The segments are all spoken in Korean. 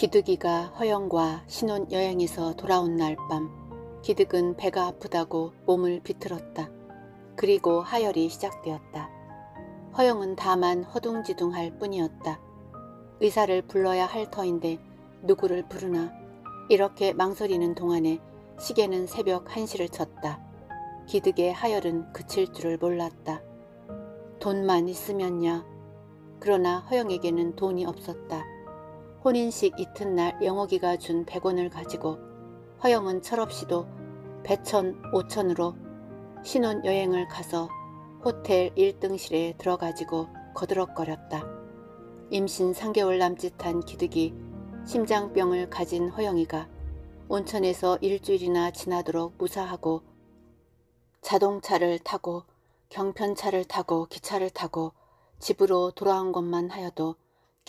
기득이가 허영과 신혼 여행에서 돌아온 날 밤 기득은 배가 아프다고 몸을 비틀었다. 그리고 하열이 시작되었다. 허영은 다만 허둥지둥할 뿐이었다. 의사를 불러야 할 터인데 누구를 부르나 이렇게 망설이는 동안에 시계는 새벽 1시를 쳤다. 기득의 하열은 그칠 줄을 몰랐다. 돈만 있으면야. 그러나 허영에게는 돈이 없었다. 혼인식 이튿날 영옥이가 준 100원을 가지고 허영은 철없이도 배천, 오천으로 신혼여행을 가서 호텔 1등실에 들어가지고 거들럭거렸다 임신 3개월 남짓한 기득이 심장병을 가진 허영이가 온천에서 일주일이나 지나도록 무사하고 자동차를 타고 경편차를 타고 기차를 타고 집으로 돌아온 것만 하여도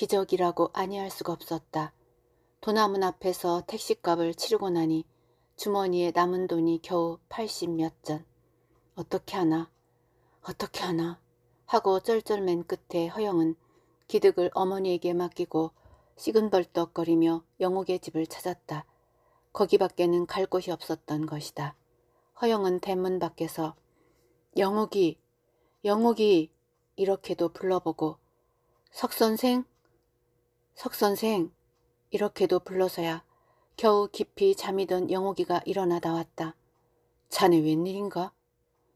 기적이라고 아니할 수가 없었다. 도나문 앞에서 택시값을 치르고 나니 주머니에 남은 돈이 겨우 80몇 전. 어떻게 하나? 어떻게 하나? 하고 쩔쩔맨 끝에 허영은 기득을 어머니에게 맡기고 시근벌떡거리며 영옥의 집을 찾았다. 거기 밖에는 갈 곳이 없었던 것이다. 허영은 대문 밖에서 영옥이, 영옥이 이렇게도 불러보고 석선생, 석 선생 이렇게도 불러서야 겨우 깊이 잠이던 영옥이가 일어나 나왔다. 자네 웬일인가?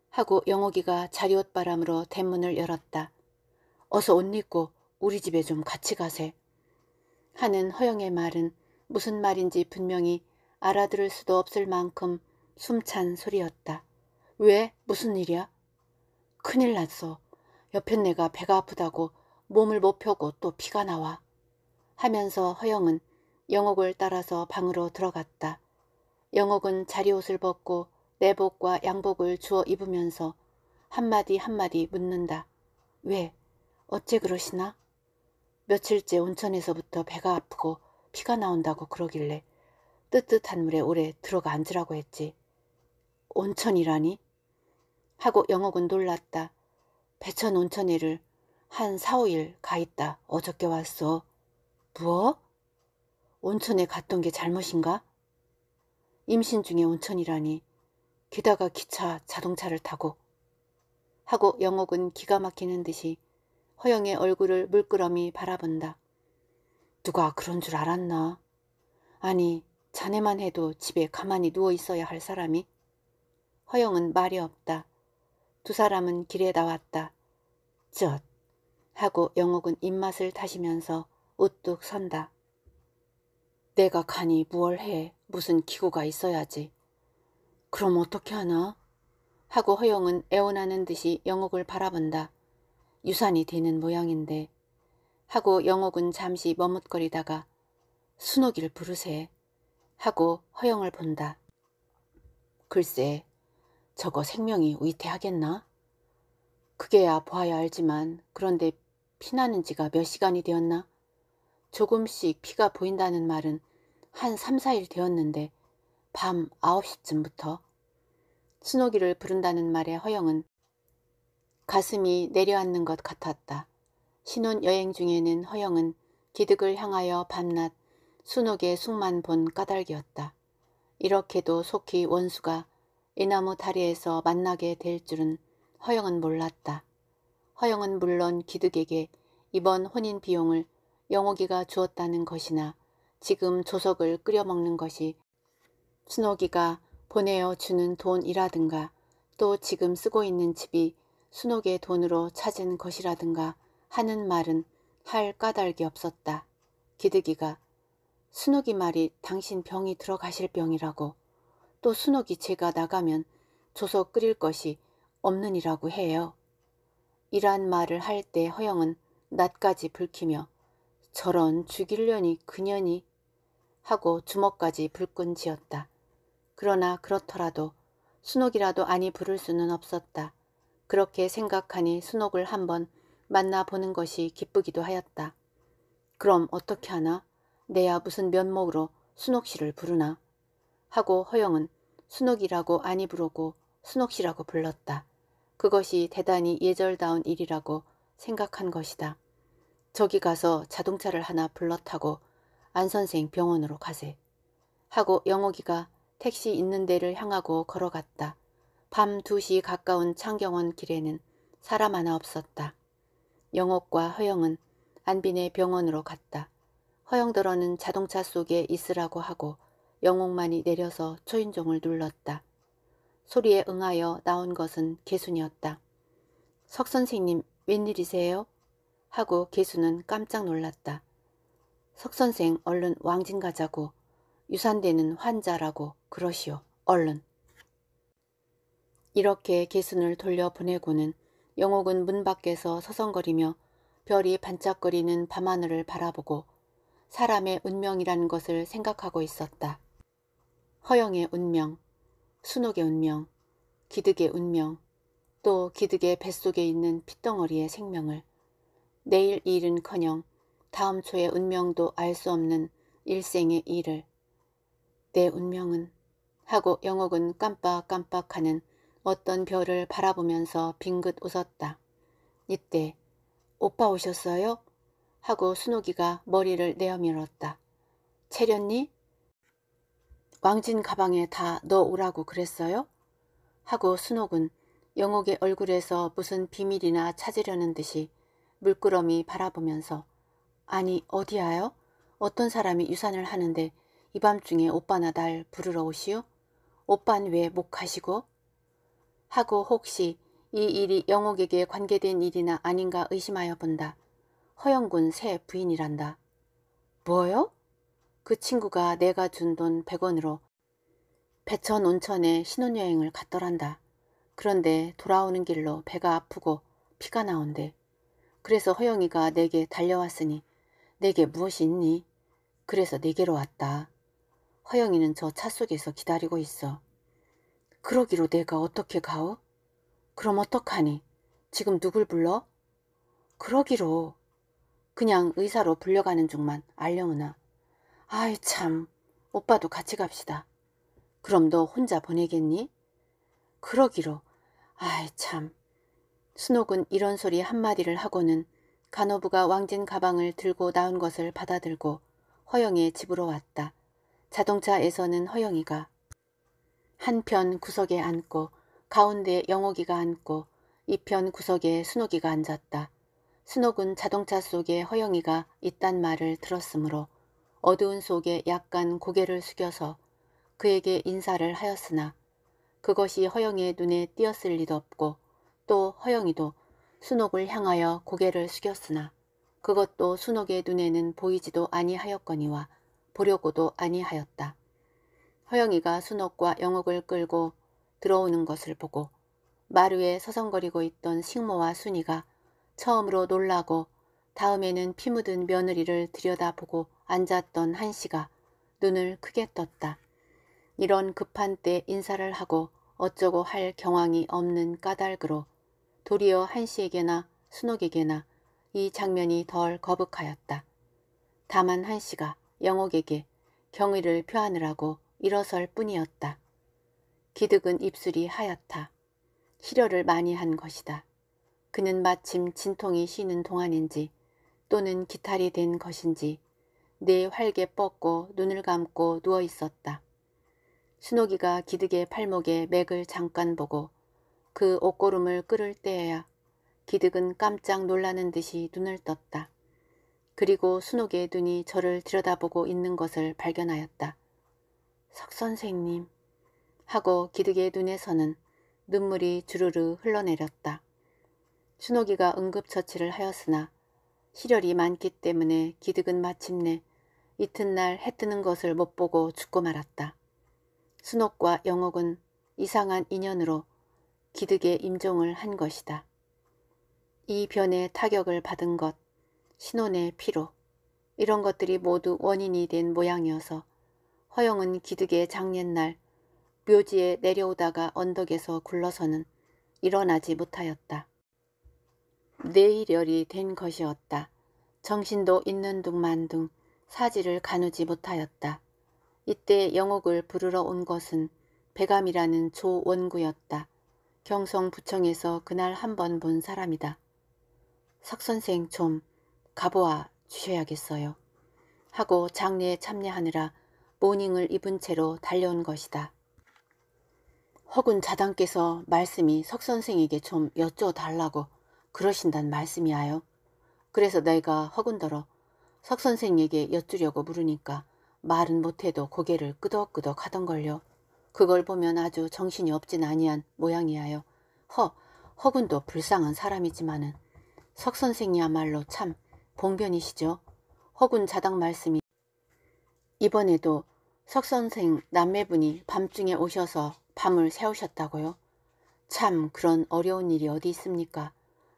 하고 영옥이가 자리옷바람으로 대문을 열었다. 어서 옷 입고 우리 집에 좀 같이 가세. 하는 허영의 말은 무슨 말인지 분명히 알아들을 수도 없을 만큼 숨찬 소리였다. 왜? 무슨 일이야? 큰일 났어. 옆에 내가 배가 아프다고 몸을 못 펴고 또 피가 나와. 하면서 허영은 영옥을 따라서 방으로 들어갔다. 영옥은 자리옷을 벗고 내복과 양복을 주워 입으면서 한마디 한마디 묻는다. 왜? 어째 그러시나? 며칠째 온천에서부터 배가 아프고 피가 나온다고 그러길래 뜨뜻한 물에 오래 들어가 앉으라고 했지. 온천이라니? 하고 영옥은 놀랐다. 배천 온천에를 한 4, 5일 가 있다. 어저께 왔어. 뭐? 온천에 갔던 게 잘못인가? 임신 중에 온천이라니. 게다가 기차, 자동차를 타고. 하고 영옥은 기가 막히는 듯이 허영의 얼굴을 물끄러미 바라본다. 누가 그런 줄 알았나? 아니, 자네만 해도 집에 가만히 누워 있어야 할 사람이? 허영은 말이 없다. 두 사람은 길에 나왔다. 쩌 하고 영옥은 입맛을 타시면서 우뚝 선다. 내가 가니 무얼 해 무슨 기구가 있어야지. 그럼 어떻게 하나? 하고 허영은 애원하는 듯이 영옥을 바라본다. 유산이 되는 모양인데. 하고 영옥은 잠시 머뭇거리다가 순옥이를 부르세. 하고 허영을 본다. 글쎄, 저거 생명이 위태하겠나? 그게야 봐야 알지만 그런데 피나는 지가 몇 시간이 되었나? 조금씩 피가 보인다는 말은 한 3, 4일 되었는데 밤 9시쯤부터 순옥이를 부른다는 말에 허영은 가슴이 내려앉는 것 같았다. 신혼여행 중에는 허영은 기득을 향하여 밤낮 순옥의 숙만 본 까닭이었다. 이렇게도 속히 원수가 이나무 다리에서 만나게 될 줄은 허영은 몰랐다. 허영은 물론 기득에게 이번 혼인 비용을 영옥이가 주었다는 것이나 지금 조석을 끓여먹는 것이 순옥이가 보내어 주는 돈이라든가 또 지금 쓰고 있는 집이 순옥의 돈으로 찾은 것이라든가 하는 말은 할 까닭이 없었다. 기득이가 순옥이 말이 당신 병이 들어가실 병이라고 또 순옥이 제가 나가면 조석 끓일 것이 없느니라고 해요. 이란 말을 할 때 허영은 낮까지 불키며 저런 죽일려니 그년이 하고 주먹까지 불끈 쥐었다. 그러나 그렇더라도 순옥이라도 아니 부를 수는 없었다. 그렇게 생각하니 순옥을 한번 만나보는 것이 기쁘기도 하였다. 그럼 어떻게 하나? 내야 무슨 면목으로 순옥 씨를 부르나? 하고 허영은 순옥이라고 아니 부르고 순옥 씨라고 불렀다. 그것이 대단히 예절다운 일이라고 생각한 것이다. 저기 가서 자동차를 하나 불러 타고 안 선생 병원으로 가세. 하고 영옥이가 택시 있는 데를 향하고 걸어갔다. 밤 2시 가까운 창경원 길에는 사람 하나 없었다. 영옥과 허영은 안빈의 병원으로 갔다. 허영들어는 자동차 속에 있으라고 하고 영옥만이 내려서 초인종을 눌렀다. 소리에 응하여 나온 것은 개순이었다. 석 선생님 웬일이세요? 하고 개수는 깜짝 놀랐다. 석선생 얼른 왕진 가자고 유산되는 환자라고 그러시오. 얼른. 이렇게 개순을 돌려보내고는 영옥은 문 밖에서 서성거리며 별이 반짝거리는 밤하늘을 바라보고 사람의 운명이라는 것을 생각하고 있었다. 허영의 운명, 순옥의 운명, 기득의 운명, 또 기득의 뱃속에 있는 핏덩어리의 생명을 내일 일은커녕 다음 초의 운명도 알 수 없는 일생의 일을 내 운명은 하고 영옥은 깜빡깜빡하는 어떤 별을 바라보면서 빙긋 웃었다. 이때 오빠 오셨어요? 하고 순옥이가 머리를 내어밀었다. 체련니? 왕진 가방에 다넣오라고 그랬어요? 하고 순옥은 영옥의 얼굴에서 무슨 비밀이나 찾으려는 듯이 물끄러미 바라보면서 아니 어디야요? 어떤 사람이 유산을 하는데 이밤중에 오빠나 날 부르러 오시오? 오빤 왜 못 가시고? 하고 혹시 이 일이 영옥에게 관계된 일이나 아닌가 의심하여 본다. 허영군 새 부인이란다. 뭐요? 그 친구가 내가 준 돈 100원으로 배천 온천에 신혼여행을 갔더란다. 그런데 돌아오는 길로 배가 아프고 피가 나온대. 그래서 허영이가 내게 달려왔으니 내게 무엇이 있니? 그래서 내게로 왔다. 허영이는 저 차 속에서 기다리고 있어. 그러기로 내가 어떻게 가오? 그럼 어떡하니? 지금 누굴 불러? 그러기로. 그냥 의사로 불려가는 중만 알려오나. 아이 참. 오빠도 같이 갑시다. 그럼 너 혼자 보내겠니? 그러기로. 아이 참. 순옥은 이런 소리 한마디를 하고는 간호부가 왕진 가방을 들고 나온 것을 받아들고 허영의 집으로 왔다. 자동차에서는 허영이가 한편 구석에 앉고 가운데 영옥이가 앉고 이편 구석에 순옥이가 앉았다. 순옥은 자동차 속에 허영이가 있단 말을 들었으므로 어두운 속에 약간 고개를 숙여서 그에게 인사를 하였으나 그것이 허영의 눈에 띄었을 리도 없고 또 허영이도 순옥을 향하여 고개를 숙였으나 그것도 순옥의 눈에는 보이지도 아니하였거니와 보려고도 아니하였다. 허영이가 순옥과 영옥을 끌고 들어오는 것을 보고 마루에 서성거리고 있던 식모와 순이가 처음으로 놀라고 다음에는 피 묻은 며느리를 들여다보고 앉았던 한씨가 눈을 크게 떴다. 이런 급한 때 인사를 하고 어쩌고 할 경황이 없는 까닭으로 도리어 한씨에게나 순옥에게나 이 장면이 덜 거북하였다. 다만 한씨가 영옥에게 경의를 표하느라고 일어설 뿐이었다. 기득은 입술이 하얗다. 시려를 많이 한 것이다. 그는 마침 진통이 쉬는 동안인지 또는 기탈이 된 것인지 내 활개 뻗고 눈을 감고 누워 있었다. 순옥이가 기득의 팔목에 맥을 잠깐 보고 그 옷고름을 끌을 때에야 기득은 깜짝 놀라는 듯이 눈을 떴다. 그리고 순옥의 눈이 저를 들여다보고 있는 것을 발견하였다. 석선생님 하고 기득의 눈에서는 눈물이 주르르 흘러내렸다. 순옥이가 응급처치를 하였으나 시력이 많기 때문에 기득은 마침내 이튿날 해 뜨는 것을 못 보고 죽고 말았다. 순옥과 영옥은 이상한 인연으로 기득에 임종을 한 것이다. 이 변에 타격을 받은 것, 신혼의 피로, 이런 것들이 모두 원인이 된 모양이어서 허영은 기득의 장례날 묘지에 내려오다가 언덕에서 굴러서는 일어나지 못하였다. 내일열이 된 것이었다. 정신도 있는 둥만둥 사지를 가누지 못하였다. 이때 영옥을 부르러 온 것은 배감이라는 조원구였다. 경성부청에서 그날 한 번 본 사람이다. 석선생 좀 가보아 주셔야겠어요. 하고 장례에 참여하느라 모닝을 입은 채로 달려온 것이다. 허군 자당께서 말씀이 석선생에게 좀 여쭤달라고 그러신단 말씀이아요. 그래서 내가 허군더러 석선생에게 여쭈려고 물으니까 말은 못해도 고개를 끄덕끄덕 하던걸요. 그걸 보면 아주 정신이 없진 아니한 모양이하여 허, 허군도 불쌍한 사람이지만은 석 선생이야말로 참 봉변이시죠. 허군 자당 말씀이 이번에도 석 선생 남매분이 밤중에 오셔서 밤을 새우셨다고요. 참 그런 어려운 일이 어디 있습니까?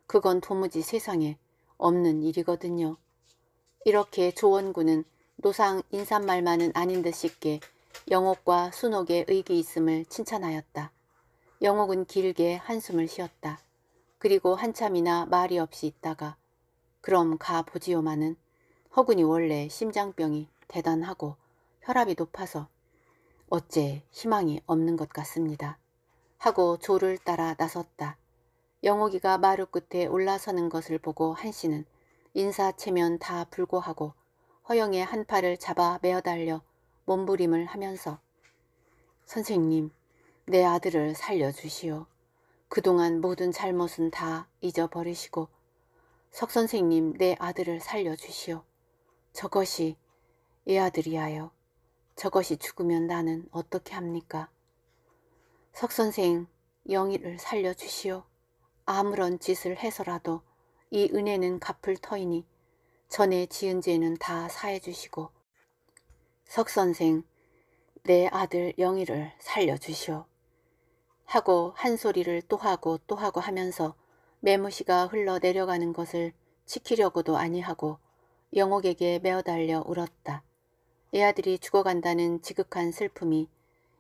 그건 도무지 세상에 없는 일이거든요. 이렇게 조원군은 노상 인사말만은 아닌 듯 싶게 영옥과 순옥의 의기 있음을 칭찬하였다. 영옥은 길게 한숨을 쉬었다. 그리고 한참이나 말이 없이 있다가 그럼 가보지요마는 허군이 원래 심장병이 대단하고 혈압이 높아서 어째 희망이 없는 것 같습니다. 하고 조를 따라 나섰다. 영옥이가 마루 끝에 올라서는 것을 보고 한씨는 인사체면 다 불고하고 허영의 한 팔을 잡아 메어달려 몸부림을 하면서 선생님, 내 아들을 살려주시오. 그동안 모든 잘못은 다 잊어버리시고 석 선생님 내 아들을 살려주시오. 저것이 이 아들이하여 저것이 죽으면 나는 어떻게 합니까? 석 선생 영희를 살려주시오. 아무런 짓을 해서라도 이 은혜는 갚을 터이니 전에 지은 죄는 다 사해주시고 석 선생, 내 아들 영희를 살려주시오. 하고 한 소리를 또 하고 또 하고 하면서 매무시가 흘러 내려가는 것을 지키려고도 아니하고 영옥에게 메어달려 울었다. 애 아들이 죽어간다는 지극한 슬픔이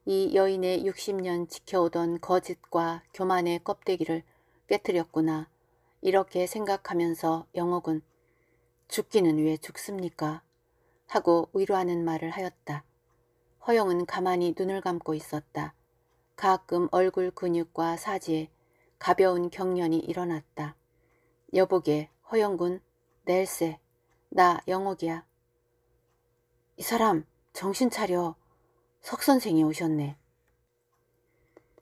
이 여인의 60년 지켜오던 거짓과 교만의 껍데기를 깨뜨렸구나. 이렇게 생각하면서 영옥은 죽기는 왜 죽습니까? 하고 위로하는 말을 하였다. 허영은 가만히 눈을 감고 있었다. 가끔 얼굴 근육과 사지에 가벼운 경련이 일어났다. 여보게 허영군 넬세 나 영옥이야. 이 사람 정신 차려 석 선생이 오셨네.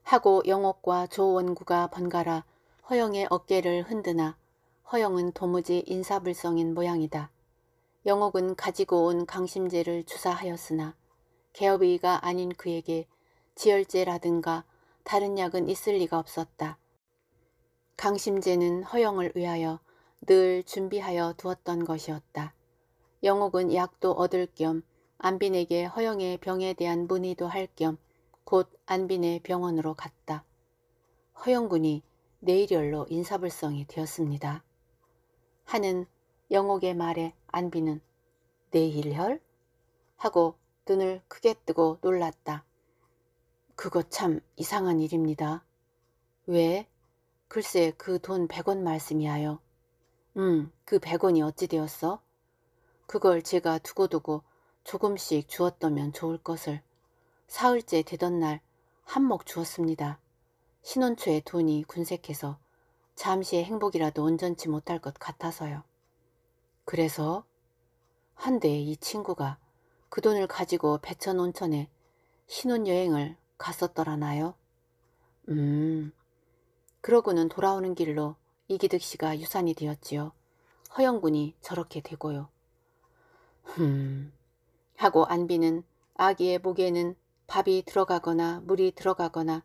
하고 영옥과 조원구가 번갈아 허영의 어깨를 흔드나 허영은 도무지 인사불성인 모양이다. 영옥은 가지고 온 강심제를 주사하였으나 개업의가 아닌 그에게 지혈제라든가 다른 약은 있을 리가 없었다. 강심제는 허영을 위하여 늘 준비하여 두었던 것이었다. 영옥은 약도 얻을 겸 안빈에게 허영의 병에 대한 문의도 할 겸 곧 안빈의 병원으로 갔다. 허영군이 내일열로 인사불성이 되었습니다. 하는 영옥의 말에 안비는 내일혈? 하고 눈을 크게 뜨고 놀랐다. 그거 참 이상한 일입니다. 왜? 글쎄 그 돈 100원 말씀이하여. 음, 그 100원이 어찌 되었어? 그걸 제가 두고두고 조금씩 주었더면 좋을 것을 사흘째 되던 날 한몫 주었습니다. 신혼초에 돈이 군색해서 잠시의 행복이라도 온전치 못할 것 같아서요. 그래서 한데 이 친구가 그 돈을 가지고 배천 온천에 신혼여행을 갔었더라나요? 음, 그러고는 돌아오는 길로 이기득 씨가 유산이 되었지요. 허영군이 저렇게 되고요. 흠 하고 안비는 아기의 목에는 밥이 들어가거나 물이 들어가거나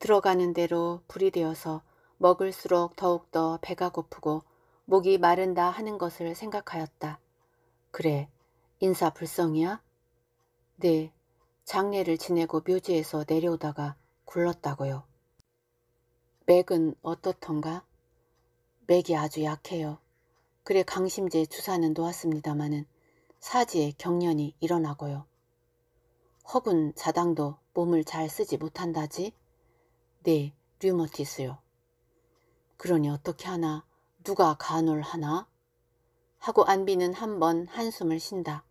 들어가는 대로 불이 되어서 먹을수록 더욱더 배가 고프고 목이 마른다 하는 것을 생각하였다. 그래, 인사불성이야? 네, 장례를 지내고 묘지에서 내려오다가 굴렀다고요. 맥은 어떻던가? 맥이 아주 약해요. 그래 강심제 주사는 놓았습니다마는 사지에 경련이 일어나고요. 허군 자당도 몸을 잘 쓰지 못한다지? 네, 류머티스요. 그러니 어떻게 하나 누가 간호하나? 를 하고 안비는 한 번 한숨을 쉰다.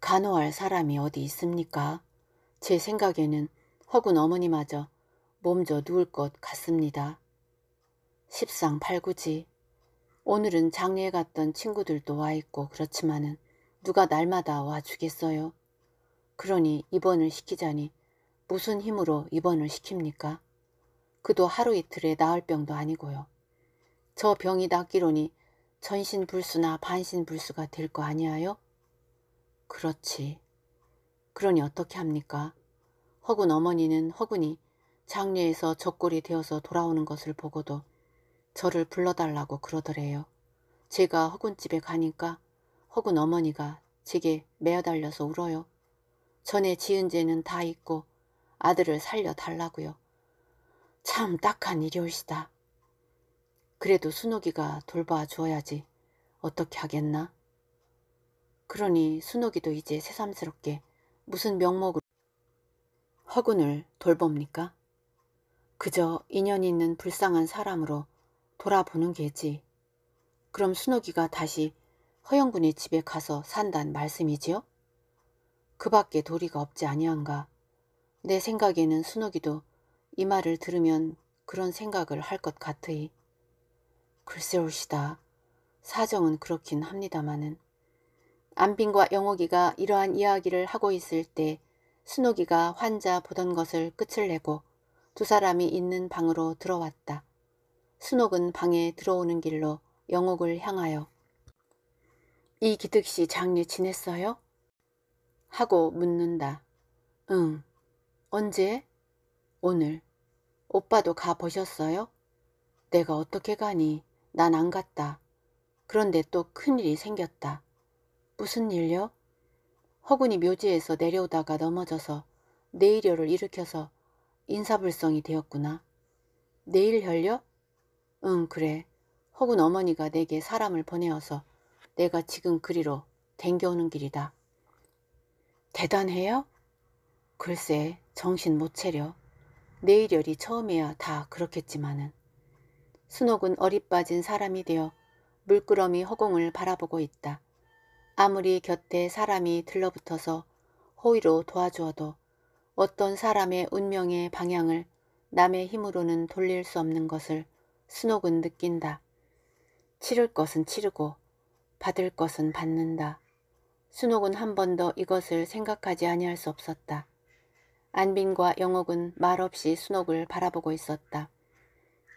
간호할 사람이 어디 있습니까? 제 생각에는 허군 어머니마저 몸져 누울 것 같습니다. 십상팔구지. 오늘은 장례에 갔던 친구들도 와 있고 그렇지만은 누가 날마다 와 주겠어요. 그러니 입원을 시키자니 무슨 힘으로 입원을 시킵니까? 그도 하루 이틀에 나을 병도 아니고요. 저 병이 낫기로니 전신불수나 반신불수가 될 거 아니하요? 그렇지. 그러니 어떻게 합니까? 허군 어머니는 허군이 장례에서 적골이 되어서 돌아오는 것을 보고도 저를 불러달라고 그러더래요. 제가 허군집에 가니까 허군 어머니가 제게 매어달려서 울어요. 전에 지은 죄는 다 잊고 아들을 살려달라고요. 참 딱한 일이올시다. 그래도 순옥이가 돌봐 주어야지 어떻게 하겠나? 그러니 순옥이도 이제 새삼스럽게 무슨 명목으로 허군을 돌봅니까? 그저 인연이 있는 불쌍한 사람으로 돌아보는 게지. 그럼 순옥이가 다시 허영군의 집에 가서 산단 말씀이지요? 그 밖에 도리가 없지 아니한가. 내 생각에는 순옥이도 이 말을 들으면 그런 생각을 할 것 같으이. 글쎄 올시다. 사정은 그렇긴 합니다마는. 안빈과 영옥이가 이러한 이야기를 하고 있을 때 순옥이가 환자 보던 것을 끝을 내고 두 사람이 있는 방으로 들어왔다. 순옥은 방에 들어오는 길로 영옥을 향하여 이 기특씨 장례 지냈어요? 하고 묻는다. 응. 언제? 오늘. 오빠도 가보셨어요? 내가 어떻게 가니? 난안 갔다. 그런데 또 큰일이 생겼다. 무슨 일요? 허군이 묘지에서 내려오다가 넘어져서 내일혈을 일으켜서 인사불성이 되었구나. 내일혈요? 응 그래. 허군 어머니가 내게 사람을 보내어서 내가 지금 그리로 댕겨오는 길이다. 대단해요? 글쎄 정신 못 차려. 내일열이 처음이야다 그렇겠지만은. 순옥은 어리빠진 사람이 되어 물끄러미 허공을 바라보고 있다. 아무리 곁에 사람이 들러붙어서 호의로 도와주어도 어떤 사람의 운명의 방향을 남의 힘으로는 돌릴 수 없는 것을 순옥은 느낀다. 치를 것은 치르고 받을 것은 받는다. 순옥은 한 번 더 이것을 생각하지 아니할 수 없었다. 안빈과 영옥은 말없이 순옥을 바라보고 있었다.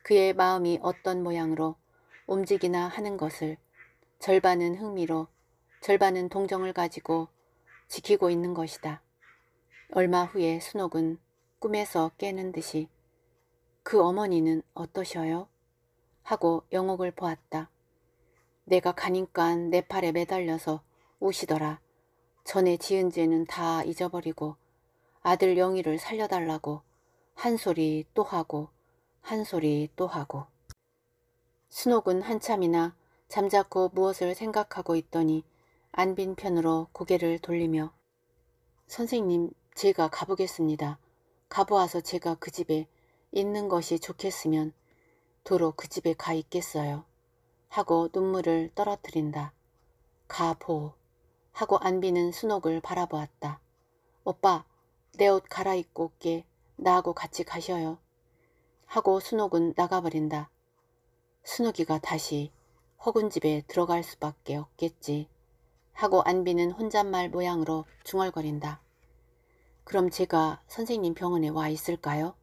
그의 마음이 어떤 모양으로 움직이나 하는 것을 절반은 흥미로 절반은 동정을 가지고 지키고 있는 것이다. 얼마 후에 순옥은 꿈에서 깨는 듯이 그 어머니는 어떠셔요? 하고 영옥을 보았다. 내가 가니깐 내 팔에 매달려서 우시더라. 전에 지은 죄는 다 잊어버리고 아들 영희를 살려달라고 한 소리 또 하고 한 소리 또 하고 순옥은 한참이나 잠자코 무엇을 생각하고 있더니 안빈 편으로 고개를 돌리며 선생님 제가 가보겠습니다. 가보아서 제가 그 집에 있는 것이 좋겠으면 도로 그 집에 가 있겠어요. 하고 눈물을 떨어뜨린다. 가보 하고 안비는 순옥을 바라보았다. 오빠 내 옷 갈아입고 올게. 나하고 같이 가셔요. 하고 순옥은 나가버린다. 순옥이가 다시 허군 집에 들어갈 수밖에 없겠지 하고 안비는 혼잣말 모양으로 중얼거린다. 그럼 제가 선생님 병원에 와 있을까요?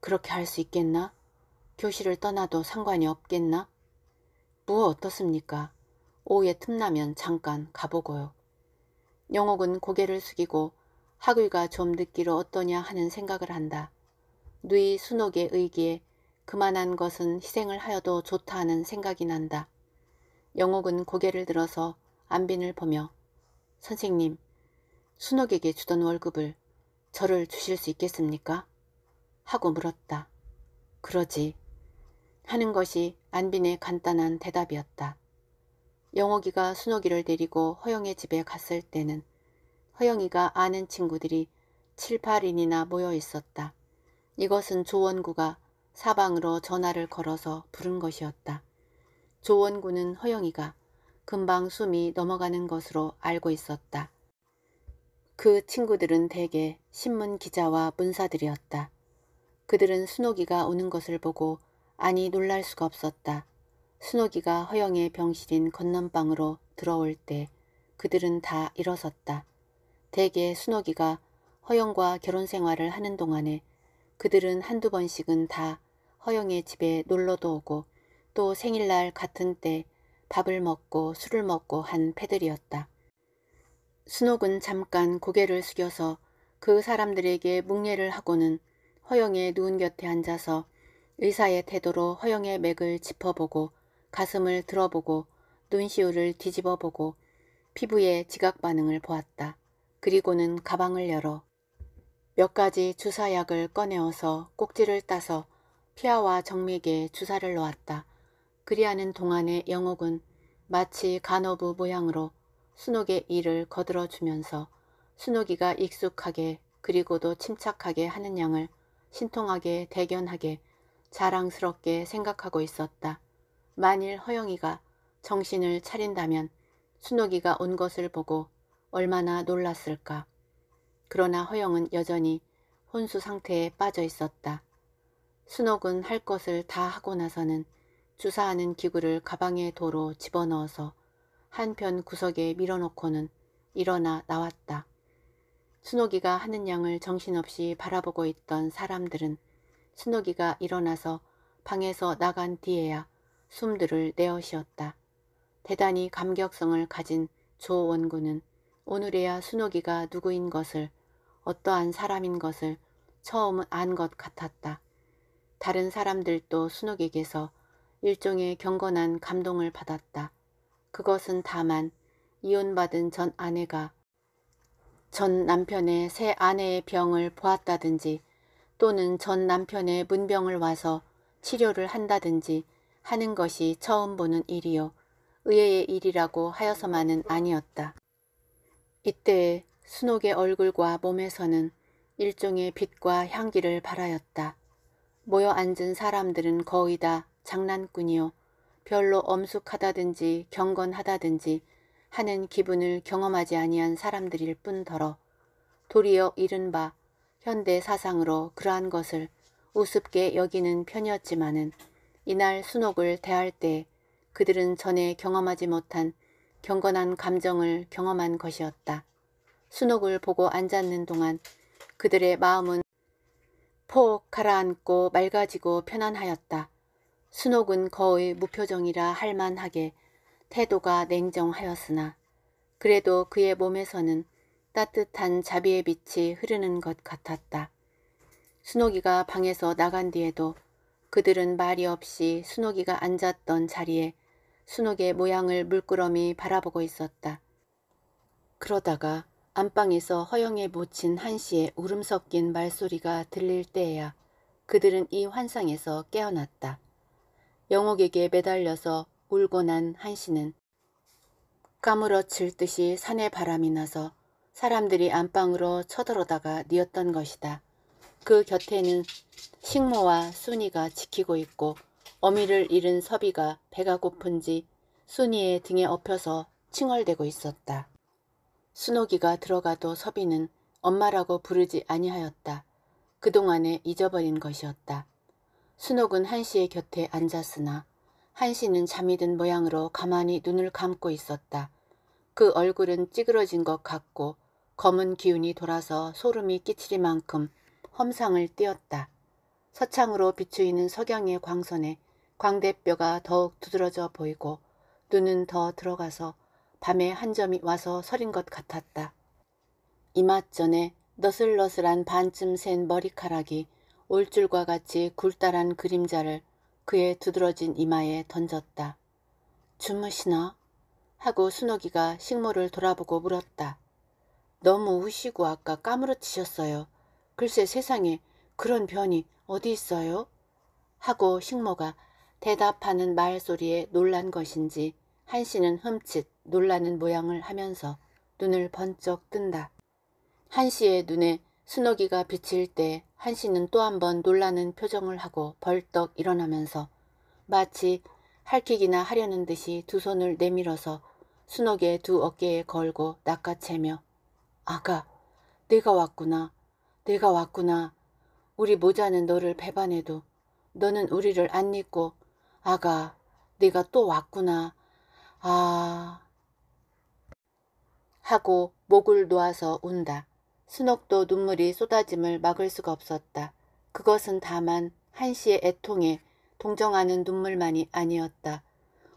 그렇게 할 수 있겠나? 교실을 떠나도 상관이 없겠나? 무엇 뭐 어떻습니까? 오후에 틈나면 잠깐 가보고요. 영옥은 고개를 숙이고 학위가 좀 늦기로 어떠냐 하는 생각을 한다. 누이 순옥의 의기에 그만한 것은 희생을 하여도 좋다 하는 생각이 난다. 영옥은 고개를 들어서 안빈을 보며 선생님, 순옥에게 주던 월급을 저를 주실 수 있겠습니까? 하고 물었다. 그러지. 하는 것이 안빈의 간단한 대답이었다. 영옥이가 순옥이를 데리고 허영의 집에 갔을 때는 허영이가 아는 친구들이 7, 8인이나 모여 있었다. 이것은 조원구가 사방으로 전화를 걸어서 부른 것이었다. 조원구는 허영이가 금방 숨이 넘어가는 것으로 알고 있었다. 그 친구들은 대개 신문 기자와 문사들이었다. 그들은 순옥이가 오는 것을 보고 아니 놀랄 수가 없었다. 순옥이가 허영의 병실인 건넌방으로 들어올 때 그들은 다 일어섰다. 대개 순옥이가 허영과 결혼 생활을 하는 동안에 그들은 한두 번씩은 다 허영의 집에 놀러도 오고 또 생일날 같은 때 밥을 먹고 술을 먹고 한 패들이었다. 순옥은 잠깐 고개를 숙여서 그 사람들에게 묵례를 하고는 허영의 누운 곁에 앉아서 의사의 태도로 허영의 맥을 짚어보고 가슴을 들어보고 눈시울을 뒤집어보고 피부의 지각 반응을 보았다. 그리고는 가방을 열어 몇 가지 주사약을 꺼내어서 꼭지를 따서 피아와 정맥에 주사를 놓았다. 그리하는 동안에 영옥은 마치 간호부 모양으로 순옥의 일을 거들어 주면서 순옥이가 익숙하게 그리고도 침착하게 하는 양을 신통하게 대견하게 자랑스럽게 생각하고 있었다. 만일 허영이가 정신을 차린다면 순옥이가 온 것을 보고 얼마나 놀랐을까. 그러나 허영은 여전히 혼수 상태에 빠져 있었다. 순옥은 할 것을 다 하고 나서는 주사하는 기구를 가방에 도로 집어넣어서 한편 구석에 밀어놓고는 일어나 나왔다. 순옥이가 하는 양을 정신없이 바라보고 있던 사람들은 순옥이가 일어나서 방에서 나간 뒤에야 숨들을 내어쉬었다. 대단히 감격성을 가진 조원구는 오늘에야 순옥이가 누구인 것을 어떠한 사람인 것을 처음 안것 같았다. 다른 사람들도 순옥에게서 일종의 경건한 감동을 받았다. 그것은 다만 이혼받은 전 아내가 전 남편의 새 아내의 병을 보았다든지 또는 전 남편의 문병을 와서 치료를 한다든지 하는 것이 처음 보는 일이요. 의외의 일이라고 하여서만은 아니었다. 이때 순옥의 얼굴과 몸에서는 일종의 빛과 향기를 발하였다. 모여 앉은 사람들은 거의 다 장난꾼이요. 별로 엄숙하다든지 경건하다든지 하는 기분을 경험하지 아니한 사람들일 뿐더러 도리어 이른바 현대 사상으로 그러한 것을 우습게 여기는 편이었지만은 이날 순옥을 대할 때 그들은 전에 경험하지 못한 경건한 감정을 경험한 것이었다. 순옥을 보고 앉았는 동안 그들의 마음은 폭 가라앉고 맑아지고 편안하였다. 순옥은 거의 무표정이라 할만하게 태도가 냉정하였으나 그래도 그의 몸에서는 따뜻한 자비의 빛이 흐르는 것 같았다. 순옥이가 방에서 나간 뒤에도 그들은 말이 없이 순옥이가 앉았던 자리에 순옥의 모양을 물끄러미 바라보고 있었다. 그러다가 안방에서 허영에 묻힌 한씨의 울음 섞인 말소리가 들릴 때에야 그들은 이 환상에서 깨어났다. 영옥에게 매달려서 울고 난 한씨는 까무러칠 듯이 산에 바람이 나서 사람들이 안방으로 쳐들어다가 뉘었던 것이다. 그 곁에는 식모와 순이가 지키고 있고 어미를 잃은 서비가 배가 고픈지 순이의 등에 엎여서 칭얼대고 있었다. 순옥이가 들어가도 서비는 엄마라고 부르지 아니하였다. 그동안에 잊어버린 것이었다. 순옥은 한시의 곁에 앉았으나 한시는 잠이 든 모양으로 가만히 눈을 감고 있었다. 그 얼굴은 찌그러진 것 같고 검은 기운이 돌아서 소름이 끼치리만큼 험상을 띄었다. 서창으로 비추이는 석양의 광선에 광대뼈가 더욱 두드러져 보이고 눈은 더 들어가서 밤에 한 점이 와서 서린 것 같았다. 이맛전에 너슬너슬한 반쯤 센 머리카락이 올줄과 같이 굴다란 그림자를 그의 두드러진 이마에 던졌다. 주무시나? 하고 순옥이가 식모를 돌아보고 물었다. 너무 우시고 아까 까무러치셨어요. 글쎄 세상에 그런 변이 어디 있어요? 하고 식모가 대답하는 말소리에 놀란 것인지 한씨는 흠칫 놀라는 모양을 하면서 눈을 번쩍 뜬다. 한시의 눈에 순옥이가 비칠 때 한시는 또 한 번 놀라는 표정을 하고 벌떡 일어나면서 마치 할퀴기나 하려는 듯이 두 손을 내밀어서 순옥의 두 어깨에 걸고 낚아채며 아가 내가 왔구나 내가 왔구나 우리 모자는 너를 배반해도 너는 우리를 안 잊고 아가 내가 또 왔구나 아 하고 목을 놓아서 운다. 순옥도 눈물이 쏟아짐을 막을 수가 없었다. 그것은 다만 한시의 애통에 동정하는 눈물만이 아니었다.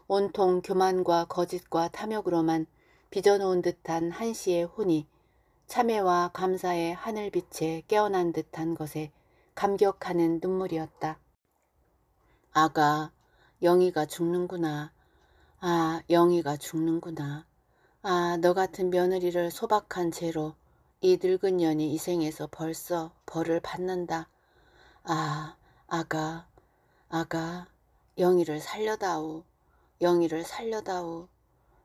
온통 교만과 거짓과 탐욕으로만 빚어놓은 듯한 한시의 혼이 참회와 감사의 하늘빛에 깨어난 듯한 것에 감격하는 눈물이었다. 아가, 영희가 죽는구나. 아, 영희가 죽는구나. 아, 너 같은 며느리를 소박한 죄로 이 늙은 년이 이 생에서 벌써 벌을 받는다. 아, 아가, 아가, 영희를 살려다오, 영희를 살려다오.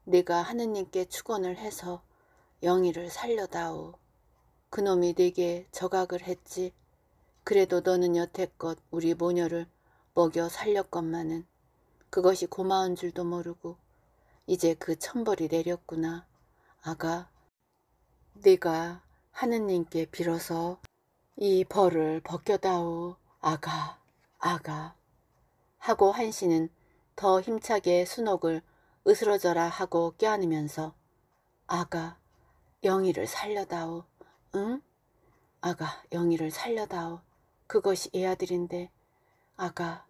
네가 하느님께 축원을 해서 영희를 살려다오. 그놈이 네게 저각을 했지. 그래도 너는 여태껏 우리 모녀를 먹여 살렸건만은 그것이 고마운 줄도 모르고 이제 그 천벌이 내렸구나. 아가, 네가 하느님께 빌어서 이 벌을 벗겨다오. 아가, 아가. 하고 한신은더 힘차게 순옥을 으스러져라 하고 껴안으면서 아가, 영희를 살려다오. 응? 아가, 영희를 살려다오. 그것이 애아들인데 아가,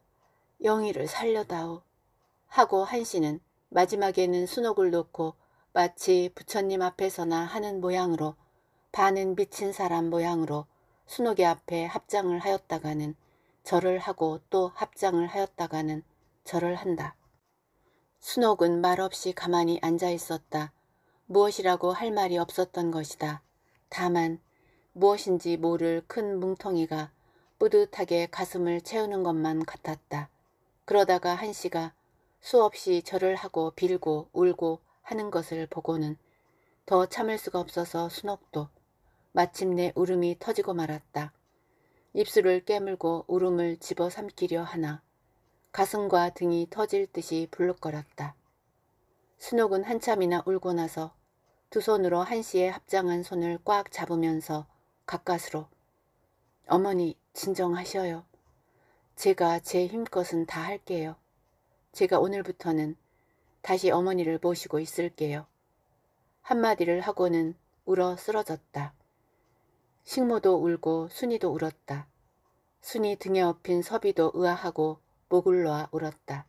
영희를 살려다오. 하고 한신은 마지막에는 순옥을 놓고 마치 부처님 앞에서나 하는 모양으로 반은 미친 사람 모양으로 순옥의 앞에 합장을 하였다가는 절을 하고 또 합장을 하였다가는 절을 한다. 순옥은 말없이 가만히 앉아 있었다. 무엇이라고 할 말이 없었던 것이다. 다만 무엇인지 모를 큰 뭉텅이가 뿌듯하게 가슴을 채우는 것만 같았다. 그러다가 한씨가 수없이 절을 하고 빌고 울고 하는 것을 보고는 더 참을 수가 없어서 순옥도 마침내 울음이 터지고 말았다. 입술을 깨물고 울음을 집어삼키려 하나 가슴과 등이 터질 듯이 불룩거렸다. 순옥은 한참이나 울고 나서 두 손으로 한시에 합장한 손을 꽉 잡으면서 가까스로 어머니 진정하셔요. 제가 제 힘껏은 다 할게요. 제가 오늘부터는 다시 어머니를 모시고 있을게요. 한마디를 하고는 울어 쓰러졌다. 식모도 울고 순이도 울었다. 순이 등에 엎힌 서비도 의아하고 목을 놓아 울었다.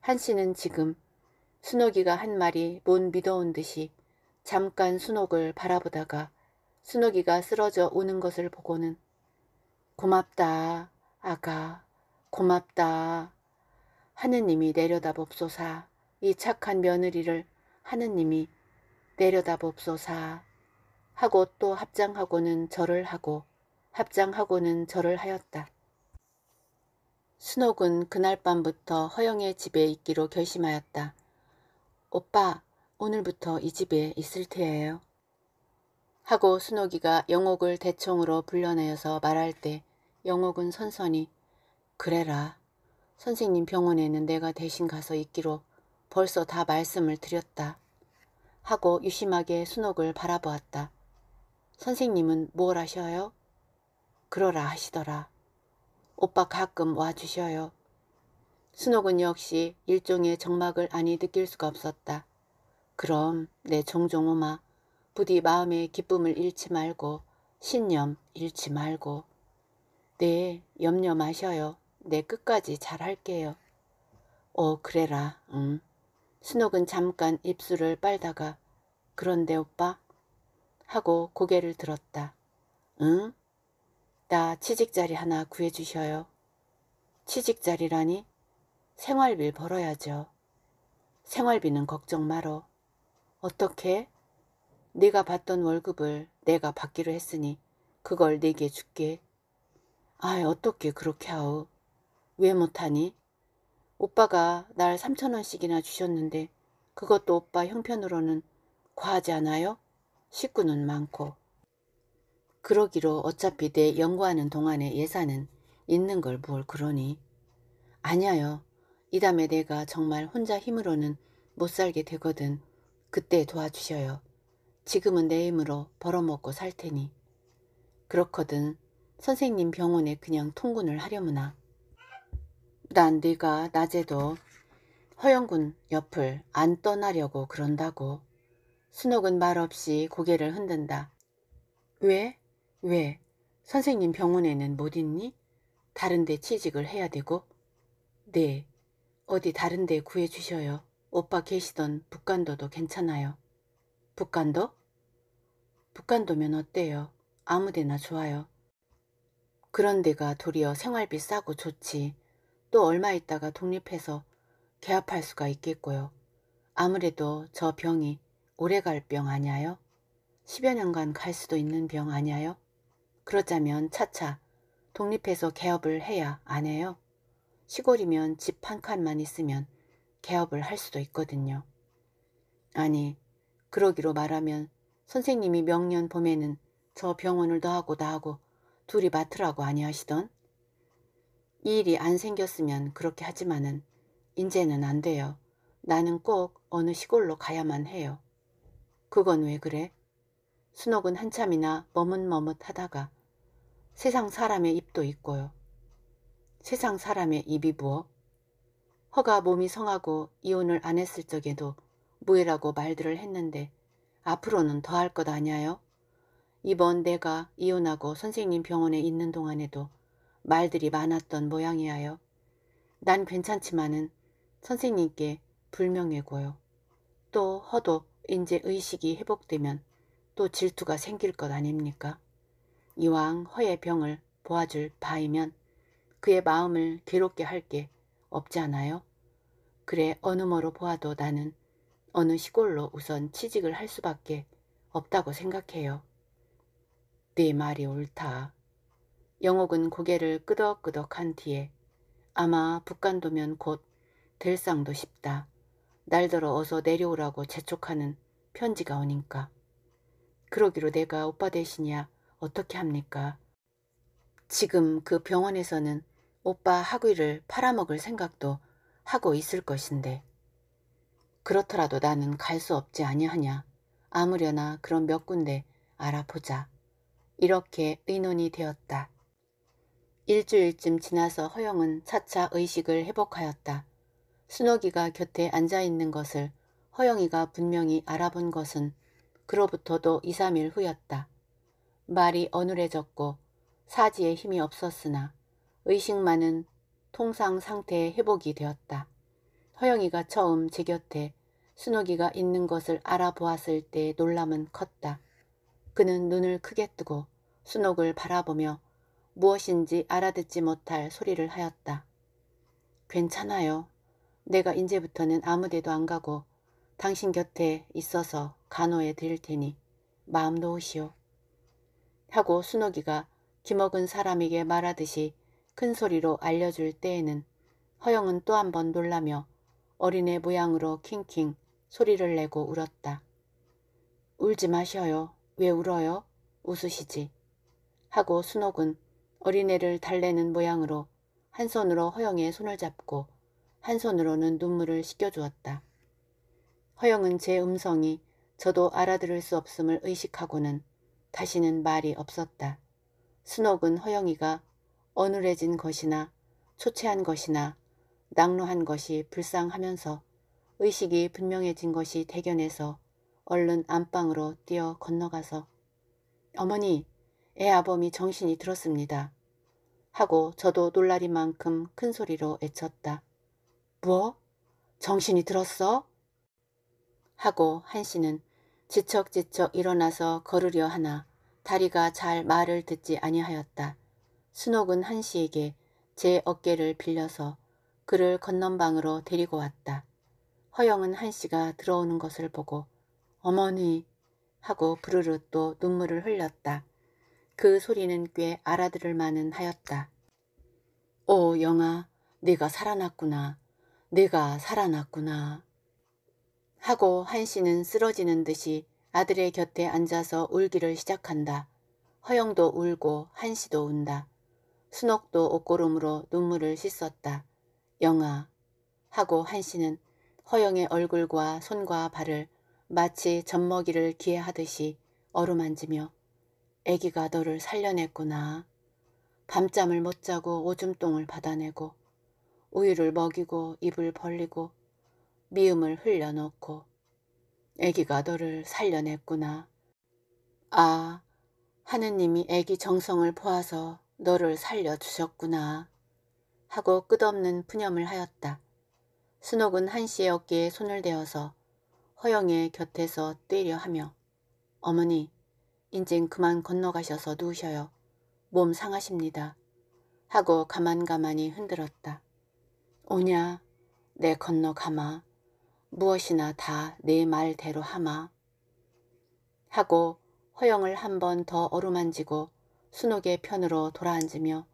한씨는 지금 순옥이가 한 말이 못 믿어온 듯이 잠깐 순옥을 바라보다가 순옥이가 쓰러져 우는 것을 보고는 고맙다 아가 고맙다 하느님이 내려다봅소사 이 착한 며느리를 하느님이 내려다봅소사 하고 또 합장하고는 절을 하고 합장하고는 절을 하였다. 순옥은 그날 밤부터 허영의 집에 있기로 결심하였다. 오빠 오늘부터 이 집에 있을 테예요. 하고 순옥이가 영옥을 대청으로 불러내어서 말할 때 영옥은 선선히 그래라 선생님 병원에는 내가 대신 가서 있기로 벌써 다 말씀을 드렸다. 하고 유심하게 순옥을 바라보았다. 선생님은 뭘 하셔요? 그러라 하시더라. 오빠 가끔 와주셔요. 순옥은 역시 일종의 정막을 아니 느낄 수가 없었다. 그럼 내 종종 오마 부디 마음의 기쁨을 잃지 말고 신념 잃지 말고 네 염려 마셔요. 내 끝까지 잘할게요. 어 그래라. 응. 순옥은 잠깐 입술을 빨다가 그런데 오빠 하고 고개를 들었다. 응? 나 취직자리 하나 구해주셔요. 취직자리라니? 생활비 벌어야죠. 생활비는 걱정 말어. 어떻게? 네가 받던 월급을 내가 받기로 했으니 그걸 네게 줄게. 아이 어떻게 그렇게 하오. 왜 못하니? 오빠가 날 3천원씩이나 주셨는데 그것도 오빠 형편으로는 과하지 않아요? 식구는 많고. 그러기로 어차피 내 연구하는 동안에 예산은 있는 걸 뭘 그러니. 아니야요. 이 다음에 내가 정말 혼자 힘으로는 못 살게 되거든. 그때 도와주셔요. 지금은 내 힘으로 벌어먹고 살 테니. 그렇거든. 선생님 병원에 그냥 통근을 하려무나. 난 네가 낮에도 허영군 옆을 안 떠나려고 그런다고. 순옥은 말없이 고개를 흔든다. 왜? 왜? 선생님 병원에는 못 있니? 다른데 취직을 해야 되고? 네. 어디 다른데 구해주셔요. 오빠 계시던 북간도도 괜찮아요. 북간도? 북간도면 어때요? 아무데나 좋아요. 그런 데가 도리어 생활비 싸고 좋지. 또 얼마 있다가 독립해서 개합할 수가 있겠고요. 아무래도 저 병이 오래 갈 병 아냐요? 니 10여 년간 갈 수도 있는 병 아냐요? 니 그러자면 차차 독립해서 개업을 해야 안 해요. 시골이면 집 한 칸만 있으면 개업을 할 수도 있거든요. 아니, 그러기로 말하면 선생님이 명년 봄에는 저 병원을 더하고 나하고 둘이 맡으라고 아니하시던? 이 일이 안 생겼으면 그렇게 하지만은 인제는 안 돼요. 나는 꼭 어느 시골로 가야만 해요. 그건 왜 그래? 순옥은 한참이나 머뭇머뭇하다가 세상 사람의 입도 있고요. 세상 사람의 입이 부어? 허가 몸이 성하고 이혼을 안 했을 적에도 무해라고 말들을 했는데 앞으로는 더 할 것 아냐요? 이번 내가 이혼하고 선생님 병원에 있는 동안에도 말들이 많았던 모양이하여 난 괜찮지만은 선생님께 불명예고요. 또 허도 인제 의식이 회복되면 또 질투가 생길 것 아닙니까? 이왕 허의 병을 보아줄 바이면 그의 마음을 괴롭게 할 게 없지 않아요? 그래 어느 뭐로 보아도 나는 어느 시골로 우선 취직을 할 수밖에 없다고 생각해요. 네 말이 옳다. 영옥은 고개를 끄덕끄덕한 뒤에 아마 북간도면 곧 될상도 싶다. 날더러 어서 내려오라고 재촉하는 편지가 오니까. 그러기로 내가 오빠 대신이야 어떻게 합니까? 지금 그 병원에서는 오빠 학위를 팔아먹을 생각도 하고 있을 것인데 그렇더라도 나는 갈 수 없지 아니하냐. 아무려나 그런 몇 군데 알아보자. 이렇게 의논이 되었다. 일주일쯤 지나서 허영은 차차 의식을 회복하였다. 순옥이가 곁에 앉아있는 것을 허영이가 분명히 알아본 것은 그로부터도 2, 3일 후였다. 말이 어눌해졌고 사지에 힘이 없었으나 의식만은 통상 상태의 회복이 되었다. 허영이가 처음 제 곁에 순옥이가 있는 것을 알아보았을 때의 놀람은 컸다. 그는 눈을 크게 뜨고 순옥을 바라보며 무엇인지 알아듣지 못할 소리를 하였다. 괜찮아요. 내가 이제부터는 아무데도 안 가고 당신 곁에 있어서 간호해 드릴 테니 마음 놓으시오. 하고 순옥이가 기먹은 사람에게 말하듯이 큰 소리로 알려줄 때에는 허영은 또 한 번 놀라며 어린애 모양으로 킹킹 소리를 내고 울었다. 울지 마셔요. 왜 울어요? 웃으시지. 하고 순옥은 어린애를 달래는 모양으로 한 손으로 허영의 손을 잡고 한 손으로는 눈물을 씻겨주었다. 허영은 제 음성이 저도 알아들을 수 없음을 의식하고는 다시는 말이 없었다. 순옥은 허영이가 어눌해진 것이나 초췌한 것이나 낙로한 것이 불쌍하면서 의식이 분명해진 것이 대견해서 얼른 안방으로 뛰어 건너가서 어머니 애 아범이 정신이 들었습니다. 하고 저도 놀라리 만큼 큰 소리로 애쳤다. 뭐? 정신이 들었어? 하고 한 씨는 지척지척 일어나서 걸으려 하나 다리가 잘 말을 듣지 아니하였다. 순옥은 한 씨에게 제 어깨를 빌려서 그를 건넌방으로 데리고 왔다. 허영은 한 씨가 들어오는 것을 보고 어머니 하고 부르르 또 눈물을 흘렸다. 그 소리는 꽤 알아들을 만은 하였다. 오 어, 영아 네가 살아났구나. 네가 살아났구나. 하고 한씨는 쓰러지는 듯이 아들의 곁에 앉아서 울기를 시작한다. 허영도 울고 한씨도 운다. 순옥도 옷고름으로 눈물을 씻었다. 영아 하고 한씨는 허영의 얼굴과 손과 발을 마치 젖먹이를 기해하듯이 어루만지며 애기가 너를 살려냈구나. 밤잠을 못 자고 오줌똥을 받아내고 우유를 먹이고 입을 벌리고 미음을 흘려놓고 애기가 너를 살려냈구나. 아, 하느님이 애기 정성을 보아서 너를 살려주셨구나. 하고 끝없는 분념을 하였다. 순옥은 한시의 어깨에 손을 대어서 허영의 곁에서 때려 하며 어머니 인젠 그만 건너가셔서 누우셔요. 몸 상하십니다. 하고 가만가만히 흔들었다. 오냐 내 건너가마 무엇이나 다 내 말대로 하마 하고 허영을 한 번 더 어루만지고 순옥의 편으로 돌아앉으며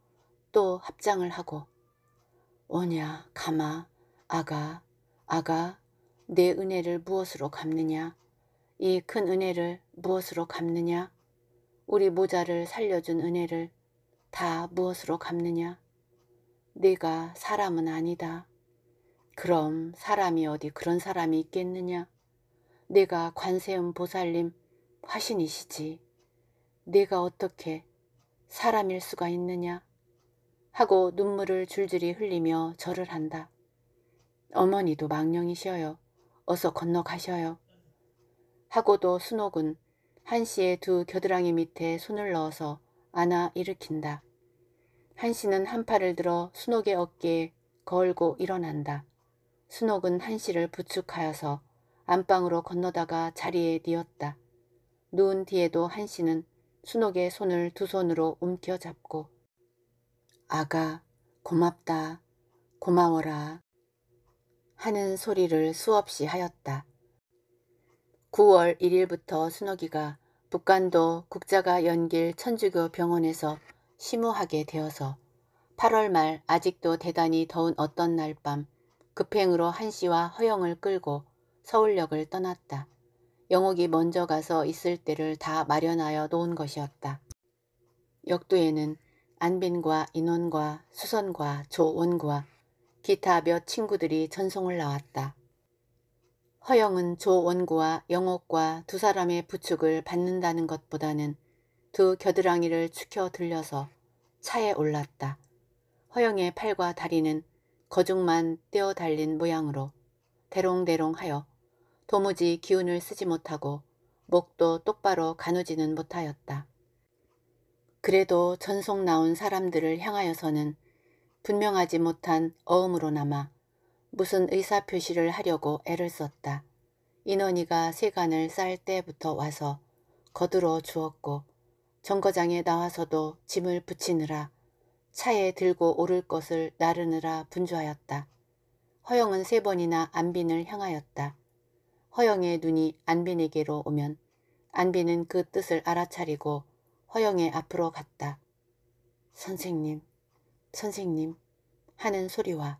또 합장을 하고 오냐 가마 아가 아가 내 은혜를 무엇으로 갚느냐 이 큰 은혜를 무엇으로 갚느냐? 우리 모자를 살려준 은혜를 다 무엇으로 갚느냐? 네가 사람은 아니다. 그럼 사람이 어디 그런 사람이 있겠느냐? 네가 관세음 보살님 화신이시지. 네가 어떻게 사람일 수가 있느냐? 하고 눈물을 줄줄이 흘리며 절을 한다. 어머니도 망령이시어요. 어서 건너가셔요. 하고도 순옥은 한씨의 두 겨드랑이 밑에 손을 넣어서 안아 일으킨다. 한씨는 한 팔을 들어 순옥의 어깨에 걸고 일어난다. 순옥은 한씨를 부축하여서 안방으로 건너다가 자리에 뉘었다. 누운 뒤에도 한씨는 순옥의 손을 두 손으로 움켜잡고 아가 고맙다 고마워라 하는 소리를 수없이 하였다. 9월 1일부터 순옥이가 북간도 국자가 연길 천주교 병원에서 심우하게 되어서 8월 말 아직도 대단히 더운 어떤 날 밤 급행으로 한씨와 허영을 끌고 서울역을 떠났다. 영옥이 먼저 가서 있을 때를 다 마련하여 놓은 것이었다. 역도에는 안빈과 인원과 수선과 조원과 기타 몇 친구들이 전송을 나왔다. 허영은 조원구와 영옥과 두 사람의 부축을 받는다는 것보다는 두 겨드랑이를 축혀 들려서 차에 올랐다. 허영의 팔과 다리는 거죽만 떼어 달린 모양으로 대롱대롱하여 도무지 기운을 쓰지 못하고 목도 똑바로 가누지는 못하였다. 그래도 전속 나온 사람들을 향하여서는 분명하지 못한 어음으로 남아 무슨 의사표시를 하려고 애를 썼다. 인원이가 세간을 쌀 때부터 와서 거들어 주었고 정거장에 나와서도 짐을 붙이느라 차에 들고 오를 것을 나르느라 분주하였다. 허영은 세 번이나 안빈을 향하였다. 허영의 눈이 안빈에게로 오면 안빈은 그 뜻을 알아차리고 허영의 앞으로 갔다. 선생님, 선생님 하는 소리와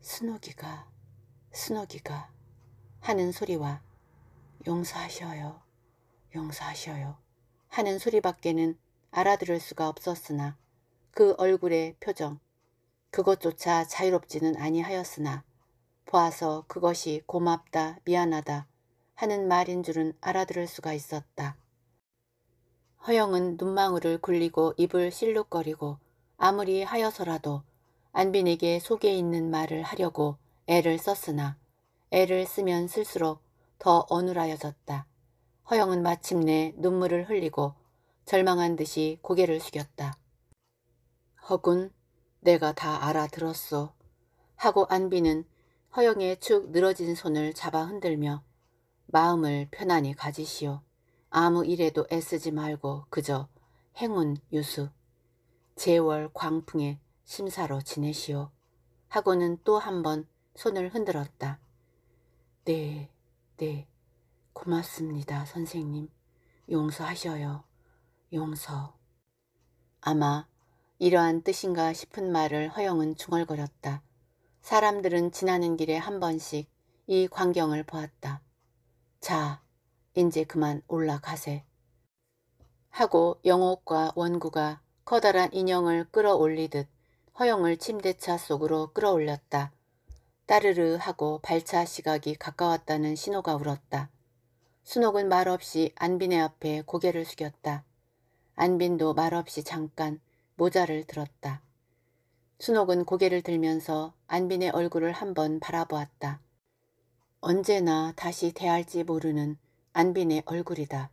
스노기가스노기가 하는 소리와 용서하셔요 용서하셔요 하는 소리밖에는 알아들을 수가 없었으나 그 얼굴의 표정 그것조차 자유롭지는 아니하였으나 보아서 그것이 고맙다 미안하다 하는 말인 줄은 알아들을 수가 있었다. 허영은 눈망울을 굴리고 입을 실룩거리고 아무리 하여서라도 안빈에게 속에 있는 말을 하려고 애를 썼으나 애를 쓰면 쓸수록 더 어눌하여졌다. 허영은 마침내 눈물을 흘리고 절망한 듯이 고개를 숙였다. 허군, 내가 다 알아들었어. 하고 안비는 허영의 축 늘어진 손을 잡아 흔들며 마음을 편안히 가지시오. 아무 일에도 애쓰지 말고 그저 행운 유수. 재월 광풍에 심사로 지내시오. 하고는 또 한 번 손을 흔들었다. 네, 네. 고맙습니다, 선생님. 용서하셔요. 용서. 아마 이러한 뜻인가 싶은 말을 허영은 중얼거렸다. 사람들은 지나는 길에 한 번씩 이 광경을 보았다. 자, 이제 그만 올라가세. 하고 영옥과 원구가 커다란 인형을 끌어올리듯 허영을 침대차 속으로 끌어올렸다. 따르르 하고 발차 시각이 가까웠다는 신호가 울었다. 순옥은 말없이 안빈의 앞에 고개를 숙였다. 안빈도 말없이 잠깐 모자를 들었다. 순옥은 고개를 들면서 안빈의 얼굴을 한 번 바라보았다. 언제나 다시 대할지 모르는 안빈의 얼굴이다.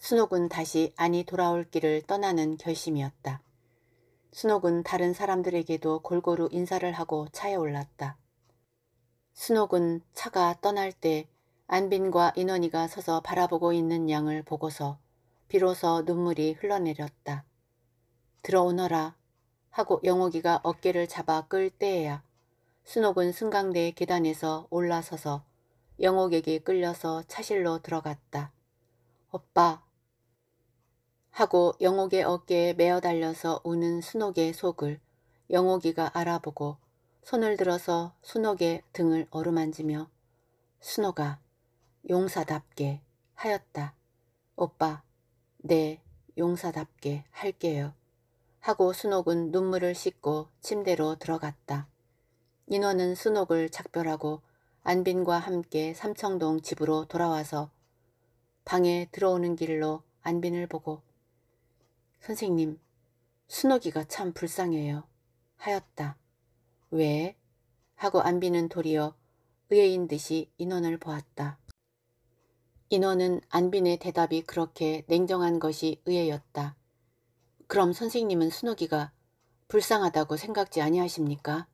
순옥은 다시 안이 돌아올 길을 떠나는 결심이었다. 순옥은 다른 사람들에게도 골고루 인사를 하고 차에 올랐다. 순옥은 차가 떠날 때 안빈과 인원이가 서서 바라보고 있는 양을 보고서 비로소 눈물이 흘러내렸다. 들어오너라 하고 영옥이가 어깨를 잡아 끌 때에야 순옥은 승강대 계단에서 올라서서 영옥에게 끌려서 차실로 들어갔다. 오빠 하고 영옥의 어깨에 메어 달려서 우는 순옥의 속을 영옥이가 알아보고 손을 들어서 순옥의 등을 어루만지며 순옥아 용사답게 하였다. 오빠 네 용사답게 할게요. 하고 순옥은 눈물을 씻고 침대로 들어갔다. 인원은 순옥을 작별하고 안빈과 함께 삼청동 집으로 돌아와서 방에 들어오는 길로 안빈을 보고 선생님, 순옥이가 참 불쌍해요. 하였다. 왜? 하고 안비는 도리어 의애인 듯이 인원을 보았다. 인원은 안빈의 대답이 그렇게 냉정한 것이 의외였다. 그럼 선생님은 순옥이가 불쌍하다고 생각지 아니하십니까?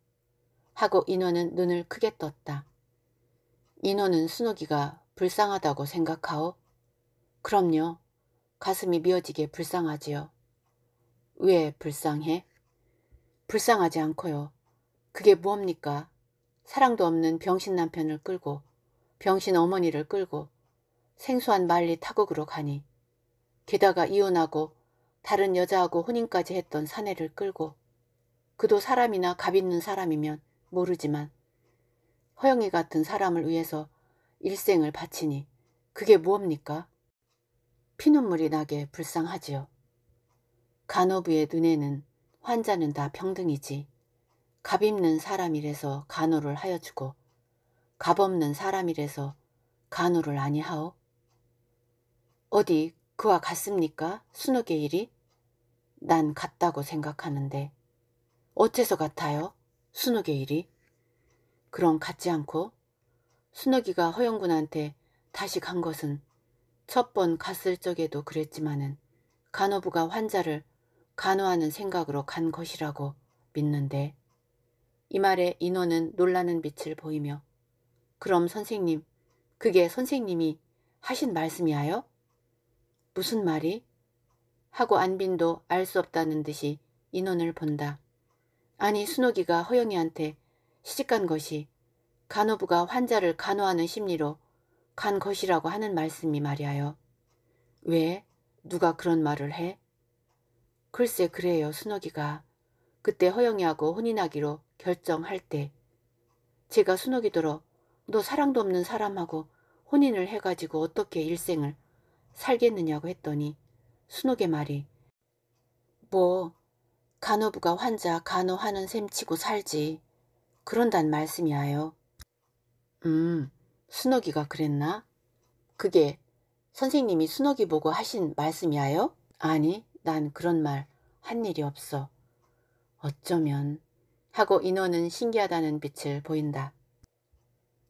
하고 인원은 눈을 크게 떴다. 인원은 순옥이가 불쌍하다고 생각하오? 그럼요. 가슴이 미어지게 불쌍하지요. 왜 불쌍해? 불쌍하지 않고요. 그게 뭡니까 사랑도 없는 병신 남편을 끌고 병신 어머니를 끌고 생소한 말리 타국으로 가니 게다가 이혼하고 다른 여자하고 혼인까지 했던 사내를 끌고 그도 사람이나 갑 있는 사람이면 모르지만 허영이 같은 사람을 위해서 일생을 바치니 그게 무엇입니까? 피눈물이 나게 불쌍하지요. 간호부의 눈에는 환자는 다 평등이지. 갑 입는 사람이래서 간호를 하여주고 갑 없는 사람이래서 간호를 아니하오. 어디 그와 같습니까? 순옥의 일이? 난 같다고 생각하는데 어째서 같아요? 순옥의 일이? 그럼 같지 않고 순옥이가 허영군한테 다시 간 것은 첫 번 갔을 적에도 그랬지만은 간호부가 환자를 간호하는 생각으로 간 것이라고 믿는데 이 말에 인호는 놀라는 빛을 보이며 그럼 선생님 그게 선생님이 하신 말씀이하여? 무슨 말이? 하고 안빈도 알 수 없다는 듯이 인원을 본다. 아니 순옥이가 허영이한테 시집간 것이 간호부가 환자를 간호하는 심리로 간 것이라고 하는 말씀이 말이하여 왜 누가 그런 말을 해? 글쎄 그래요 순옥이가. 그때 허영이하고 혼인하기로 결정할 때 제가 순옥이더러 너 사랑도 없는 사람하고 혼인을 해가지고 어떻게 일생을 살겠느냐고 했더니 순옥의 말이 뭐 간호부가 환자 간호하는 셈치고 살지 그런단 말씀이야요. 음 순옥이가 그랬나? 그게 선생님이 순옥이 보고 하신 말씀이야요? 아니 난 그런 말 한 일이 없어. 어쩌면 하고 인어는 신기하다는 빛을 보인다.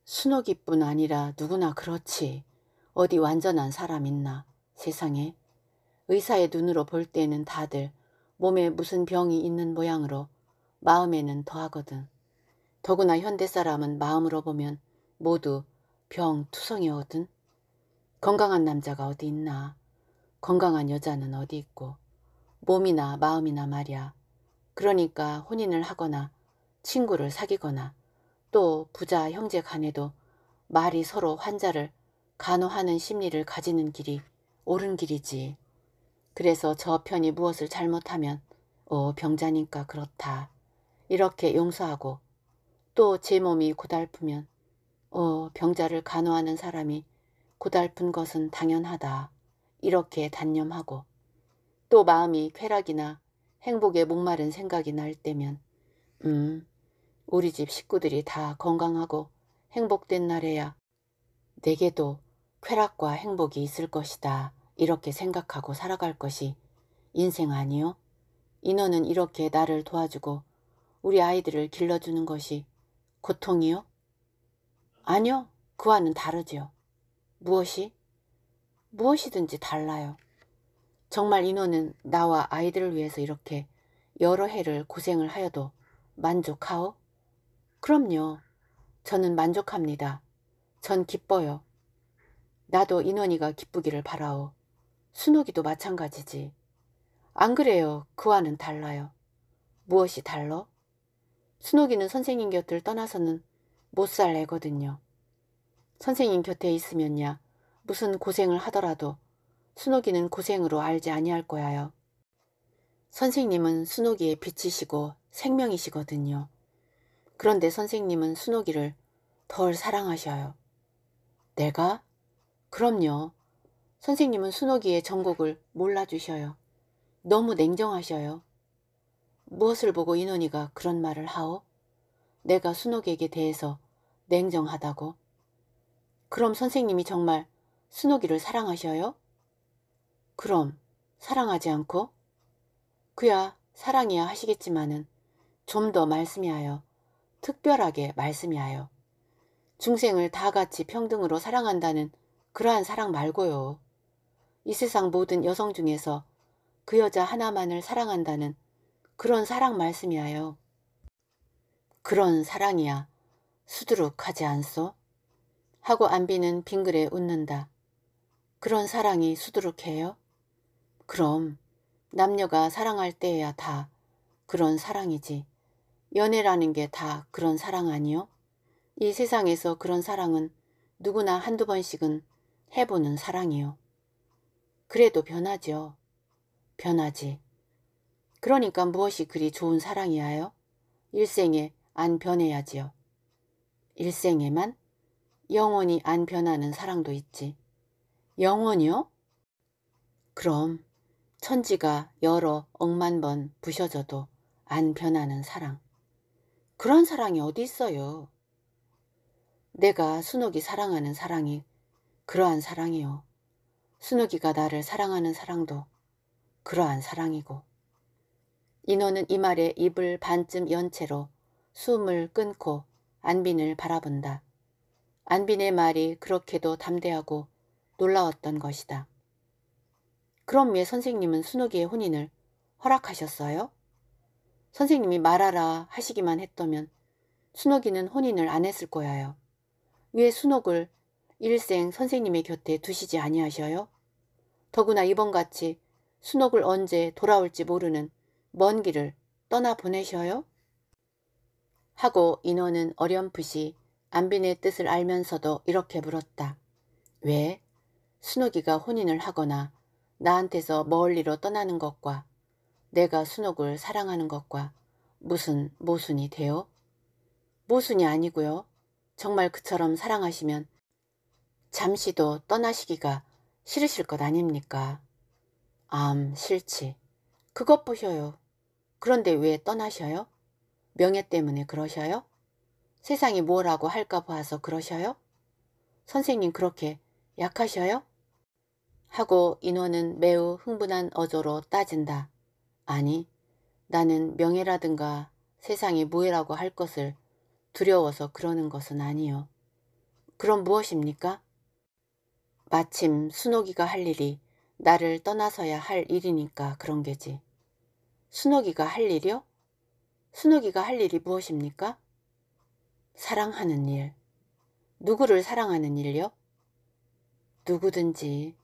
순옥이뿐 아니라 누구나 그렇지. 어디 완전한 사람 있나 세상에. 의사의 눈으로 볼 때는 다들 몸에 무슨 병이 있는 모양으로 마음에는 더하거든. 더구나 현대 사람은 마음으로 보면 모두 병투성이거든. 건강한 남자가 어디 있나. 건강한 여자는 어디 있고 몸이나 마음이나 말이야. 그러니까 혼인을 하거나 친구를 사귀거나 또 부자 형제 간에도 말이 서로 환자를 간호하는 심리를 가지는 길이 옳은 길이지. 그래서 저 편이 무엇을 잘못하면 어 병자니까 그렇다. 이렇게 용서하고 또 제 몸이 고달프면 어 병자를 간호하는 사람이 고달픈 것은 당연하다. 이렇게 단념하고 또 마음이 쾌락이나 행복에 목마른 생각이 날 때면 음 우리 집 식구들이 다 건강하고 행복된 날에야 내게도 쾌락과 행복이 있을 것이다 이렇게 생각하고 살아갈 것이 인생 아니요? 인어는 이렇게 나를 도와주고 우리 아이들을 길러주는 것이 고통이요? 아니요. 그와는 다르지요. 무엇이? 무엇이든지 달라요. 정말 인호는 나와 아이들을 위해서 이렇게 여러 해를 고생을 하여도 만족하오? 그럼요. 저는 만족합니다. 전 기뻐요. 나도 인원이가 기쁘기를 바라오. 순옥이도 마찬가지지. 안 그래요. 그와는 달라요. 무엇이 달러? 순옥이는 선생님 곁을 떠나서는 못 살 애거든요. 선생님 곁에 있으면야 무슨 고생을 하더라도 순옥이는 고생으로 알지 아니할 거야요. 선생님은 순옥이의 빛이시고 생명이시거든요. 그런데 선생님은 순옥이를 덜 사랑하셔요. 내가? 그럼요. 선생님은 순옥이의 전곡을 몰라주셔요. 너무 냉정하셔요. 무엇을 보고 인원이가 그런 말을 하오? 내가 순옥에게 대해서 냉정하다고? 그럼 선생님이 정말 순옥이를 사랑하셔요? 그럼 사랑하지 않고? 그야 사랑이야 하시겠지만은 좀 더 말씀이 하여 특별하게 말씀이 하여 중생을 다 같이 평등으로 사랑한다는 그러한 사랑 말고요. 이 세상 모든 여성 중에서 그 여자 하나만을 사랑한다는 그런 사랑 말씀이하여 그런 사랑이야 수두룩하지 않소? 하고 안비는 빙그레 웃는다. 그런 사랑이 수두룩해요? 그럼 남녀가 사랑할 때야 다 그런 사랑이지. 연애라는 게 다 그런 사랑 아니요? 이 세상에서 그런 사랑은 누구나 한두 번씩은 해보는 사랑이요. 그래도 변하죠. 변하지. 그러니까 무엇이 그리 좋은 사랑이야요? 일생에 안 변해야지요. 일생에만 영원히 안 변하는 사랑도 있지. 영원이요? 그럼 천지가 여러 억만 번 부셔져도 안 변하는 사랑. 그런 사랑이 어디 있어요. 내가 순옥이 사랑하는 사랑이 그러한 사랑이요. 순옥이가 나를 사랑하는 사랑도 그러한 사랑이고. 인호는 이 말에 입을 반쯤 연 채로 숨을 끊고 안빈을 바라본다. 안빈의 말이 그렇게도 담대하고 놀라웠던 것이다. 그럼 왜 선생님은 순옥이의 혼인을 허락하셨어요? 선생님이 말하라 하시기만 했다면 순옥이는 혼인을 안 했을 거예요. 왜 순옥을 일생 선생님의 곁에 두시지 아니하셔요? 더구나 이번같이 순옥을 언제 돌아올지 모르는 먼 길을 떠나 보내셔요? 하고 인원은 어렴풋이 안빈의 뜻을 알면서도 이렇게 물었다. 왜? 순옥이가 혼인을 하거나 나한테서 멀리로 떠나는 것과 내가 순옥을 사랑하는 것과 무슨 모순이 돼요? 모순이 아니고요. 정말 그처럼 사랑하시면 잠시도 떠나시기가 싫으실 것 아닙니까? 암, 싫지. 그것 보셔요. 그런데 왜 떠나셔요? 명예 때문에 그러셔요? 세상이 뭐라고 할까 봐서 그러셔요? 선생님 그렇게 약하셔요? 하고 인원은 매우 흥분한 어조로 따진다. 아니, 나는 명예라든가 세상이 무해라고 할 것을 두려워서 그러는 것은 아니요. 그럼 무엇입니까? 마침 순옥이가 할 일이 나를 떠나서야 할 일이니까 그런 게지. 순옥이가 할 일이요? 순옥이가 할 일이 무엇입니까? 사랑하는 일. 누구를 사랑하는 일요? 누구든지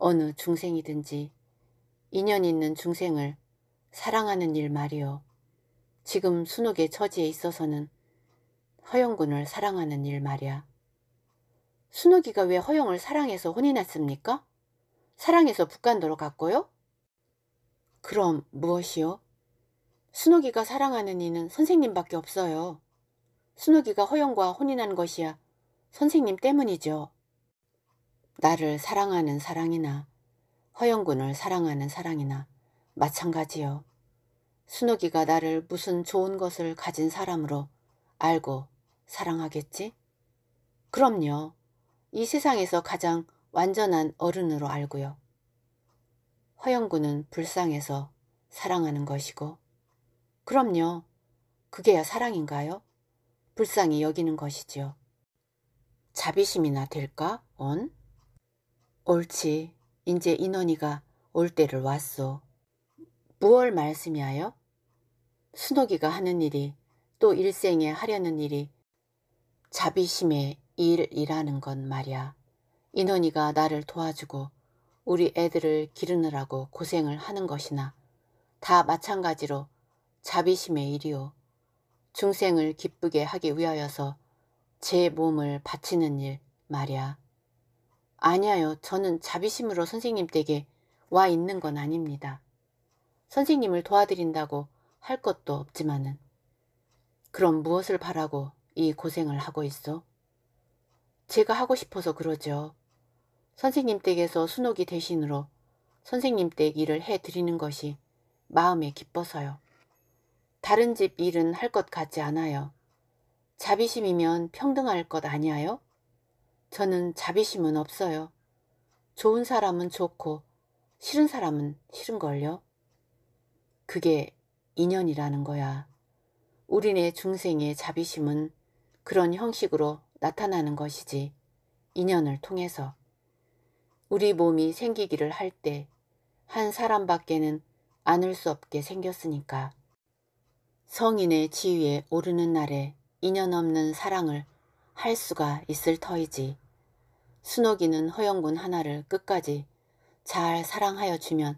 어느 중생이든지 인연 있는 중생을 사랑하는 일 말이요. 지금 순옥의 처지에 있어서는 허영군을 사랑하는 일 말이야. 순옥이가 왜 허영을 사랑해서 혼이 났습니까? 사랑해서 북간도로 갔고요? 그럼 무엇이요? 순옥이가 사랑하는 이는 선생님밖에 없어요. 순옥이가 허영과 혼인한 것이야 선생님 때문이죠. 나를 사랑하는 사랑이나 허영군을 사랑하는 사랑이나 마찬가지요. 순옥이가 나를 무슨 좋은 것을 가진 사람으로 알고 사랑하겠지? 그럼요. 이 세상에서 가장 완전한 어른으로 알고요. 허영군은 불쌍해서 사랑하는 것이고 그럼요. 그게야 사랑인가요? 불쌍히 여기는 것이지요. 자비심이나 될까, 온? 옳지. 이제 인원이가 올 때를 왔소. 무얼 말씀이하여? 순옥이가 하는 일이 또 일생에 하려는 일이 자비심의 일이라는 건 말이야. 인원이가 나를 도와주고 우리 애들을 기르느라고 고생을 하는 것이나 다 마찬가지로 자비심의 일이요. 중생을 기쁘게 하기 위하여서 제 몸을 바치는 일 말이야. 아니에요. 저는 자비심으로 선생님 댁에 와 있는 건 아닙니다. 선생님을 도와드린다고 할 것도 없지만은. 그럼 무엇을 바라고 이 고생을 하고 있어? 제가 하고 싶어서 그러죠. 선생님 댁에서 순옥이 대신으로 선생님 댁 일을 해드리는 것이 마음에 기뻐서요. 다른 집 일은 할 것 같지 않아요. 자비심이면 평등할 것 아니아요? 저는 자비심은 없어요. 좋은 사람은 좋고 싫은 사람은 싫은걸요. 그게 인연이라는 거야. 우리네 중생의 자비심은 그런 형식으로 나타나는 것이지 인연을 통해서 우리 몸이 생기기를 할 때 한 사람밖에는 안을 수 없게 생겼으니까 성인의 지위에 오르는 날에 인연 없는 사랑을 할 수가 있을 터이지. 순옥이는 허영군 하나를 끝까지 잘 사랑하여 주면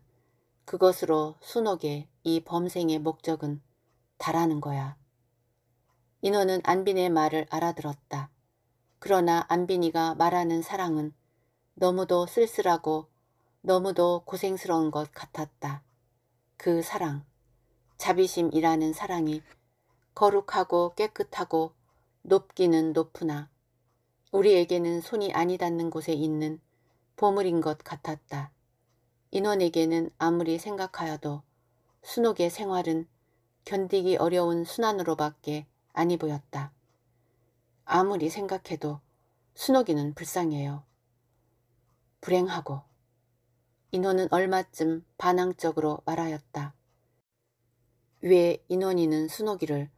그것으로 순옥의 이 범생의 목적은 달하는 거야. 인호는 안빈의 말을 알아들었다. 그러나 안빈이가 말하는 사랑은 너무도 쓸쓸하고 너무도 고생스러운 것 같았다. 그 사랑, 자비심이라는 사랑이 거룩하고 깨끗하고 높기는 높으나 우리에게는 손이 아니 닿는 곳에 있는 보물인 것 같았다. 인원에게는 아무리 생각하여도 순옥의 생활은 견디기 어려운 순환으로밖에 아니 보였다. 아무리 생각해도 순옥이는 불쌍해요. 불행하고 인원은 얼마쯤 반항적으로 말하였다. 왜 인원이는 순옥이를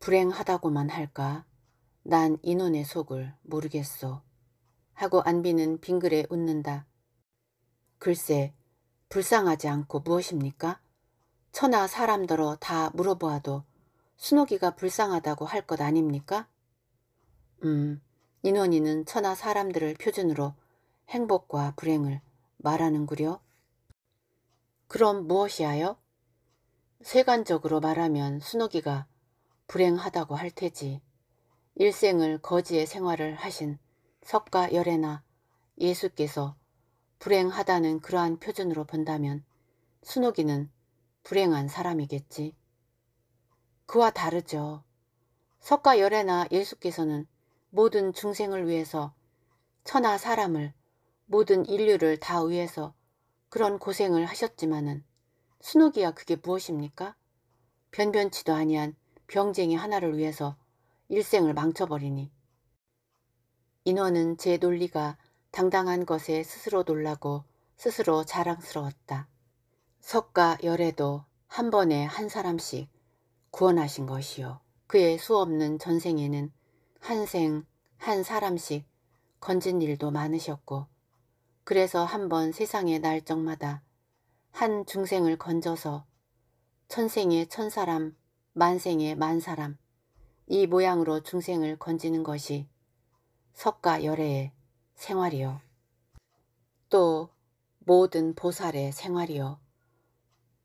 불행하다고만 할까? 난 인원의 속을 모르겠소. 하고 안비는 빙그레 웃는다. 글쎄, 불쌍하지 않고 무엇입니까? 천하 사람더러 다 물어보아도 순옥이가 불쌍하다고 할 것 아닙니까? 음, 인원이는 천하 사람들을 표준으로 행복과 불행을 말하는구려. 그럼 무엇이하여? 세간적으로 말하면 순옥이가 불행하다고 할 테지. 일생을 거지의 생활을 하신 석가 열애나 예수께서 불행하다는 그러한 표준으로 본다면 순옥이는 불행한 사람이겠지. 그와 다르죠. 석가 열애나 예수께서는 모든 중생을 위해서 천하 사람을 모든 인류를 다 위해서 그런 고생을 하셨지만은 순옥이야 그게 무엇입니까? 변변치도 아니한 병쟁이 하나를 위해서 일생을 망쳐버리니. 인원은 제 논리가 당당한 것에 스스로 놀라고 스스로 자랑스러웠다. 석가 열에도 한 번에 한 사람씩 구원하신 것이요. 그의 수없는 전생에는 한생 한 사람씩 건진 일도 많으셨고 그래서 한 번세상에날적마다한 중생을 건져서 천생의천 사람, 만생의만 사람, 이 모양으로 중생을 건지는 것이 석가 열애의 생활이요. 또 모든 보살의 생활이요.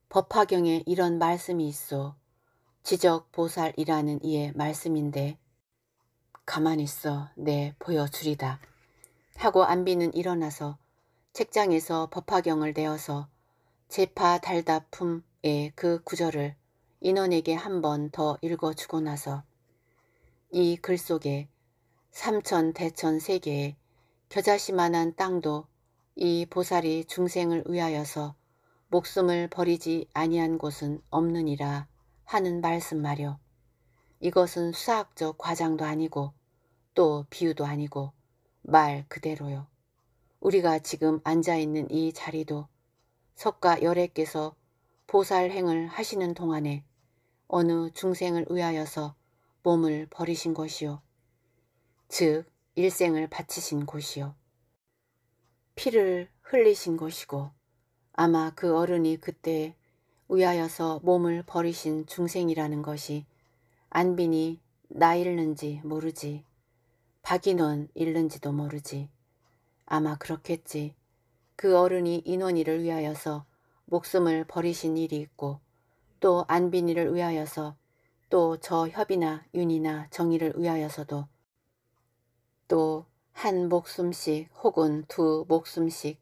법화경에 이런 말씀이 있어 지적 보살이라는 이의 말씀인데 가만 있어 내 네, 보여주리다 하고 안비는 일어나서 책장에서 법화경을 내어서 제파 달다품의 그 구절을 인원에게 한 번 더 읽어주고 나서 이글 속에 삼천 대천 세계에 겨자씨만한 땅도 이 보살이 중생을 위하여서 목숨을 버리지 아니한 곳은 없느니라 하는 말씀 마려. 이것은 수학적 과장도 아니고 또 비유도 아니고 말 그대로요. 우리가 지금 앉아있는 이 자리도 석가 열애께서 보살행을 하시는 동안에 어느 중생을 위하여서 몸을 버리신 것이요. 즉 일생을 바치신 곳이요. 피를 흘리신 것이고 아마 그 어른이 그때 의하여서 몸을 버리신 중생이라는 것이 안빈이 나 잃는지 모르지 박인원 잃는지도 모르지 아마 그렇겠지 그 어른이 인원이를 위하여서 목숨을 버리신 일이 있고 또 안빈이를 위하여서 또저 협이나 윤이나 정의를 위하여서도 또 한 목숨씩 혹은 두 목숨씩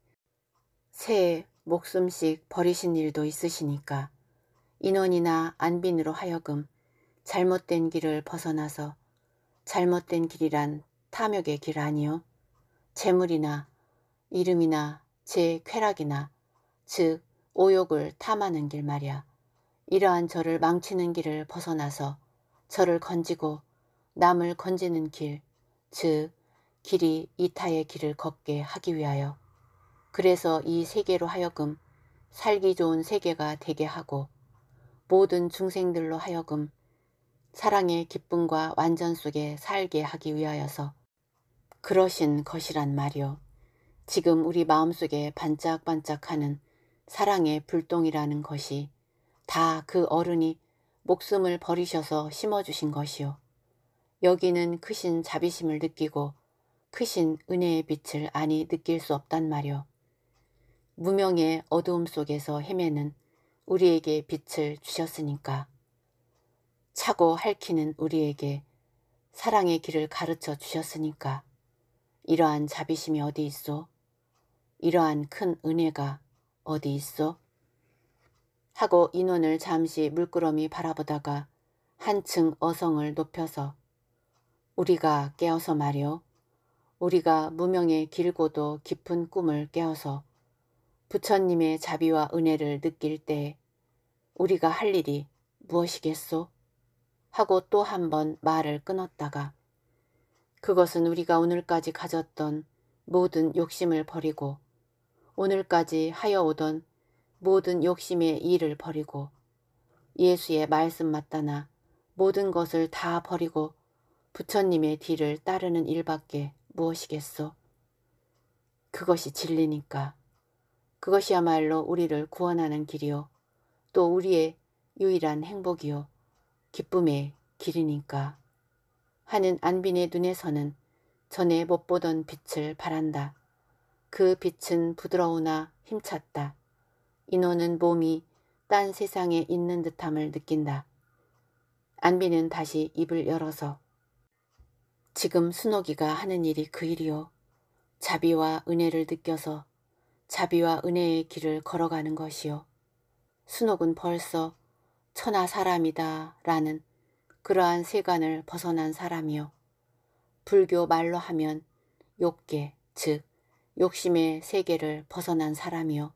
세 목숨씩 버리신 일도 있으시니까 인원이나 안빈으로 하여금 잘못된 길을 벗어나서 잘못된 길이란 탐욕의 길 아니요 재물이나 이름이나 제 쾌락이나 즉 오욕을 탐하는 길 말이야. 이러한 저를 망치는 길을 벗어나서 저를 건지고 남을 건지는 길, 즉 길이 이타의 길을 걷게 하기 위하여 그래서 이 세계로 하여금 살기 좋은 세계가 되게 하고 모든 중생들로 하여금 사랑의 기쁨과 완전 속에 살게 하기 위하여서 그러신 것이란 말이요. 지금 우리 마음속에 반짝반짝하는 사랑의 불똥이라는 것이 다그 어른이 목숨을 버리셔서 심어주신 것이요. 여기는 크신 자비심을 느끼고 크신 은혜의 빛을 아니 느낄 수 없단 말이오 무명의 어두움 속에서 헤매는 우리에게 빛을 주셨으니까. 차고 핥히는 우리에게 사랑의 길을 가르쳐 주셨으니까. 이러한 자비심이 어디 있어? 이러한 큰 은혜가 어디 있어? 하고 인원을 잠시 물끄러미 바라보다가 한층 어성을 높여서 우리가 깨어서 말이오. 우리가 무명의 길고도 깊은 꿈을 깨어서 부처님의 자비와 은혜를 느낄 때 우리가 할 일이 무엇이겠소? 하고 또 한 번 말을 끊었다가 그것은 우리가 오늘까지 가졌던 모든 욕심을 버리고 오늘까지 하여오던 모든 욕심의 일을 버리고 예수의 말씀 맞다나 모든 것을 다 버리고 부처님의 뒤를 따르는 일밖에 무엇이겠소? 그것이 진리니까. 그것이야말로 우리를 구원하는 길이요. 또 우리의 유일한 행복이요. 기쁨의 길이니까. 하는 안빈의 눈에서는 전에 못 보던 빛을 바란다. 그 빛은 부드러우나 힘찼다. 인호는 몸이 딴 세상에 있는 듯함을 느낀다. 안비는 다시 입을 열어서 지금 순옥이가 하는 일이 그 일이요. 자비와 은혜를 느껴서 자비와 은혜의 길을 걸어가는 것이요. 순옥은 벌써 천하 사람이다 라는 그러한 세간을 벗어난 사람이요. 불교 말로 하면 욕계, 즉 욕심의 세계를 벗어난 사람이요.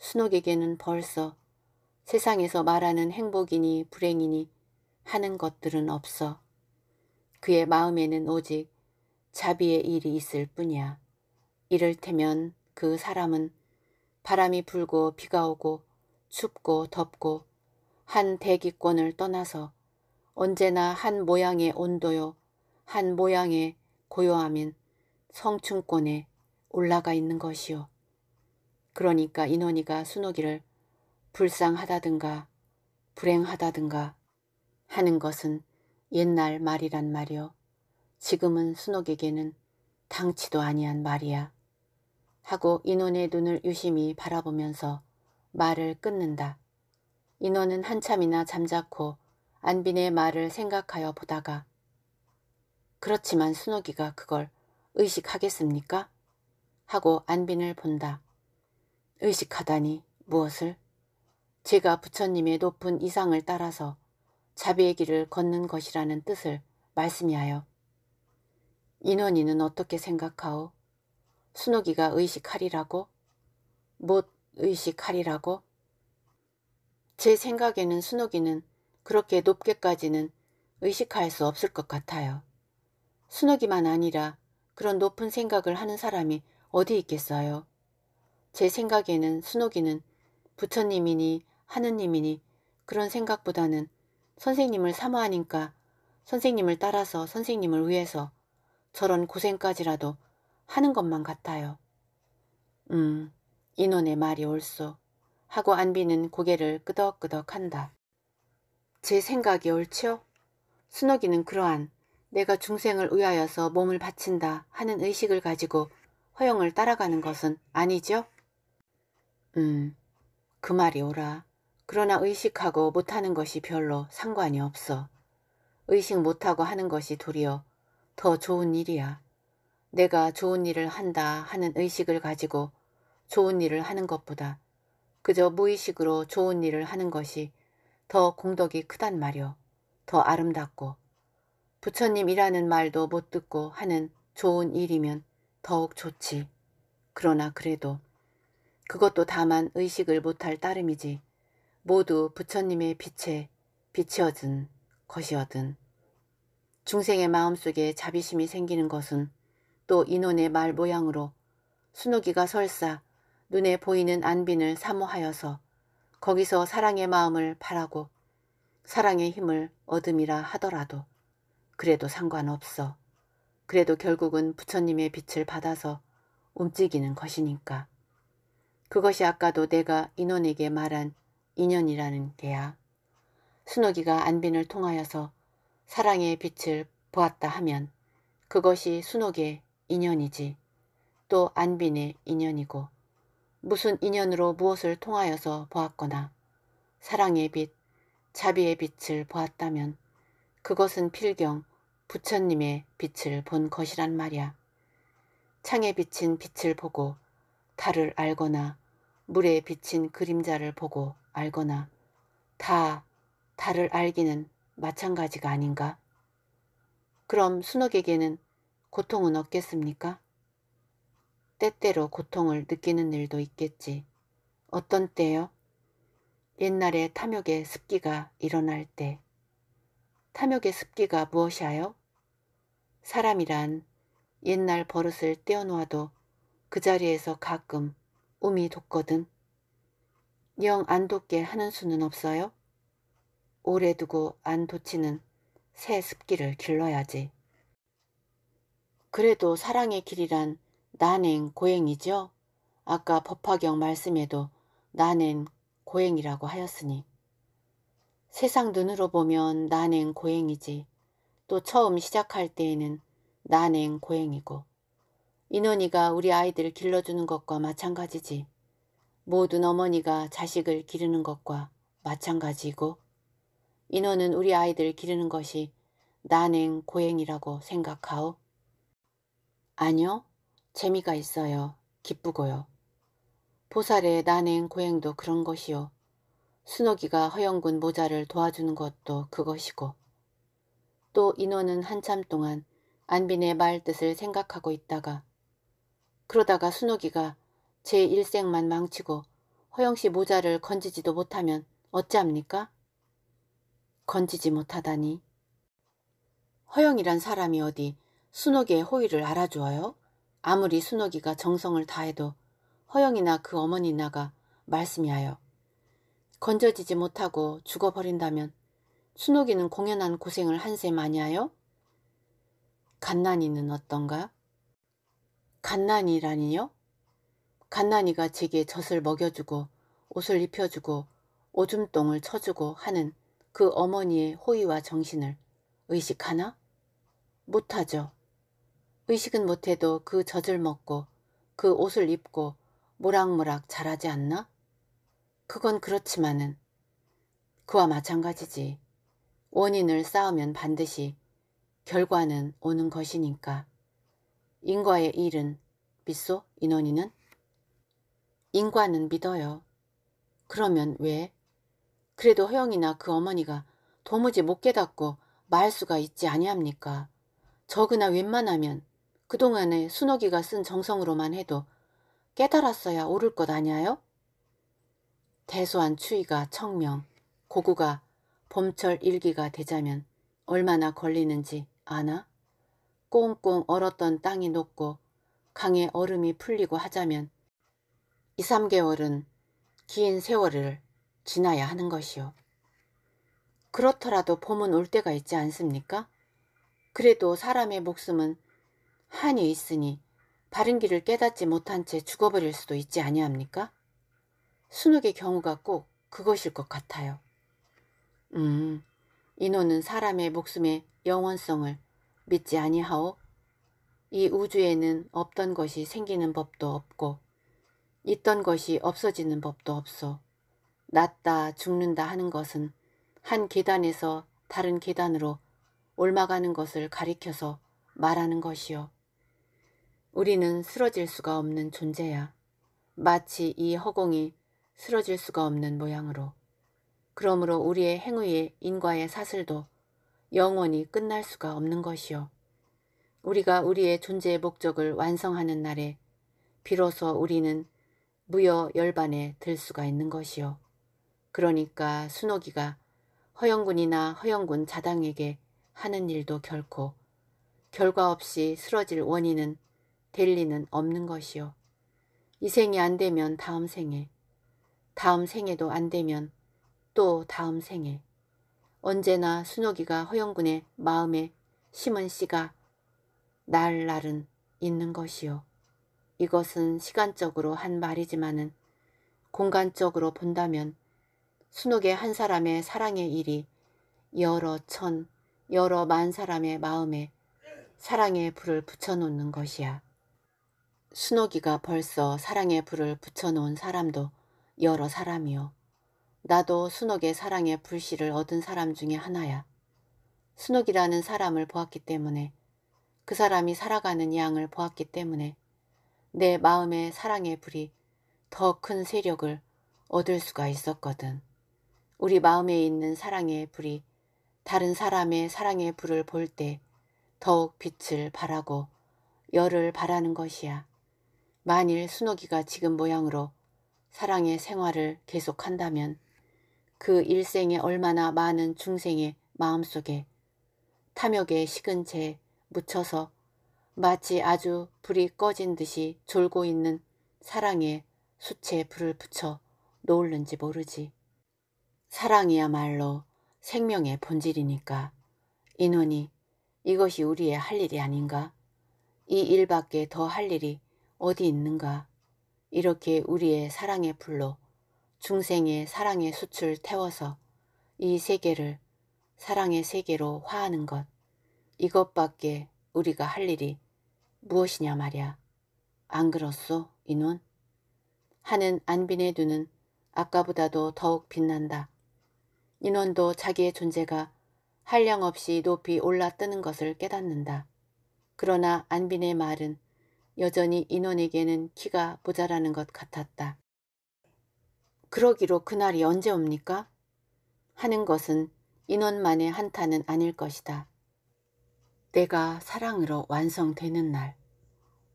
순옥에게는 벌써 세상에서 말하는 행복이니 불행이니 하는 것들은 없어. 그의 마음에는 오직 자비의 일이 있을 뿐이야. 이를테면 그 사람은 바람이 불고 비가 오고 춥고 덥고 한 대기권을 떠나서 언제나 한 모양의 온도요 한 모양의 고요함인 성층권에 올라가 있는 것이요. 그러니까 인원이가 순옥이를 불쌍하다든가 불행하다든가 하는 것은 옛날 말이란 말이요. 지금은 순옥에게는 당치도 아니한 말이야. 하고 인원의 눈을 유심히 바라보면서 말을 끊는다. 인원은 한참이나 잠자코 안빈의 말을 생각하여 보다가 그렇지만 순옥이가 그걸 의식하겠습니까? 하고 안빈을 본다. 의식하다니 무엇을? 제가 부처님의 높은 이상을 따라서 자비의 길을 걷는 것이라는 뜻을 말씀이하여 인원이는 어떻게 생각하오? 순옥이가 의식하리라고? 못 의식하리라고? 제 생각에는 순옥이는 그렇게 높게까지는 의식할 수 없을 것 같아요. 순옥이만 아니라 그런 높은 생각을 하는 사람이 어디 있겠어요? 제 생각에는 순옥이는 부처님이니 하느님이니 그런 생각보다는 선생님을 사모하니까 선생님을 따라서 선생님을 위해서 저런 고생까지라도 하는 것만 같아요. 음, 인원의 말이 옳소. 하고 안비는 고개를 끄덕끄덕 한다. 제 생각이 옳죠요 순옥이는 그러한 내가 중생을 위하여서 몸을 바친다 하는 의식을 가지고 허영을 따라가는 것은 아니죠 음, 그 말이 오라. 그러나 의식하고 못하는 것이 별로 상관이 없어. 의식 못하고 하는 것이 도리어 더 좋은 일이야. 내가 좋은 일을 한다 하는 의식을 가지고 좋은 일을 하는 것보다 그저 무의식으로 좋은 일을 하는 것이 더 공덕이 크단 말이오. 더 아름답고 부처님이라는 말도 못 듣고 하는 좋은 일이면 더욱 좋지. 그러나 그래도 그것도 다만 의식을 못할 따름이지 모두 부처님의 빛에 빛이어든 것이어든 중생의 마음속에 자비심이 생기는 것은 또 인원의 말 모양으로 순옥기가 설사 눈에 보이는 안빈을 사모하여서 거기서 사랑의 마음을 바라고 사랑의 힘을 얻음이라 하더라도 그래도 상관없어. 그래도 결국은 부처님의 빛을 받아서 움직이는 것이니까. 그것이 아까도 내가 인원에게 말한 인연이라는 게야. 순옥이가 안빈을 통하여서 사랑의 빛을 보았다 하면 그것이 순옥의 인연이지 또 안빈의 인연이고 무슨 인연으로 무엇을 통하여서 보았거나 사랑의 빛, 자비의 빛을 보았다면 그것은 필경 부처님의 빛을 본 것이란 말이야. 창에 비친 빛을 보고 달을 알거나 물에 비친 그림자를 보고 알거나 다 달을 알기는 마찬가지가 아닌가? 그럼 순옥에게는 고통은 없겠습니까? 때때로 고통을 느끼는 일도 있겠지. 어떤 때요? 옛날에 탐욕의 습기가 일어날 때. 탐욕의 습기가 무엇이하여? 사람이란 옛날 버릇을 떼어놓아도 그 자리에서 가끔 우미 돕거든. 영안 돕게 하는 수는 없어요? 오래 두고 안 도치는 새 습기를 길러야지. 그래도 사랑의 길이란 난행 고행이죠? 아까 법화경 말씀에도 난행 고행이라고 하였으니. 세상 눈으로 보면 난행 고행이지 또 처음 시작할 때에는 난행 고행이고 인원이가 우리 아이들을 길러주는 것과 마찬가지지. 모든 어머니가 자식을 기르는 것과 마찬가지고 인원은 우리 아이들을 기르는 것이 난행 고행이라고 생각하오? 아니요. 재미가 있어요. 기쁘고요. 보살의 난행 고행도 그런 것이요. 순옥이가 허영군 모자를 도와주는 것도 그것이고 또 인원은 한참 동안 안빈의 말 뜻을 생각하고 있다가 그러다가 순옥이가 제 일생만 망치고 허영씨 모자를 건지지도 못하면 어찌합니까? 건지지 못하다니. 허영이란 사람이 어디 순옥의 호의를 알아주어요? 아무리 순옥이가 정성을 다해도 허영이나 그 어머니나가 말씀이하여 건져지지 못하고 죽어버린다면 순옥이는 공연한 고생을 한 셈 아니하여? 갓난이는 어떤가? 갓난이라니요? 갓난이가 제게 젖을 먹여주고 옷을 입혀주고 오줌똥을 쳐주고 하는 그 어머니의 호의와 정신을 의식하나? 못하죠. 의식은 못해도 그 젖을 먹고 그 옷을 입고 모락모락 자라지 않나? 그건 그렇지만은 그와 마찬가지지. 원인을 쌓으면 반드시 결과는 오는 것이니까. 인과의 일은 믿소 인원이는? 인과는 믿어요. 그러면 왜? 그래도 허영이나 그 어머니가 도무지 못 깨닫고 말수가 있지 아니합니까? 적으나 웬만하면 그동안에 순옥이가 쓴 정성으로만 해도 깨달았어야 오를 것 아니아요? 대소한 추위가 청명, 고구가 봄철 일기가 되자면 얼마나 걸리는지 아나? 꽁꽁 얼었던 땅이 녹고 강의 얼음이 풀리고 하자면 2, 3개월은 긴 세월을 지나야 하는 것이요. 그렇더라도 봄은 올 때가 있지 않습니까? 그래도 사람의 목숨은 한이 있으니 바른 길을 깨닫지 못한 채 죽어버릴 수도 있지 아니합니까? 순욱의 경우가 꼭 그것일 것 같아요. 음, 인호는 사람의 목숨의 영원성을 믿지 아니하오. 이 우주에는 없던 것이 생기는 법도 없고 있던 것이 없어지는 법도 없어. 낫다 죽는다 하는 것은 한 계단에서 다른 계단으로 올라가는 것을 가리켜서 말하는 것이요. 우리는 쓰러질 수가 없는 존재야. 마치 이 허공이 쓰러질 수가 없는 모양으로. 그러므로 우리의 행위의 인과의 사슬도 영원히 끝날 수가 없는 것이요. 우리가 우리의 존재의 목적을 완성하는 날에 비로소 우리는 무여 열반에 들 수가 있는 것이요. 그러니까 순옥이가 허영군이나 허영군 자당에게 하는 일도 결코 결과 없이 쓰러질 원인은 될 리는 없는 것이요. 이 생이 안 되면 다음 생에, 다음 생에도 안 되면 또 다음 생에, 언제나 순옥이가 허영군의 마음에 심은 씨가 날 날은 있는 것이요. 이것은 시간적으로 한 말이지만은 공간적으로 본다면 순옥의 한 사람의 사랑의 일이 여러 천, 여러 만 사람의 마음에 사랑의 불을 붙여놓는 것이야. 순옥이가 벌써 사랑의 불을 붙여놓은 사람도 여러 사람이요. 나도 순옥의 사랑의 불씨를 얻은 사람 중에 하나야. 순옥이라는 사람을 보았기 때문에 그 사람이 살아가는 양을 보았기 때문에 내 마음의 사랑의 불이 더 큰 세력을 얻을 수가 있었거든. 우리 마음에 있는 사랑의 불이 다른 사람의 사랑의 불을 볼 때 더욱 빛을 바라고 열을 바라는 것이야. 만일 순옥이가 지금 모양으로 사랑의 생활을 계속한다면 그 일생에 얼마나 많은 중생의 마음속에 탐욕의 식은 채 묻혀서 마치 아주 불이 꺼진 듯이 졸고 있는 사랑의 수채 불을 붙여 놓을는지 모르지. 사랑이야말로 생명의 본질이니까. 인원이 이것이 우리의 할 일이 아닌가? 이 일밖에 더 할 일이 어디 있는가? 이렇게 우리의 사랑의 불로 중생의 사랑의 숯을 태워서 이 세계를 사랑의 세계로 화하는 것 이것밖에 우리가 할 일이 무엇이냐 말이야. 안 그렇소 인원? 하는 안빈의 눈은 아까보다도 더욱 빛난다. 인원도 자기의 존재가 한량 없이 높이 올라뜨는 것을 깨닫는다. 그러나 안빈의 말은 여전히 인원에게는 키가 모자라는 것 같았다. 그러기로 그날이 언제 옵니까? 하는 것은 인원만의 한탄은 아닐 것이다. 내가 사랑으로 완성되는 날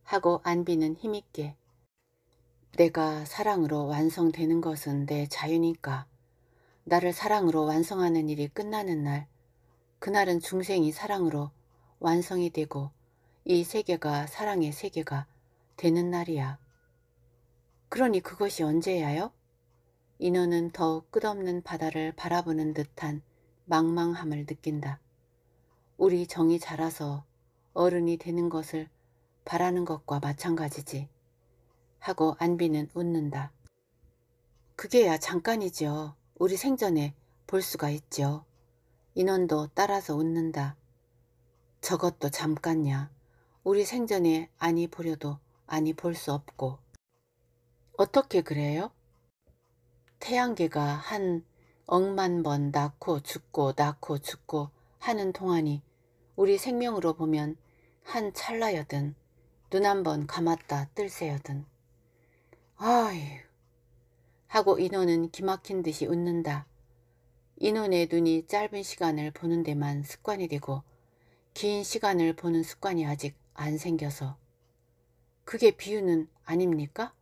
하고 안비는 힘있게 내가 사랑으로 완성되는 것은 내 자유니까 나를 사랑으로 완성하는 일이 끝나는 날 그날은 중생이 사랑으로 완성이 되고 이 세계가 사랑의 세계가 되는 날이야. 그러니 그것이 언제야요? 인어는 더욱 끝없는 바다를 바라보는 듯한 망망함을 느낀다. 우리 정이 자라서 어른이 되는 것을 바라는 것과 마찬가지지. 하고 안비는 웃는다. 그게야 잠깐이지요. 우리 생전에 볼 수가 있지요. 인원도 따라서 웃는다. 저것도 잠깐야. 우리 생전에 아니 보려도 아니 볼 수 없고. 어떻게 그래요? 태양계가 한 억만 번 낳고 죽고 낳고 죽고 하는 동안이 우리 생명으로 보면 한 찰나여든 눈 한 번 감았다 뜰새여든 아휴 하고 인호는 기막힌 듯이 웃는다. 인호의 눈이 짧은 시간을 보는 데만 습관이 되고 긴 시간을 보는 습관이 아직 안 생겨서 그게 비유는 아닙니까?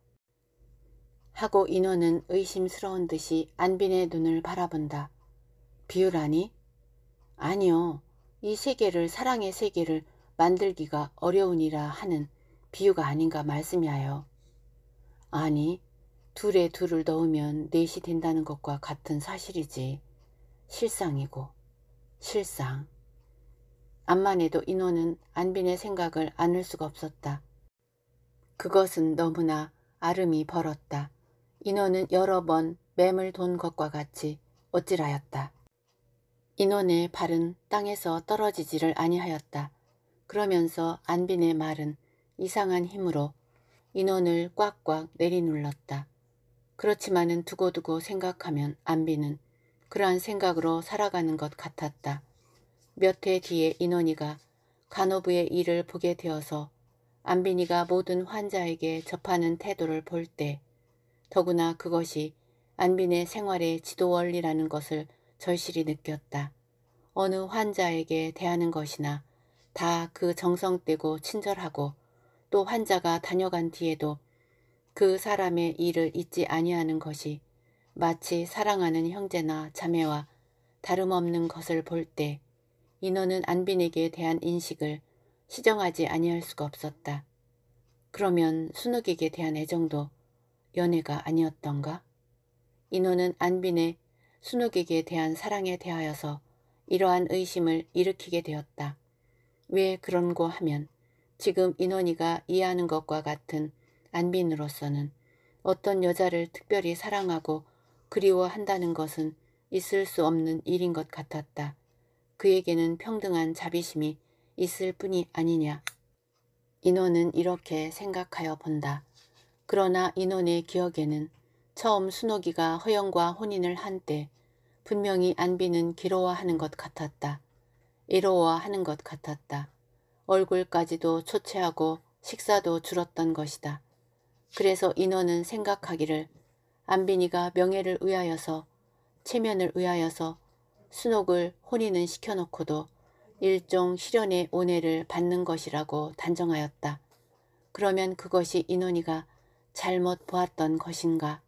하고 인호는 의심스러운 듯이 안빈의 눈을 바라본다. 비유라니? 아니요. 이 세계를 사랑의 세계를 만들기가 어려우니라 하는 비유가 아닌가 말씀이하여. 아니, 둘에 둘을 넣으면 넷이 된다는 것과 같은 사실이지. 실상이고, 실상. 암만 해도 인호는 안빈의 생각을 안을 수가 없었다. 그것은 너무나 아름이 벌었다. 인원은 여러 번 맴을 돈 것과 같이 어찌라였다. 인원의 발은 땅에서 떨어지지를 아니하였다. 그러면서 안빈의 말은 이상한 힘으로 인원을 꽉꽉 내리눌렀다. 그렇지만은 두고두고 생각하면 안빈은 그러한 생각으로 살아가는 것 같았다. 몇 해 뒤에 인원이가 간호부의 일을 보게 되어서 안빈이가 모든 환자에게 접하는 태도를 볼때 더구나 그것이 안빈의 생활의 지도 원리라는 것을 절실히 느꼈다. 어느 환자에게 대하는 것이나 다 그 정성되고 친절하고 또 환자가 다녀간 뒤에도 그 사람의 일을 잊지 아니하는 것이 마치 사랑하는 형제나 자매와 다름없는 것을 볼 때 인원은 안빈에게 대한 인식을 시정하지 아니할 수가 없었다. 그러면 순욱에게 대한 애정도 연애가 아니었던가? 인호는 안빈의 순옥에게 대한 사랑에 대하여서 이러한 의심을 일으키게 되었다. 왜 그런고 하면 지금 인원이가 이해하는 것과 같은 안빈으로서는 어떤 여자를 특별히 사랑하고 그리워한다는 것은 있을 수 없는 일인 것 같았다. 그에게는 평등한 자비심이 있을 뿐이 아니냐. 인원은 이렇게 생각하여 본다. 그러나 인원의 기억에는 처음 순옥이가 허영과 혼인을 한 때 분명히 안비는 괴로워하는것 같았다. 이로워하는 것 같았다. 얼굴까지도 초췌하고 식사도 줄었던 것이다. 그래서 인원은 생각하기를 안빈이가 명예를 의하여서 체면을 의하여서 순옥을 혼인은 시켜놓고도 일종 실현의 온해를 받는 것이라고 단정하였다. 그러면 그것이 인원이가 잘못 보았던 것인가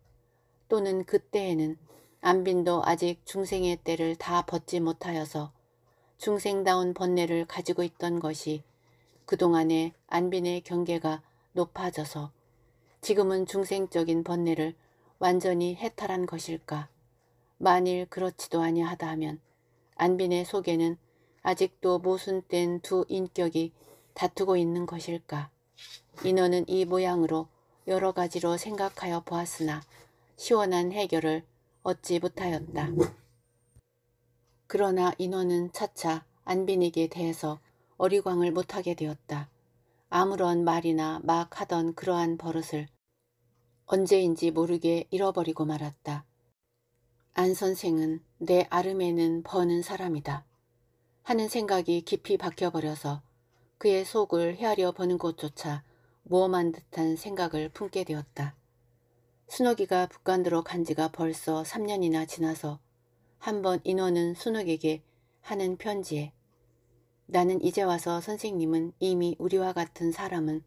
또는 그때에는 안빈도 아직 중생의 때를 다 벗지 못하여서 중생다운 번뇌를 가지고 있던 것이 그동안의 안빈의 경계가 높아져서 지금은 중생적인 번뇌를 완전히 해탈한 것일까 만일 그렇지도 아니하다 하면 안빈의 속에는 아직도 모순된 두 인격이 다투고 있는 것일까 인어는 이 모양으로 여러 가지로 생각하여 보았으나 시원한 해결을 얻지 못하였다. 그러나 인원은 차차 안빈에게 대해서 어리광을 못하게 되었다. 아무런 말이나 막 하던 그러한 버릇을 언제인지 모르게 잃어버리고 말았다. 안 선생은 내 아름에는 버는 사람이다. 하는 생각이 깊이 박혀버려서 그의 속을 헤아려 버는곳조차 모험한 듯한 생각을 품게 되었다. 순옥이가 북한으로간 지가 벌써 3년이나 지나서 한 번 인원은 순옥에게 하는 편지에 나는 이제 와서 선생님은 이미 우리와 같은 사람은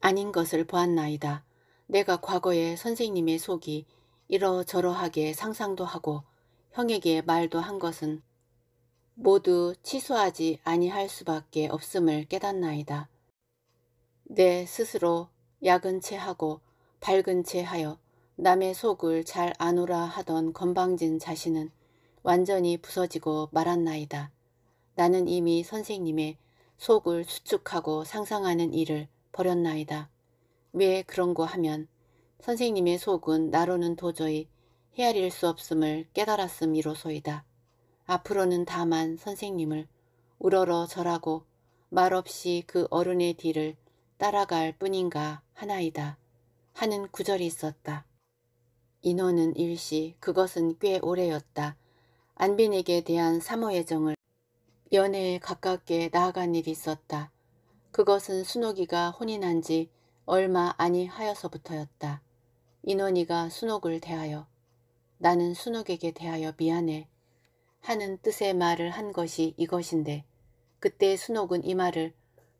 아닌 것을 보았나이다. 내가 과거에 선생님의 속이 이러저러하게 상상도 하고 형에게 말도 한 것은 모두 취소하지 아니할 수밖에 없음을 깨닫나이다. 내 스스로 약은 체하고 밝은 체하여 남의 속을 잘 아노라 하던 건방진 자신은 완전히 부서지고 말았나이다. 나는 이미 선생님의 속을 수축하고 상상하는 일을 버렸나이다. 왜 그런고 하면 선생님의 속은 나로는 도저히 헤아릴 수 없음을 깨달았음이로소이다. 앞으로는 다만 선생님을 우러러 절하고 말없이 그 어른의 뒤를 따라갈 뿐인가 하나이다 하는 구절이 있었다. 인호는 일시 그것은 꽤 오래였다. 안빈에게 대한 사모예 정을 연애에 가깝게 나아간 일이 있었다. 그것은 순옥이가 혼인한지 얼마 아니하여서부터였다. 인원이가 순옥을 대하여 나는 순옥에게 대하여 미안해 하는 뜻의 말을 한 것이 이것인데 그때 순옥은 이 말을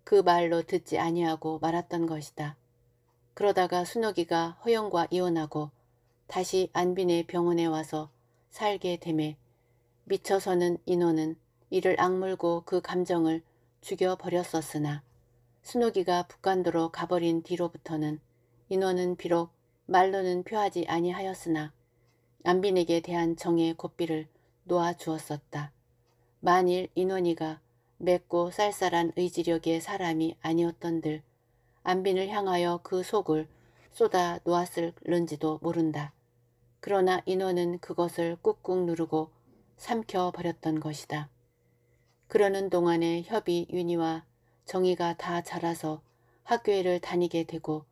그 말로 듣지 아니하고 말았던 것이다. 그러다가 순옥이가 허영과 이혼하고 다시 안빈의 병원에 와서 살게 되매 미쳐서는 인호는 이를 악물고 그 감정을 죽여버렸었으나 순옥이가 북간도로 가버린 뒤로부터는 인호는 비록 말로는 표하지 아니하였으나 안빈에게 대한 정의 고삐를 놓아주었었다. 만일 인원이가 맵고 쌀쌀한 의지력의 사람이 아니었던들 안빈을 향하여 그 속을 쏟아 놓았을런지도 모른다. 그러나 인원은 그것을 꾹꾹 누르고 삼켜버렸던 것이다. 그러는 동안에 협이 윤희와 정희가 다 자라서 학교에를 다니게 되고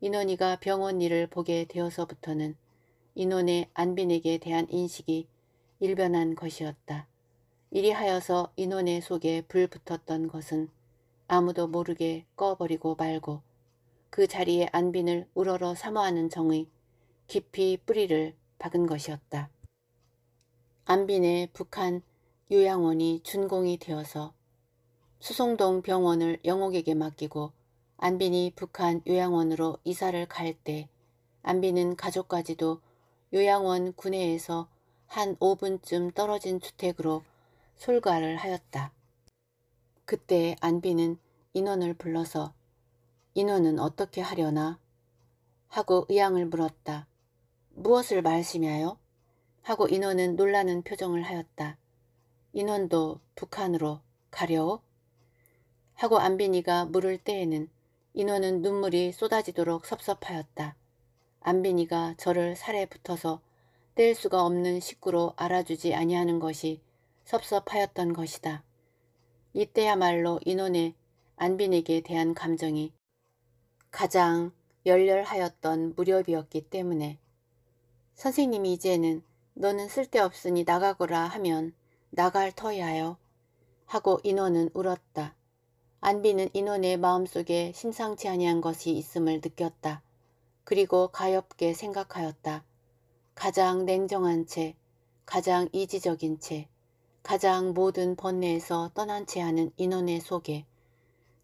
인원이가 병원 일을 보게 되어서부터는 인원의 안빈에게 대한 인식이 일변한 것이었다. 이리하여서 인원의 속에 불 붙었던 것은 아무도 모르게 꺼버리고 말고 그 자리에 안빈을 우러러 사모하는 정의 깊이 뿌리를 박은 것이었다. 안빈의 북한 요양원이 준공이 되어서 수송동 병원을 영옥에게 맡기고 안빈이 북한 요양원으로 이사를 갈 때 안빈은 가족까지도 요양원 구내에서 한 5분쯤 떨어진 주택으로 솔가를 하였다. 그때 안비는 인원을 불러서 인원은 어떻게 하려나? 하고 의향을 물었다. 무엇을 말씀하여 하고 인원은 놀라는 표정을 하였다. 인원도 북한으로 가려오? 하고 안빈이가 물을 때에는 인원은 눈물이 쏟아지도록 섭섭하였다. 안빈이가 저를 살에 붙어서 뗄 수가 없는 식구로 알아주지 아니하는 것이 섭섭하였던 것이다. 이때야말로 인원의 안빈에게 대한 감정이 가장 열렬하였던 무렵이었기 때문에 선생님이 이제는 너는 쓸데없으니 나가거라 하면 나갈 터이하여 하고 인원은 울었다. 안비는 인원의 마음속에 심상치 아니한 것이 있음을 느꼈다. 그리고 가엽게 생각하였다. 가장 냉정한 채, 가장 이지적인 채, 가장 모든 번뇌에서 떠난 채 하는 인원의 속에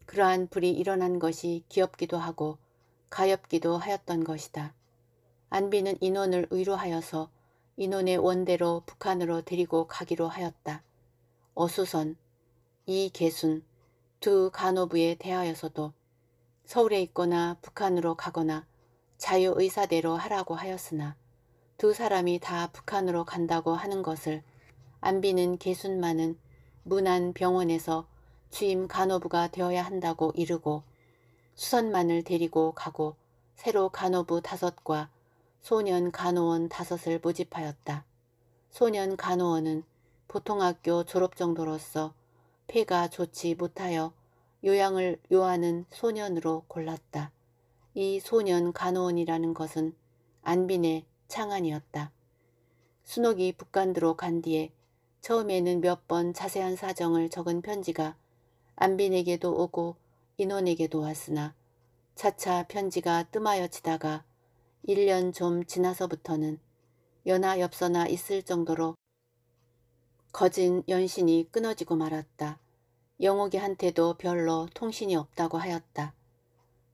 그러한 불이 일어난 것이 귀엽기도 하고 가엽기도 하였던 것이다. 안비는 인원을 의로하여서 인원의 원대로 북한으로 데리고 가기로 하였다. 어수선, 이계순, 두 간호부에 대하여서도 서울에 있거나 북한으로 가거나 자유의사대로 하라고 하였으나 두 사람이 다 북한으로 간다고 하는 것을 안비는 개순만은 문안 병원에서 주임 간호부가 되어야 한다고 이르고 수선만을 데리고 가고 새로 간호부 다섯과 소년 간호원 다섯을 모집하였다. 소년 간호원은 보통학교 졸업 정도로서 폐가 좋지 못하여 요양을 요하는 소년으로 골랐다. 이 소년 간호원이라는 것은 안빈의 창안이었다. 순옥이 북간으로 간 뒤에 처음에는 몇 번 자세한 사정을 적은 편지가 안빈에게도 오고 인원에게도 왔으나 차차 편지가 뜸하여지다가 1년 좀 지나서부터는 연하 엽서나 있을 정도로 거진 연신이 끊어지고 말았다. 영옥이한테도 별로 통신이 없다고 하였다.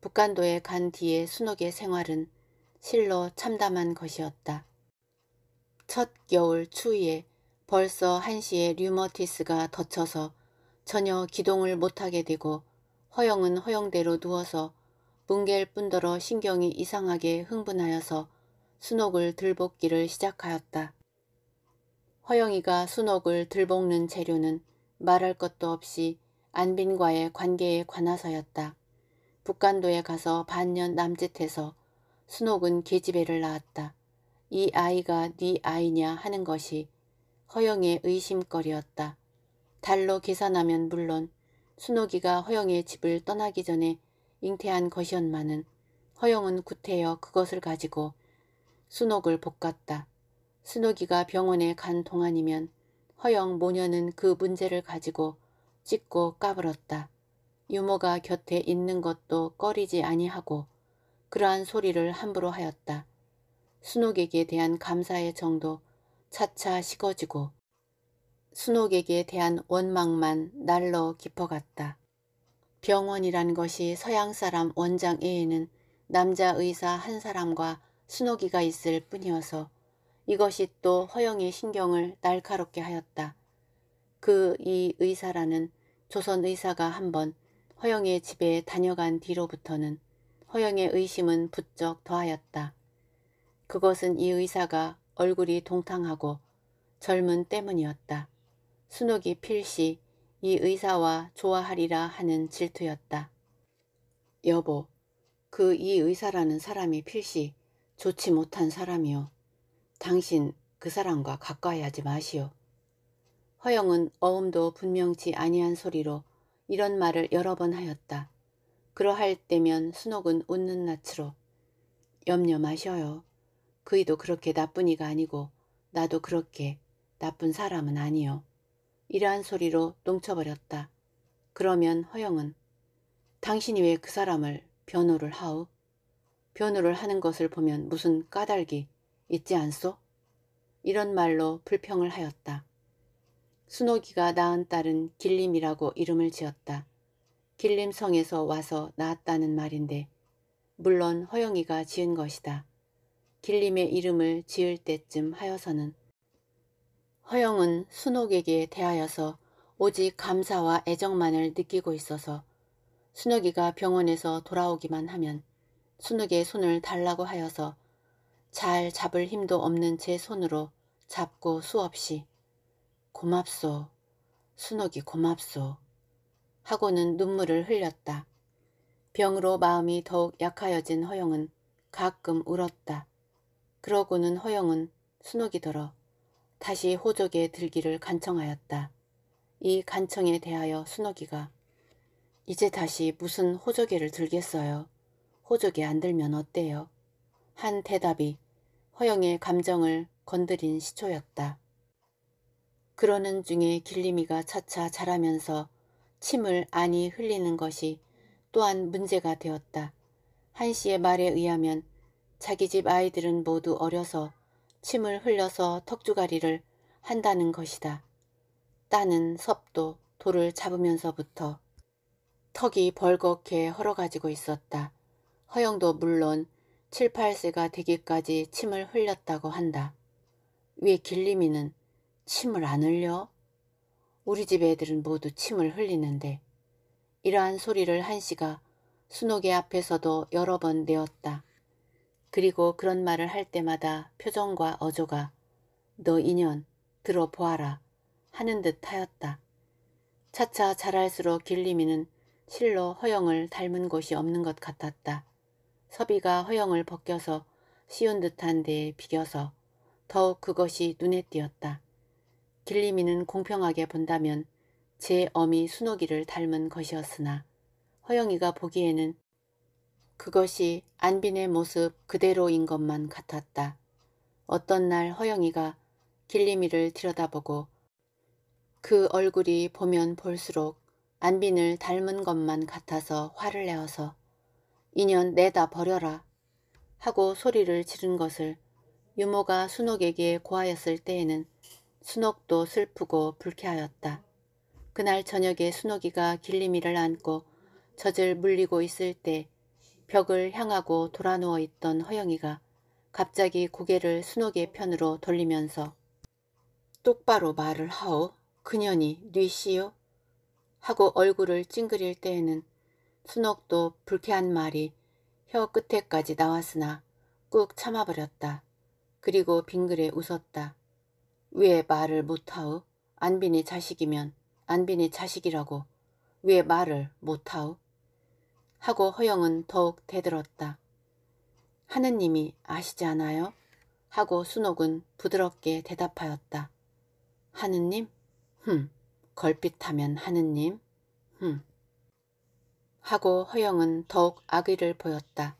북한도에간 뒤에 순옥의 생활은 실로 참담한 것이었다. 첫 겨울 추위에 벌써 한시에 류머티스가 덧쳐서 전혀 기동을 못하게 되고 허영은 허영대로 누워서 뭉갤 뿐더러 신경이 이상하게 흥분하여서 순옥을 들볶기를 시작하였다. 허영이가 순옥을 들볶는 재료는 말할 것도 없이 안빈과의 관계에 관하서였다. 북간도에 가서 반년 남짓해서 순옥은 계집애를 낳았다. 이 아이가 네 아이냐 하는 것이 허영의 의심거리였다. 달로 계산하면 물론 순옥이가 허영의 집을 떠나기 전에 잉태한 것이었마는 허영은 구태여 그것을 가지고 순옥을 볶았다. 순옥이가 병원에 간 동안이면 허영 모녀는 그 문제를 가지고 찍고 까불었다. 유모가 곁에 있는 것도 꺼리지 아니하고 그러한 소리를 함부로 하였다. 순옥에게 대한 감사의 정도 차차 식어지고 순옥에게 대한 원망만 날로 깊어갔다. 병원이란 것이 서양 사람 원장 외에는 남자 의사 한 사람과 순옥이가 있을 뿐이어서 이것이 또 허영의 신경을 날카롭게 하였다. 그 이 의사라는 조선 의사가 한 번 허영의 집에 다녀간 뒤로부터는 허영의 의심은 부쩍 더하였다. 그것은 이 의사가 얼굴이 동탕하고 젊은 때문이었다. 순옥이 필시 이 의사와 좋아하리라 하는 질투였다. 여보, 그 이 의사라는 사람이 필시 좋지 못한 사람이요. 당신 그 사람과 가까이 하지 마시오. 허영은 어음도 분명치 아니한 소리로 이런 말을 여러 번 하였다. 그러할 때면 순옥은 웃는 낯으로 염려 마셔요. 그이도 그렇게 나쁜 이가 아니고 나도 그렇게 나쁜 사람은 아니요. 이러한 소리로 농쳐버렸다. 그러면 허영은 당신이 왜 그 사람을 변호를 하오 변호를 하는 것을 보면 무슨 까닭이 있지 않소? 이런 말로 불평을 하였다. 순옥이가 낳은 딸은 길림이라고 이름을 지었다. 길림성에서 와서 낳았다는 말인데 물론 허영이가 지은 것이다. 길림의 이름을 지을 때쯤 하여서는 허영은 순옥에게 대하여서 오직 감사와 애정만을 느끼고 있어서 순옥이가 병원에서 돌아오기만 하면 순옥의 손을 달라고 하여서 잘 잡을 힘도 없는 제 손으로 잡고 수없이 고맙소, 순옥이 고맙소 하고는 눈물을 흘렸다. 병으로 마음이 더욱 약하여진 허영은 가끔 울었다. 그러고는 허영은 순옥이 들어 다시 호적에 들기를 간청하였다. 이 간청에 대하여 순옥이가 이제 다시 무슨 호적에를 들겠어요. 호적에 안 들면 어때요? 한 대답이 허영의 감정을 건드린 시초였다. 그러는 중에 길림이가 차차 자라면서 침을 안이 흘리는 것이 또한 문제가 되었다. 한씨의 말에 의하면 자기 집 아이들은 모두 어려서 침을 흘려서 턱주가리를 한다는 것이다. 따는 섭도 돌을 잡으면서부터 턱이 벌겋게 헐어가지고 있었다. 허영도 물론 7, 8세가 되기까지 침을 흘렸다고 한다. 위에 길림이는 침을 안 흘려? 우리 집 애들은 모두 침을 흘리는데 이러한 소리를 한씨가 순옥의 앞에서도 여러 번 내었다. 그리고 그런 말을 할 때마다 표정과 어조가 너 인연 들어보아라 하는 듯 하였다. 차차 자랄수록 길림이는 실로 허영을 닮은 곳이 없는 것 같았다. 섭이가 허영을 벗겨서 씌운 듯한 데에 비겨서 더욱 그것이 눈에 띄었다. 길림이는 공평하게 본다면 제 어미 순옥이를 닮은 것이었으나 허영이가 보기에는 그것이 안빈의 모습 그대로인 것만 같았다. 어떤 날 허영이가 길림이를 들여다보고 그 얼굴이 보면 볼수록 안빈을 닮은 것만 같아서 화를 내어서 인연 내다 버려라 하고 소리를 지른 것을 유모가 순옥에게 고하였을 때에는 순옥도 슬프고 불쾌하였다. 그날 저녁에 순옥이가 길림이를 안고 젖을 물리고 있을 때 벽을 향하고 돌아누워 있던 허영이가 갑자기 고개를 순옥의 편으로 돌리면서 똑바로 말을 하오. 그년이 뉘시오 하고 얼굴을 찡그릴 때에는 순옥도 불쾌한 말이 혀 끝에까지 나왔으나 꾹 참아버렸다. 그리고 빙그레 웃었다. 왜 말을 못하오? 안빈이 자식이면 안빈이 자식이라고 왜 말을 못하오? 하고 허영은 더욱 대들었다. 하느님이 아시지 않아요? 하고 순옥은 부드럽게 대답하였다. 하느님? 흠, 걸핏하면 하느님? 흠. 하고 허영은 더욱 악의를 보였다.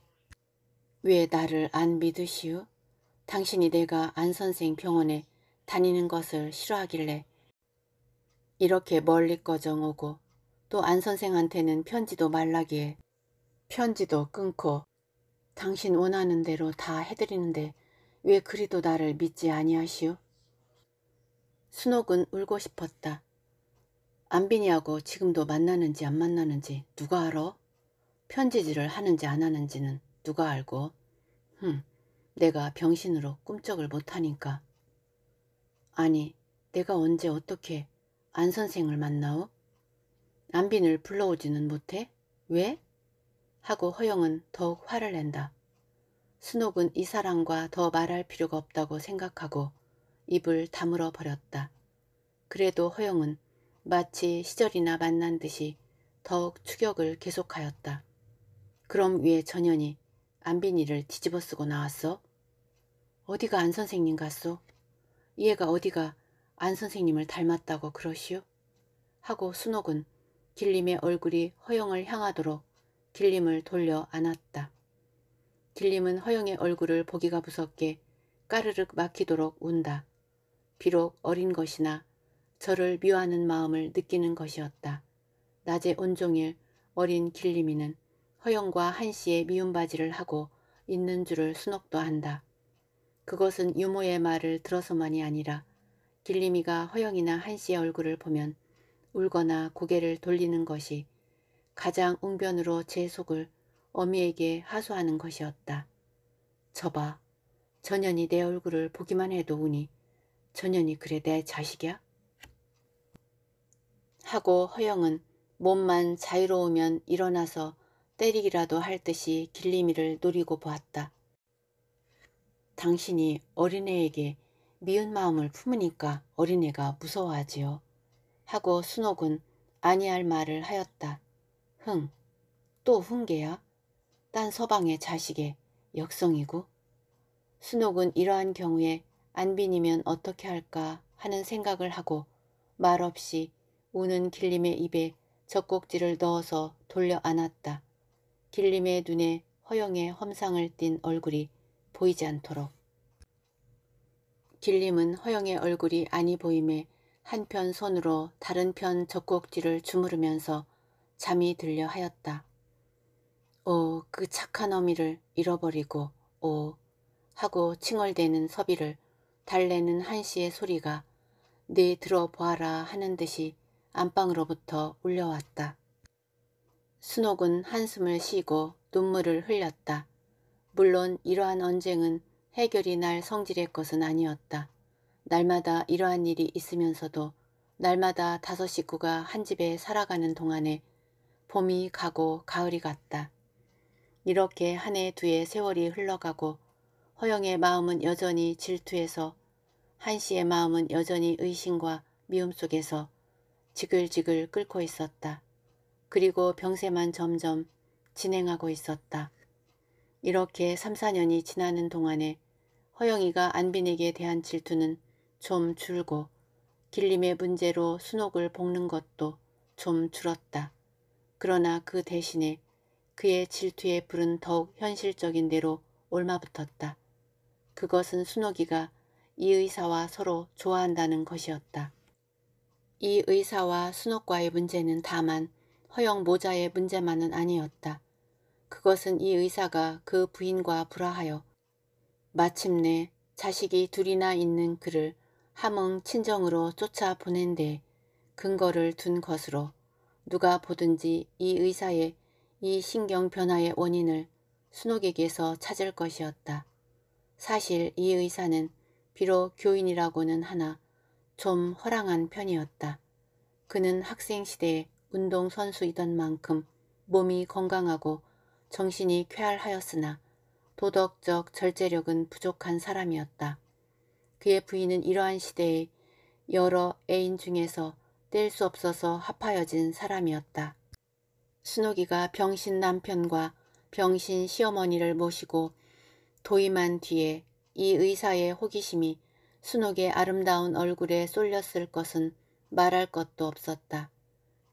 왜 나를 안믿으시우 당신이 내가 안 선생 병원에 다니는 것을 싫어하길래 이렇게 멀리 꺼져 오고 또 안 선생한테는 편지도 말라기에 편지도 끊고 당신 원하는 대로 다 해드리는데 왜 그리도 나를 믿지 아니하시오? 순옥은 울고 싶었다. 안빈이하고 지금도 만나는지 안 만나는지 누가 알아? 편지질을 하는지 안 하는지는 누가 알고? 흠, 내가 병신으로 꿈쩍을 못하니까. 아니, 내가 언제 어떻게 안 선생을 만나오? 안빈을 불러오지는 못해? 왜? 하고 허영은 더욱 화를 낸다. 순옥은 이 사람과 더 말할 필요가 없다고 생각하고 입을 다물어 버렸다. 그래도 허영은 마치 시절이나 만난 듯이 더욱 추격을 계속하였다. 그럼 위에 전현이 안빈이를 뒤집어 쓰고 나왔어? 어디가 안 선생님 같소? 얘가 어디가 안 선생님을 닮았다고 그러시오? 하고 순옥은 길림의 얼굴이 허영을 향하도록 길림을 돌려 안았다. 길림은 허영의 얼굴을 보기가 무섭게 까르륵 막히도록 운다. 비록 어린 것이나 저를 미워하는 마음을 느끼는 것이었다. 낮에 온종일 어린 길림이는 허영과 한씨의 미운 바지를 하고 있는 줄을 수늋도 한다. 그것은 유모의 말을 들어서만이 아니라 길림이가 허영이나 한씨의 얼굴을 보면 울거나 고개를 돌리는 것이 가장 웅변으로 제 속을 어미에게 하소하는 것이었다. 저봐, 전현이 내 얼굴을 보기만 해도 우니 전현이 그래 내 자식이야? 하고 허영은 몸만 자유로우면 일어나서 때리기라도 할 듯이 길림이를 노리고 보았다. 당신이 어린애에게 미운 마음을 품으니까 어린애가 무서워하지요. 하고 순옥은 아니할 말을 하였다. 흥, 또 훈계야? 딴 서방의 자식의 역성이고? 순옥은 이러한 경우에 안빈이면 어떻게 할까 하는 생각을 하고 말없이 우는 길림의 입에 젖꼭지를 넣어서 돌려 안았다. 길림의 눈에 허영의 험상을 띤 얼굴이 보이지 않도록. 길림은 허영의 얼굴이 아니 보임에 한편 손으로 다른 편 젖꼭지를 주무르면서 잠이 들려 하였다. 오, 어, 그 착한 어미를 잃어버리고 오 어, 하고 칭얼대는 서비를 달래는 한씨의 소리가 네 들어보아라 하는 듯이 안방으로부터 울려왔다. 순옥은 한숨을 쉬고 눈물을 흘렸다. 물론 이러한 언쟁은 해결이 날 성질의 것은 아니었다. 날마다 이러한 일이 있으면서도 날마다 다섯 식구가 한 집에 살아가는 동안에 봄이 가고 가을이 갔다. 이렇게 한 해 두 해 세월이 흘러가고 허영의 마음은 여전히 질투에서 한씨의 마음은 여전히 의심과 미움 속에서 지글지글 끓고 있었다. 그리고 병세만 점점 진행하고 있었다. 이렇게 3, 4년이 지나는 동안에 허영이가 안빈에게 대한 질투는 좀 줄고 길림의 문제로 순옥을 볶는 것도 좀 줄었다. 그러나 그 대신에 그의 질투의 불은 더욱 현실적인 대로 올마붙었다. 그것은 순옥이가 이 의사와 서로 좋아한다는 것이었다. 이 의사와 순옥과의 문제는 다만 허영 모자의 문제만은 아니었다. 그것은 이 의사가 그 부인과 불화하여 마침내 자식이 둘이나 있는 그를 함흥 친정으로 쫓아 보낸 데 근거를 둔 것으로 누가 보든지 이 의사의 이 신경 변화의 원인을 순옥에게서 찾을 것이었다. 사실 이 의사는 비록 교인이라고는 하나 좀 허랑한 편이었다. 그는 학생 시대에 운동선수이던 만큼 몸이 건강하고 정신이 쾌활하였으나 도덕적 절제력은 부족한 사람이었다. 그의 부인은 이러한 시대의 여러 애인 중에서 뗄수 없어서 합하여진 사람이었다. 순옥이가 병신 남편과 병신 시어머니를 모시고 도임한 뒤에 이 의사의 호기심이 순옥의 아름다운 얼굴에 쏠렸을 것은 말할 것도 없었다.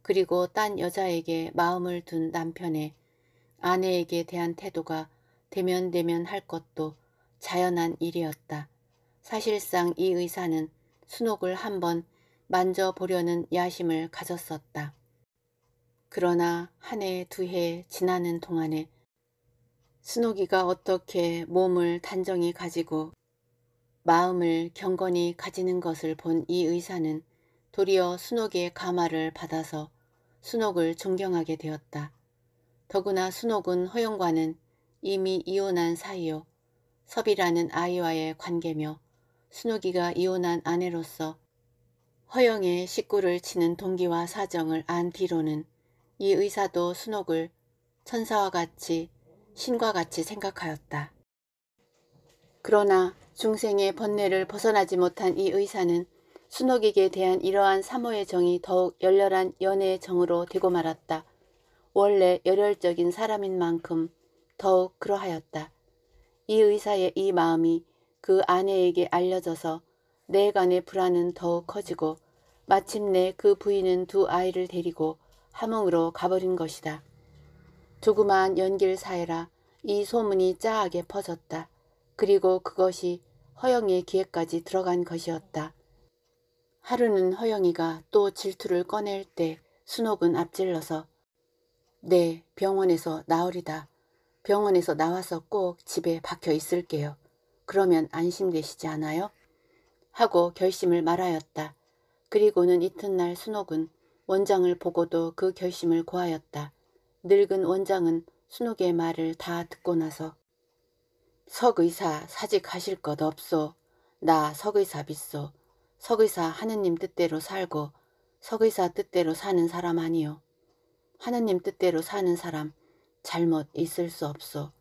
그리고 딴 여자에게 마음을 둔 남편의 아내에게 대한 태도가 대면대면 할 것도 자연한 일이었다. 사실상 이 의사는 순옥을 한번 만져보려는 야심을 가졌었다. 그러나 한 해, 두 해 지나는 동안에 순옥이가 어떻게 몸을 단정히 가지고 마음을 경건히 가지는 것을 본 이 의사는 도리어 순옥의 가마를 받아서 순옥을 존경하게 되었다. 더구나 순옥은 허영과는 이미 이혼한 사이요. 섭이라는 아이와의 관계며 순옥이가 이혼한 아내로서 허영의 식구를 치는 동기와 사정을 안 뒤로는 이 의사도 순옥을 천사와 같이 신과 같이 생각하였다. 그러나 중생의 번뇌를 벗어나지 못한 이 의사는 순옥에게 대한 이러한 사모의 정이 더욱 열렬한 연애의 정으로 되고 말았다. 원래 열혈적인 사람인 만큼 더욱 그러하였다. 이 의사의 이 마음이 그 아내에게 알려져서 내간의 불안은 더욱 커지고 마침내 그 부인은 두 아이를 데리고 함흥으로 가버린 것이다. 조그마한 연길 사이라 이 소문이 짜하게 퍼졌다. 그리고 그것이 허영의 귀에까지 들어간 것이었다. 하루는 허영이가 또 질투를 꺼낼 때 순옥은 앞질러서 네 병원에서 나으리다. 병원에서 나와서 꼭 집에 박혀 있을게요. 그러면 안심되시지 않아요? 하고 결심을 말하였다. 그리고는 이튿날 순옥은 원장을 보고도 그 결심을 고하였다. 늙은 원장은 순옥의 말을 다 듣고 나서 석의사 사직하실 것 없소. 나 석의사 빚소. 석의사 하느님 뜻대로 살고 석의사 뜻대로 사는 사람 아니요. 하느님 뜻대로 사는 사람 잘못 있을 수 없소.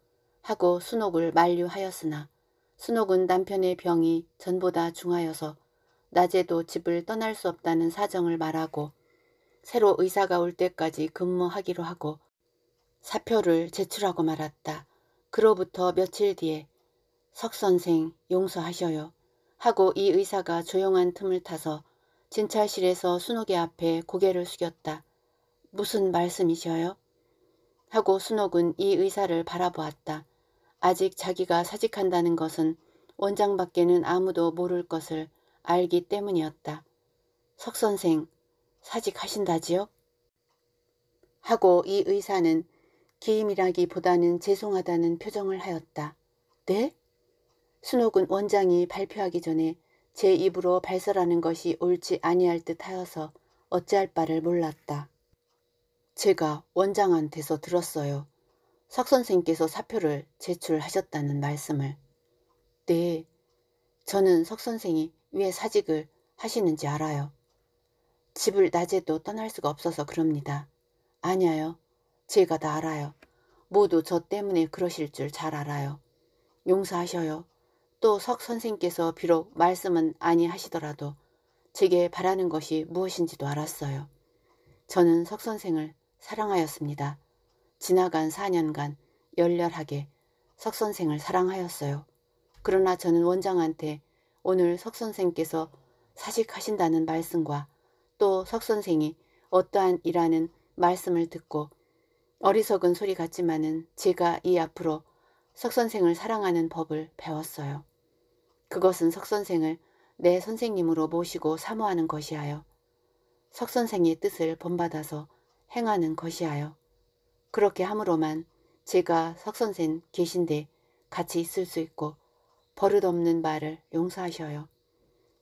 하고 순옥을 만류하였으나 순옥은 남편의 병이 전보다 중하여서 낮에도 집을 떠날 수 없다는 사정을 말하고 새로 의사가 올 때까지 근무하기로 하고 사표를 제출하고 말았다. 그로부터 며칠 뒤에 석 선생 용서하셔요 하고 이 의사가 조용한 틈을 타서 진찰실에서 순옥의 앞에 고개를 숙였다. 무슨 말씀이셔요? 하고 순옥은 이 의사를 바라보았다. 아직 자기가 사직한다는 것은 원장밖에는 아무도 모를 것을 알기 때문이었다. 석 선생, 사직하신다지요? 하고 이 의사는 기임이라기보다는 죄송하다는 표정을 하였다. 네? 순옥은 원장이 발표하기 전에 제 입으로 발설하는 것이 옳지 아니할 듯 하여서 어찌할 바를 몰랐다. 제가 원장한테서 들었어요. 석 선생께서 사표를 제출하셨다는 말씀을. 네, 저는 석 선생이 위에 사직을 하시는지 알아요. 집을 낮에도 떠날 수가 없어서 그럽니다. 아니에요. 제가 다 알아요. 모두 저 때문에 그러실 줄 잘 알아요. 용서하셔요. 또 석 선생께서 비록 말씀은 아니 하시더라도 제게 바라는 것이 무엇인지도 알았어요. 저는 석 선생을 사랑하였습니다. 지나간 4년간 열렬하게 석 선생을 사랑하였어요. 그러나 저는 원장한테 오늘 석 선생께서 사직하신다는 말씀과 또 석 선생이 어떠한 이라는 말씀을 듣고 어리석은 소리 같지만은 제가 이 앞으로 석 선생을 사랑하는 법을 배웠어요. 그것은 석 선생을 내 선생님으로 모시고 사모하는 것이하여 석 선생의 뜻을 본받아서 행하는 것이하여 그렇게 함으로만 제가 석 선생 계신데 같이 있을 수 있고 버릇없는 말을 용서하셔요.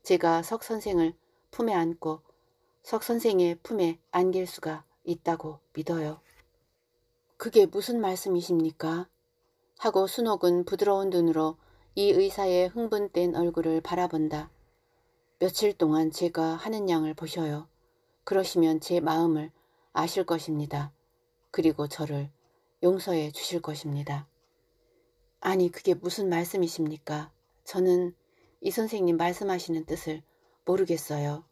제가 석 선생을 품에 안고 석 선생의 품에 안길 수가 있다고 믿어요. 그게 무슨 말씀이십니까? 하고 순옥은 부드러운 눈으로 이 의사의 흥분된 얼굴을 바라본다. 며칠 동안 제가 하는 양을 보셔요. 그러시면 제 마음을 아실 것입니다. 그리고 저를 용서해 주실 것입니다. 아니 그게 무슨 말씀이십니까? 저는 이 선생님 말씀하시는 뜻을 모르겠어요.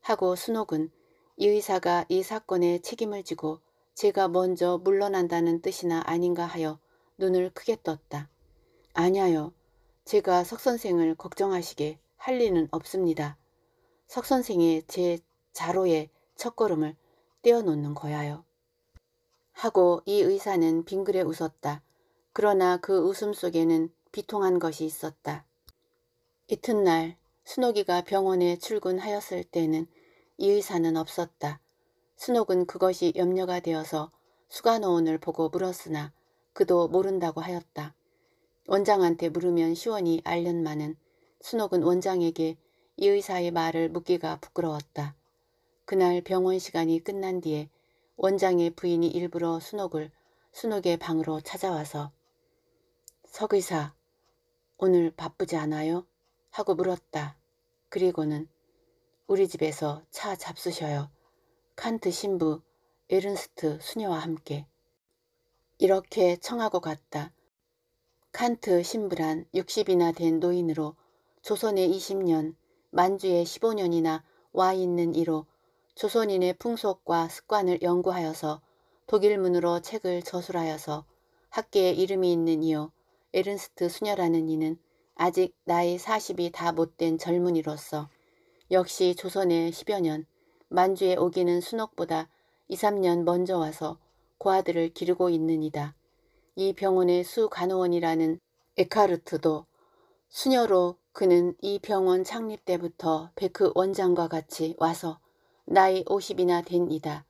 하고 순옥은 이 의사가 이 사건에 책임을 지고 제가 먼저 물러난다는 뜻이나 아닌가 하여 눈을 크게 떴다. 아니요 제가 석 선생을 걱정하시게 할 리는 없습니다. 석 선생이 제 자로의 첫걸음을 떼어놓는 거야요. 하고 이 의사는 빙그레 웃었다. 그러나 그 웃음 속에는 비통한 것이 있었다. 이튿날 순옥이가 병원에 출근하였을 때는 이 의사는 없었다. 순옥은 그것이 염려가 되어서 수간호원을 보고 물었으나 그도 모른다고 하였다. 원장한테 물으면 시원히 알련마는 순옥은 원장에게 이 의사의 말을 묻기가 부끄러웠다. 그날 병원 시간이 끝난 뒤에 원장의 부인이 일부러 순옥을 순옥의 방으로 찾아와서 석의사, 오늘 바쁘지 않아요? 하고 물었다. 그리고는 우리 집에서 차 잡수셔요. 칸트 신부, 에른스트 수녀와 함께. 이렇게 청하고 갔다. 칸트 신부란 60이나 된 노인으로 조선의 20년, 만주의 15년이나 와 있는 이로 조선인의 풍속과 습관을 연구하여서 독일문으로 책을 저술하여서 학계에 이름이 있는 이요 에른스트 수녀라는 이는 아직 나이 40이 다 못된 젊은이로서 역시 조선에 10여 년, 만주에 오기는 순옥보다 2, 3년 먼저 와서 고아들을 기르고 있는 이다. 이 병원의 수간호원이라는 에카르트도 수녀로 그는 이 병원 창립 때부터 베크 원장과 같이 와서 나이 50이나 된 이다.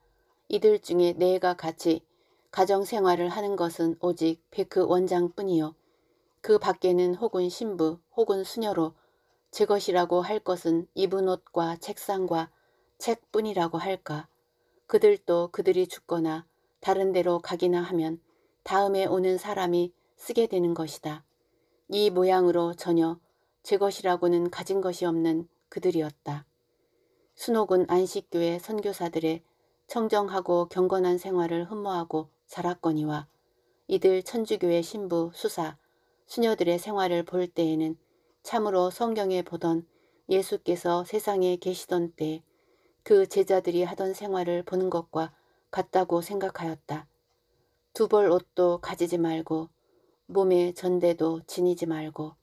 이들 중에 내가 같이 가정생활을 하는 것은 오직 베크 원장뿐이요. 그 밖에는 혹은 신부 혹은 수녀로 제 것이라고 할 것은 입은 옷과 책상과 책뿐이라고 할까. 그들도 그들이 죽거나 다른 데로 가기나 하면 다음에 오는 사람이 쓰게 되는 것이다. 이 모양으로 전혀 제 것이라고는 가진 것이 없는 그들이었다. 순옥은 안식교의 선교사들의 청정하고 경건한 생활을 흠모하고 자랐거니와 이들 천주교의 신부, 수사, 수녀들의 생활을 볼 때에는 참으로 성경에 보던 예수께서 세상에 계시던 때 그 제자들이 하던 생활을 보는 것과 같다고 생각하였다. 두 벌 옷도 가지지 말고 몸에 전대도 지니지 말고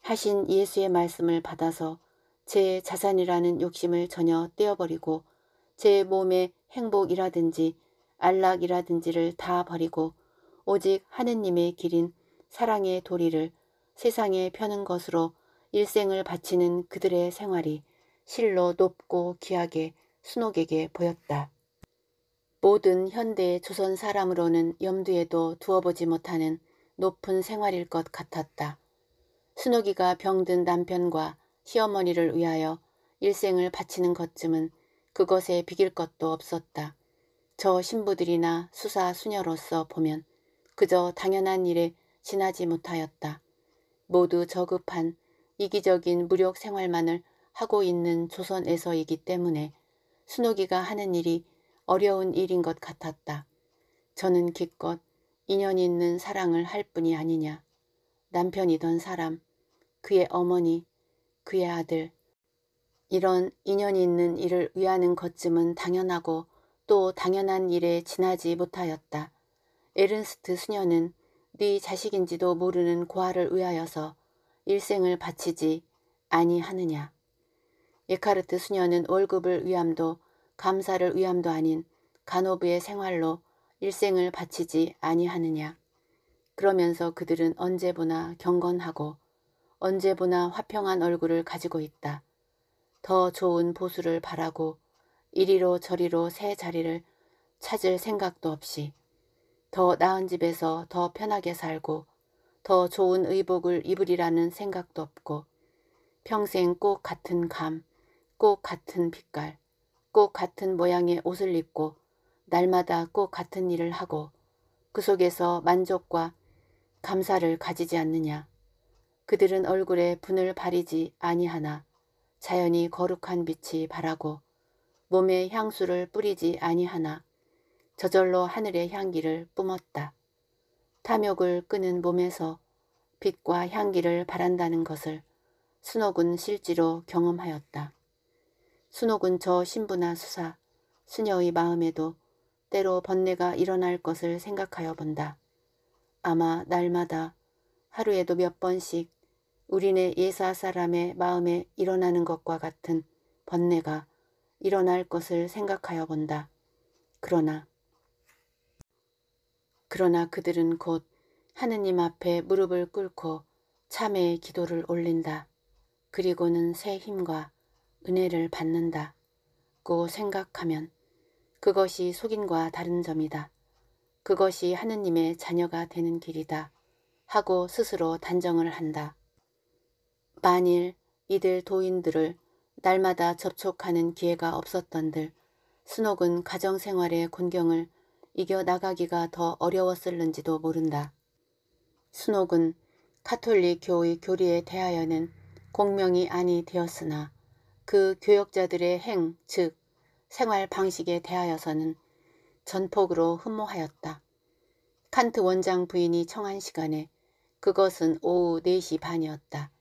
하신 예수의 말씀을 받아서 제 자산이라는 욕심을 전혀 떼어버리고 제 몸의 행복이라든지 안락이라든지를 다 버리고 오직 하느님의 길인 사랑의 도리를 세상에 펴는 것으로 일생을 바치는 그들의 생활이 실로 높고 귀하게 순옥에게 보였다. 모든 현대의 조선 사람으로는 염두에도 두어보지 못하는 높은 생활일 것 같았다. 순옥이가 병든 남편과 시어머니를 위하여 일생을 바치는 것쯤은 그것에 비길 것도 없었다. 저 신부들이나 수사 수녀로서 보면 그저 당연한 일에 지나지 못하였다. 모두 저급한 이기적인 무력 생활만을 하고 있는 조선에서이기 때문에 순옥이가 하는 일이 어려운 일인 것 같았다. 저는 기껏 인연 있는 사랑을 할 뿐이 아니냐. 남편이던 사람, 그의 어머니, 그의 아들. 이런 인연 있는 일을 위하는 것쯤은 당연하고 또 당연한 일에 지나지 못하였다. 에른스트 수녀는 네 자식인지도 모르는 고아를 위하여서 일생을 바치지 아니하느냐. 에카르트 수녀는 월급을 위함도 감사를 위함도 아닌 간호부의 생활로 일생을 바치지 아니하느냐. 그러면서 그들은 언제 보나 경건하고 언제 보나 화평한 얼굴을 가지고 있다. 더 좋은 보수를 바라고 이리로 저리로 새 자리를 찾을 생각도 없이 더 나은 집에서 더 편하게 살고 더 좋은 의복을 입으리라는 생각도 없고 평생 꼭 같은 감, 꼭 같은 빛깔, 꼭 같은 모양의 옷을 입고 날마다 꼭 같은 일을 하고 그 속에서 만족과 감사를 가지지 않느냐. 그들은 얼굴에 분을 바리지 아니하나 자연히 거룩한 빛이 바라고 몸에 향수를 뿌리지 아니하나 저절로 하늘의 향기를 뿜었다. 탐욕을 끄는 몸에서 빛과 향기를 바란다는 것을 순옥은 실제로 경험하였다. 순옥은 저 신부나 수사, 수녀의 마음에도 때로 번뇌가 일어날 것을 생각하여 본다. 아마 날마다 하루에도 몇 번씩 우리네 예사 사람의 마음에 일어나는 것과 같은 번뇌가 일어날 것을 생각하여 본다. 그러나 그러나 그들은 곧 하느님 앞에 무릎을 꿇고 참회의 기도를 올린다. 그리고는 새 힘과 은혜를 받는다. 고 생각하면 그것이 속인과 다른 점이다. 그것이 하느님의 자녀가 되는 길이다. 하고 스스로 단정을 한다. 만일 이들 도인들을 날마다 접촉하는 기회가 없었던들 스녹은 가정생활의 곤경을 이겨나가기가 더 어려웠을는지도 모른다. 순옥은 카톨릭 교의 교리에 대하여는 공명이 아니 되었으나 그 교역자들의 행, 즉 생활 방식에 대하여서는 전폭으로 흠모하였다. 칸트 원장 부인이 청한 시간에 그것은 오후 4시 반이었다.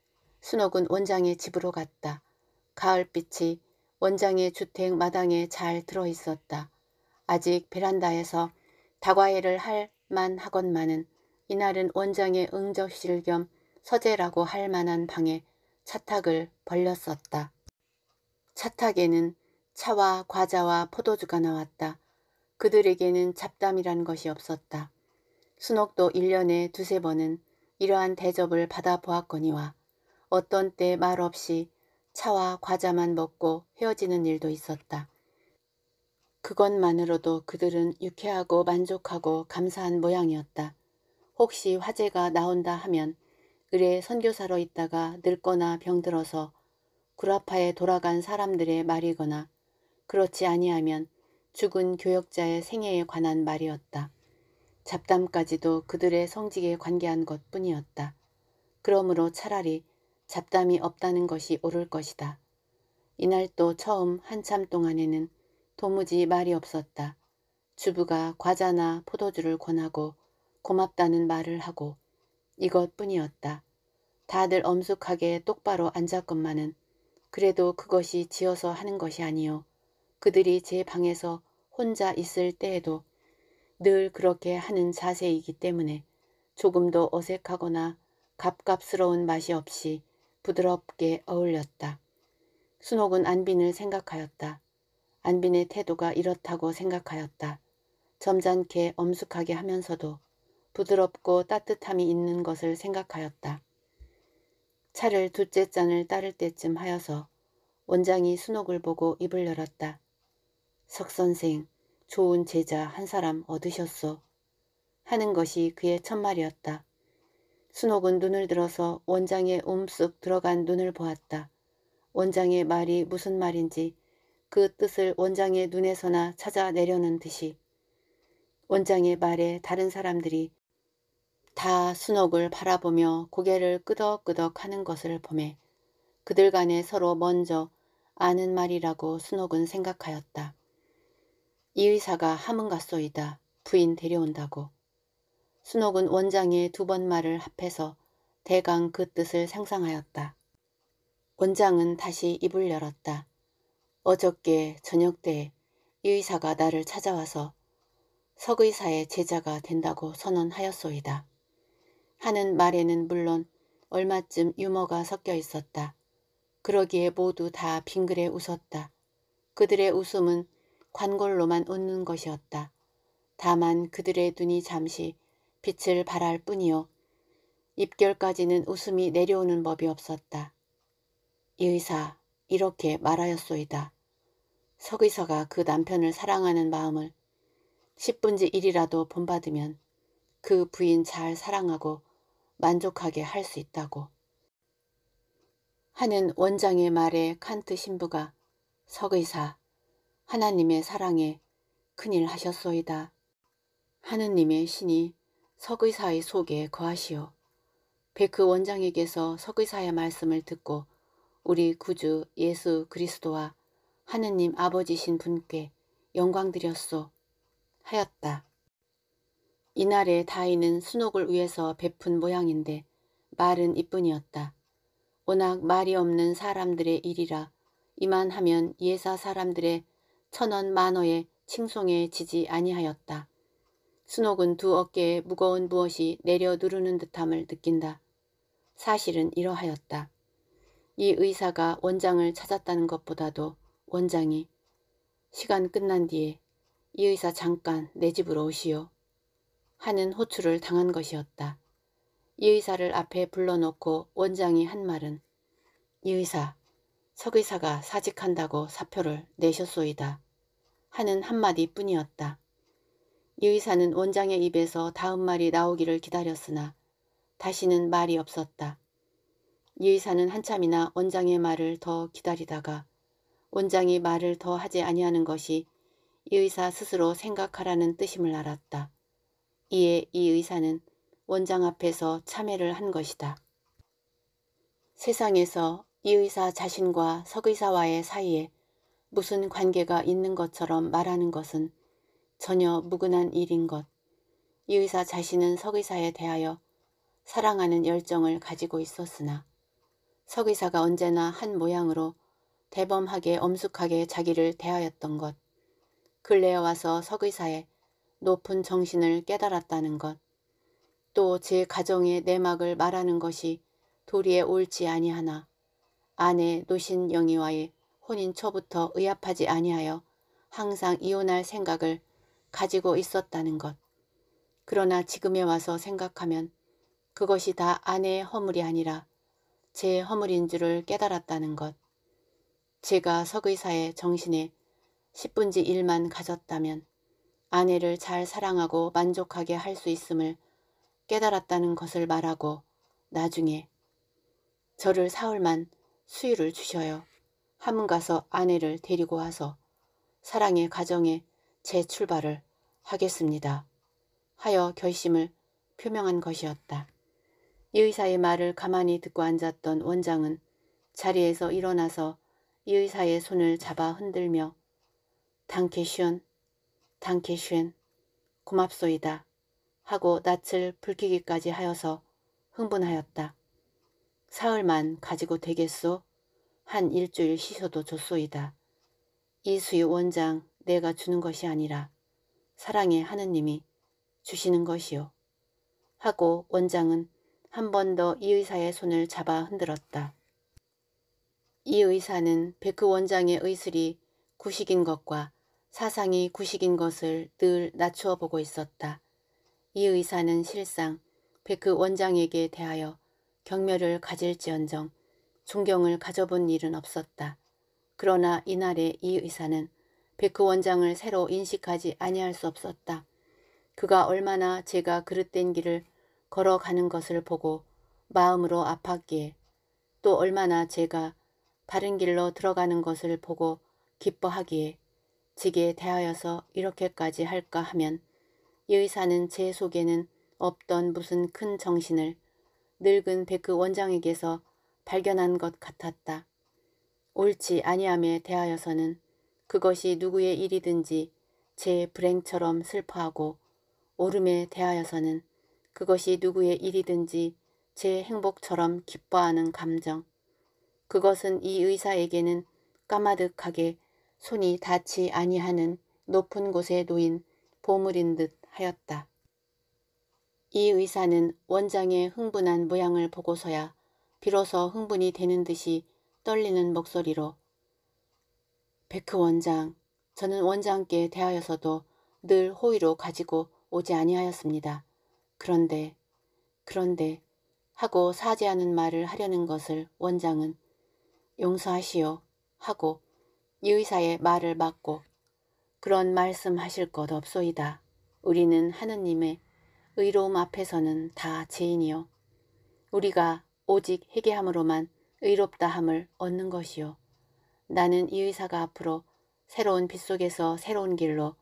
순옥은 원장의 집으로 갔다. 가을빛이 원장의 주택 마당에 잘 들어있었다. 아직 베란다에서 다과회를 할 만하건만은 이날은 원장의 응접실 겸 서재라고 할 만한 방에 차탁을 벌렸었다. 차탁에는 차와 과자와 포도주가 나왔다. 그들에게는 잡담이란 것이 없었다. 순옥도 1년에 두세 번은 이러한 대접을 받아보았거니와 어떤 때 말없이 차와 과자만 먹고 헤어지는 일도 있었다. 그것만으로도 그들은 유쾌하고 만족하고 감사한 모양이었다. 혹시 화재가 나온다 하면 의뢰 선교사로 있다가 늙거나 병들어서 구라파에 돌아간 사람들의 말이거나 그렇지 아니하면 죽은 교역자의 생애에 관한 말이었다. 잡담까지도 그들의 성직에 관계한 것 뿐이었다. 그러므로 차라리 잡담이 없다는 것이 옳을 것이다. 이날 또 처음 한참 동안에는 도무지 말이 없었다. 주부가 과자나 포도주를 권하고 고맙다는 말을 하고 이것뿐이었다. 다들 엄숙하게 똑바로 앉았건만은 그래도 그것이 지어서 하는 것이 아니요. 그들이 제 방에서 혼자 있을 때에도 늘 그렇게 하는 자세이기 때문에 조금도 어색하거나 갑갑스러운 맛이 없이 부드럽게 어울렸다. 순옥은 안빈을 생각하였다. 안빈의 태도가 이렇다고 생각하였다. 점잖게 엄숙하게 하면서도 부드럽고 따뜻함이 있는 것을 생각하였다. 차를 둘째 잔을 따를 때쯤 하여서 원장이 순옥을 보고 입을 열었다. 석선생, 좋은 제자 한 사람 얻으셨소. 하는 것이 그의 첫말이었다. 순옥은 눈을 들어서 원장의 움쑥 들어간 눈을 보았다. 원장의 말이 무슨 말인지 그 뜻을 원장의 눈에서나 찾아내려는 듯이 원장의 말에 다른 사람들이 다 순옥을 바라보며 고개를 끄덕끄덕 하는 것을 보매 그들 간에 서로 먼저 아는 말이라고 순옥은 생각하였다. 이 의사가 함은 갔소이다. 부인 데려온다고. 순옥은 원장의 두 번 말을 합해서 대강 그 뜻을 상상하였다. 원장은 다시 입을 열었다. 어저께 저녁 때 의사가 나를 찾아와서 석의사의 제자가 된다고 선언하였소이다. 하는 말에는 물론 얼마쯤 유머가 섞여 있었다. 그러기에 모두 다 빙그레 웃었다. 그들의 웃음은 관골로만 웃는 것이었다. 다만 그들의 눈이 잠시 빛을 발할 뿐이요. 입결까지는 웃음이 내려오는 법이 없었다. 이 의사 이렇게 말하였소이다. 석의서가그 남편을 사랑하는 마음을 10분지 1이라도 본받으면 그 부인 잘 사랑하고 만족하게 할 수 있다고 하는 원장의 말에 칸트 신부가 석의사 하나님의 사랑에 큰일 하셨소이다. 하느님의 신이 석의사의 속에 거하시오. 베크 원장에게서 석의사의 말씀을 듣고 우리 구주 예수 그리스도와 하느님 아버지신 분께 영광드렸소 하였다. 이날에 다인은 순옥을 위해서 베푼 모양인데 말은 이뿐이었다. 워낙 말이 없는 사람들의 일이라 이만하면 예사 사람들의 천원 만어에칭송해 지지 아니하였다. 순옥은 두 어깨에 무거운 무엇이 내려 누르는 듯함을 느낀다. 사실은 이러하였다. 이 의사가 원장을 찾았다는 것보다도 원장이 시간 끝난 뒤에 이 의사 잠깐 내 집으로 오시오 하는 호출을 당한 것이었다. 이 의사를 앞에 불러놓고 원장이 한 말은 이 의사, 석 의사가 사직한다고 사표를 내셨소이다 하는 한마디 뿐이었다. 이 의사는 원장의 입에서 다음 말이 나오기를 기다렸으나 다시는 말이 없었다. 이 의사는 한참이나 원장의 말을 더 기다리다가 원장이 말을 더 하지 아니하는 것이 이 의사 스스로 생각하라는 뜻임을 알았다. 이에 이 의사는 원장 앞에서 참회를 한 것이다. 세상에서 이 의사 자신과 석의사와의 사이에 무슨 관계가 있는 것처럼 말하는 것은 전혀 무근한 일인 것. 이 의사 자신은 석의사에 대하여 사랑하는 열정을 가지고 있었으나 석의사가 언제나 한 모양으로 대범하게 엄숙하게 자기를 대하였던 것, 근래에 와서 석의사의 높은 정신을 깨달았다는 것, 또 제 가정의 내막을 말하는 것이 도리에 옳지 아니하나 아내 노신 영이와의 혼인 초부터 의압하지 아니하여 항상 이혼할 생각을 가지고 있었다는 것. 그러나 지금에 와서 생각하면 그것이 다 아내의 허물이 아니라 제 허물인 줄을 깨달았다는 것. 제가 석의사의 정신에 10분지 1만 가졌다면 아내를 잘 사랑하고 만족하게 할 수 있음을 깨달았다는 것을 말하고 나중에 저를 사흘만 수유를 주셔요. 함문 가서 아내를 데리고 와서 사랑의 가정에 재출발을 하겠습니다. 하여 결심을 표명한 것이었다. 이 의사의 말을 가만히 듣고 앉았던 원장은 자리에서 일어나서 이 의사의 손을 잡아 흔들며 당케시온, 당케시엔, 고맙소이다 하고 낯을 붉히기까지 하여서 흥분하였다. 사흘만 가지고 되겠소? 한 일주일 쉬셔도 좋소이다. 이수의 원장 내가 주는 것이 아니라 사랑의 하느님이 주시는 것이요. 하고 원장은 한 번 더 이 의사의 손을 잡아 흔들었다. 이 의사는 백크 원장의 의술이 구식인 것과 사상이 구식인 것을 늘 낮추어 보고 있었다. 이 의사는 실상 백크 원장에게 대하여 경멸을 가질지언정 존경을 가져본 일은 없었다. 그러나 이날의 이 의사는 백크 원장을 새로 인식하지 아니할 수 없었다. 그가 얼마나 제가 그릇된 길을 걸어가는 것을 보고 마음으로 아팠기에 또 얼마나 제가 바른 길로 들어가는 것을 보고 기뻐하기에 직에 대하여서 이렇게까지 할까 하면 이 의사는 제 속에는 없던 무슨 큰 정신을 늙은 백그 원장에게서 발견한 것 같았다. 옳지 아니함에 대하여서는 그것이 누구의 일이든지 제 불행처럼 슬퍼하고 오름에 대하여서는 그것이 누구의 일이든지 제 행복처럼 기뻐하는 감정 그것은 이 의사에게는 까마득하게 손이 닿지 아니하는 높은 곳에 놓인 보물인 듯 하였다. 이 의사는 원장의 흥분한 모양을 보고서야 비로소 흥분이 되는 듯이 떨리는 목소리로 백크 원장, 저는 원장께 대하여서도 늘 호의로 가지고 오지 아니하였습니다. 그런데, 그런데 하고 사죄하는 말을 하려는 것을 원장은 용서하시오 하고 이 의사의 말을 막고 그런 말씀하실 것 없소이다. 우리는 하느님의 의로움 앞에서는 다 죄인이요. 우리가 오직 회개함으로만 의롭다함을 얻는 것이요. 나는 이 의사가 앞으로 새로운 빛 속에서 새로운 길로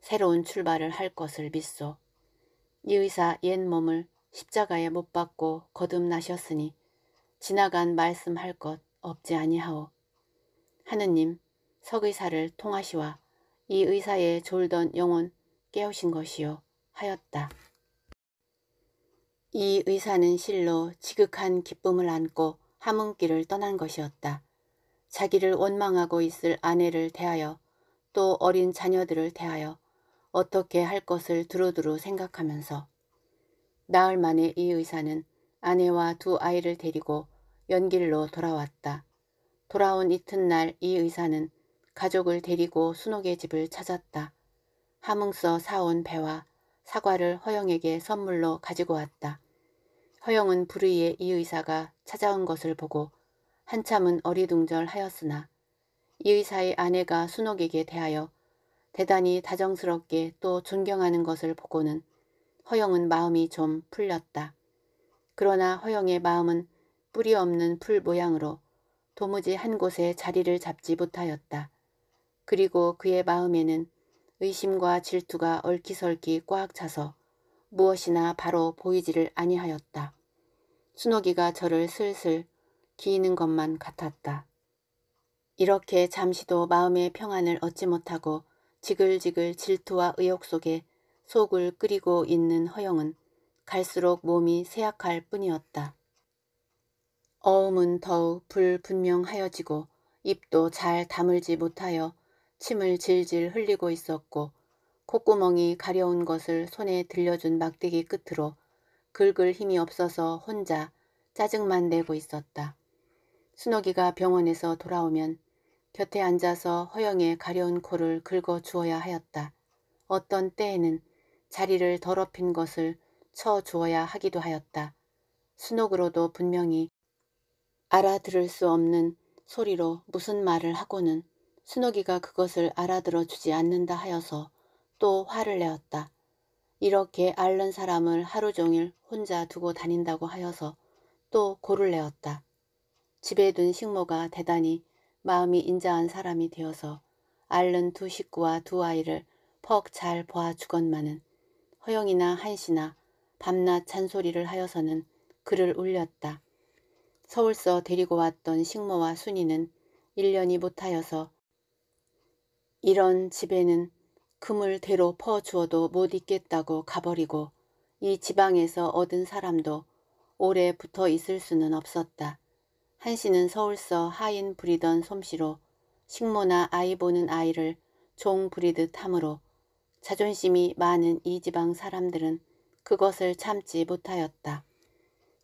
새로운 출발을 할 것을 믿소. 이 의사 옛 몸을 십자가에 못 박고 거듭나셨으니 지나간 말씀할 것 없지 아니하오. 하느님 석의사를 통하시와 이 의사에 졸던 영혼 깨우신 것이요 하였다. 이 의사는 실로 지극한 기쁨을 안고 함흥길을 떠난 것이었다. 자기를 원망하고 있을 아내를 대하여 또 어린 자녀들을 대하여 어떻게 할 것을 두루두루 생각하면서 나흘 만에 이 의사는 아내와 두 아이를 데리고 연길로 돌아왔다. 돌아온 이튿날 이 의사는 가족을 데리고 순옥의 집을 찾았다. 함흥서 사온 배와 사과를 허영에게 선물로 가지고 왔다. 허영은 불의의 이 의사가 찾아온 것을 보고 한참은 어리둥절하였으나 이 의사의 아내가 순옥에게 대하여 대단히 다정스럽게 또 존경하는 것을 보고는 허영은 마음이 좀 풀렸다. 그러나 허영의 마음은 뿌리 없는 풀 모양으로 도무지 한 곳에 자리를 잡지 못하였다. 그리고 그의 마음에는 의심과 질투가 얼기설기 꽉 차서 무엇이나 바로 보이지를 아니하였다. 순옥이가 저를 슬슬 기이는 것만 같았다. 이렇게 잠시도 마음의 평안을 얻지 못하고 지글지글 질투와 의욕 속에 속을 끓이고 있는 허영은 갈수록 몸이 쇠약할 뿐이었다. 어음은 더욱 불분명하여지고 입도 잘 다물지 못하여 침을 질질 흘리고 있었고 콧구멍이 가려운 것을 손에 들려준 막대기 끝으로 긁을 힘이 없어서 혼자 짜증만 내고 있었다. 순옥이가 병원에서 돌아오면 곁에 앉아서 허영의 가려운 코를 긁어 주어야 하였다. 어떤 때에는 자리를 더럽힌 것을 쳐 주어야 하기도 하였다. 순옥으로도 분명히 알아들을 수 없는 소리로 무슨 말을 하고는 순옥이가 그것을 알아들어 주지 않는다 하여서 또 화를 내었다. 이렇게 앓는 사람을 하루 종일 혼자 두고 다닌다고 하여서 또 고를 내었다. 집에 둔 식모가 대단히 마음이 인자한 사람이 되어서 앓는 두 식구와 두 아이를 퍽 잘 보아주건만은 허영이나 한시나 밤낮 잔소리를 하여서는 그를 울렸다. 서울서 데리고 왔던 식모와 순이는 1년이 못하여서 이런 집에는 금을 대로 퍼주어도 못 있겠다고 가버리고 이 지방에서 얻은 사람도 오래 붙어 있을 수는 없었다. 한씨는 서울서 하인 부리던 솜씨로 식모나 아이 보는 아이를 종 부리듯 함으로 자존심이 많은 이 지방 사람들은 그것을 참지 못하였다.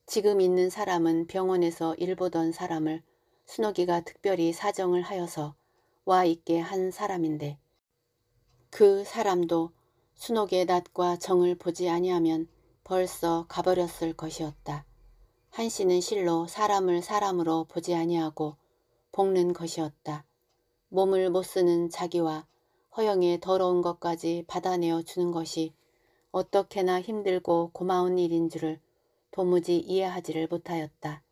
지금 있는 사람은 병원에서 일보던 사람을 순옥이가 특별히 사정을 하여서 와 있게 한 사람인데 그 사람도 순옥의 낯과 정을 보지 아니하면 벌써 가버렸을 것이었다. 한씨는 실로 사람을 사람으로 보지 아니하고 볶는 것이었다. 몸을 못 쓰는 자기와 허영의 더러운 것까지 받아내어 주는 것이 어떻게나 힘들고 고마운 일인 줄을 도무지 이해하지를 못하였다.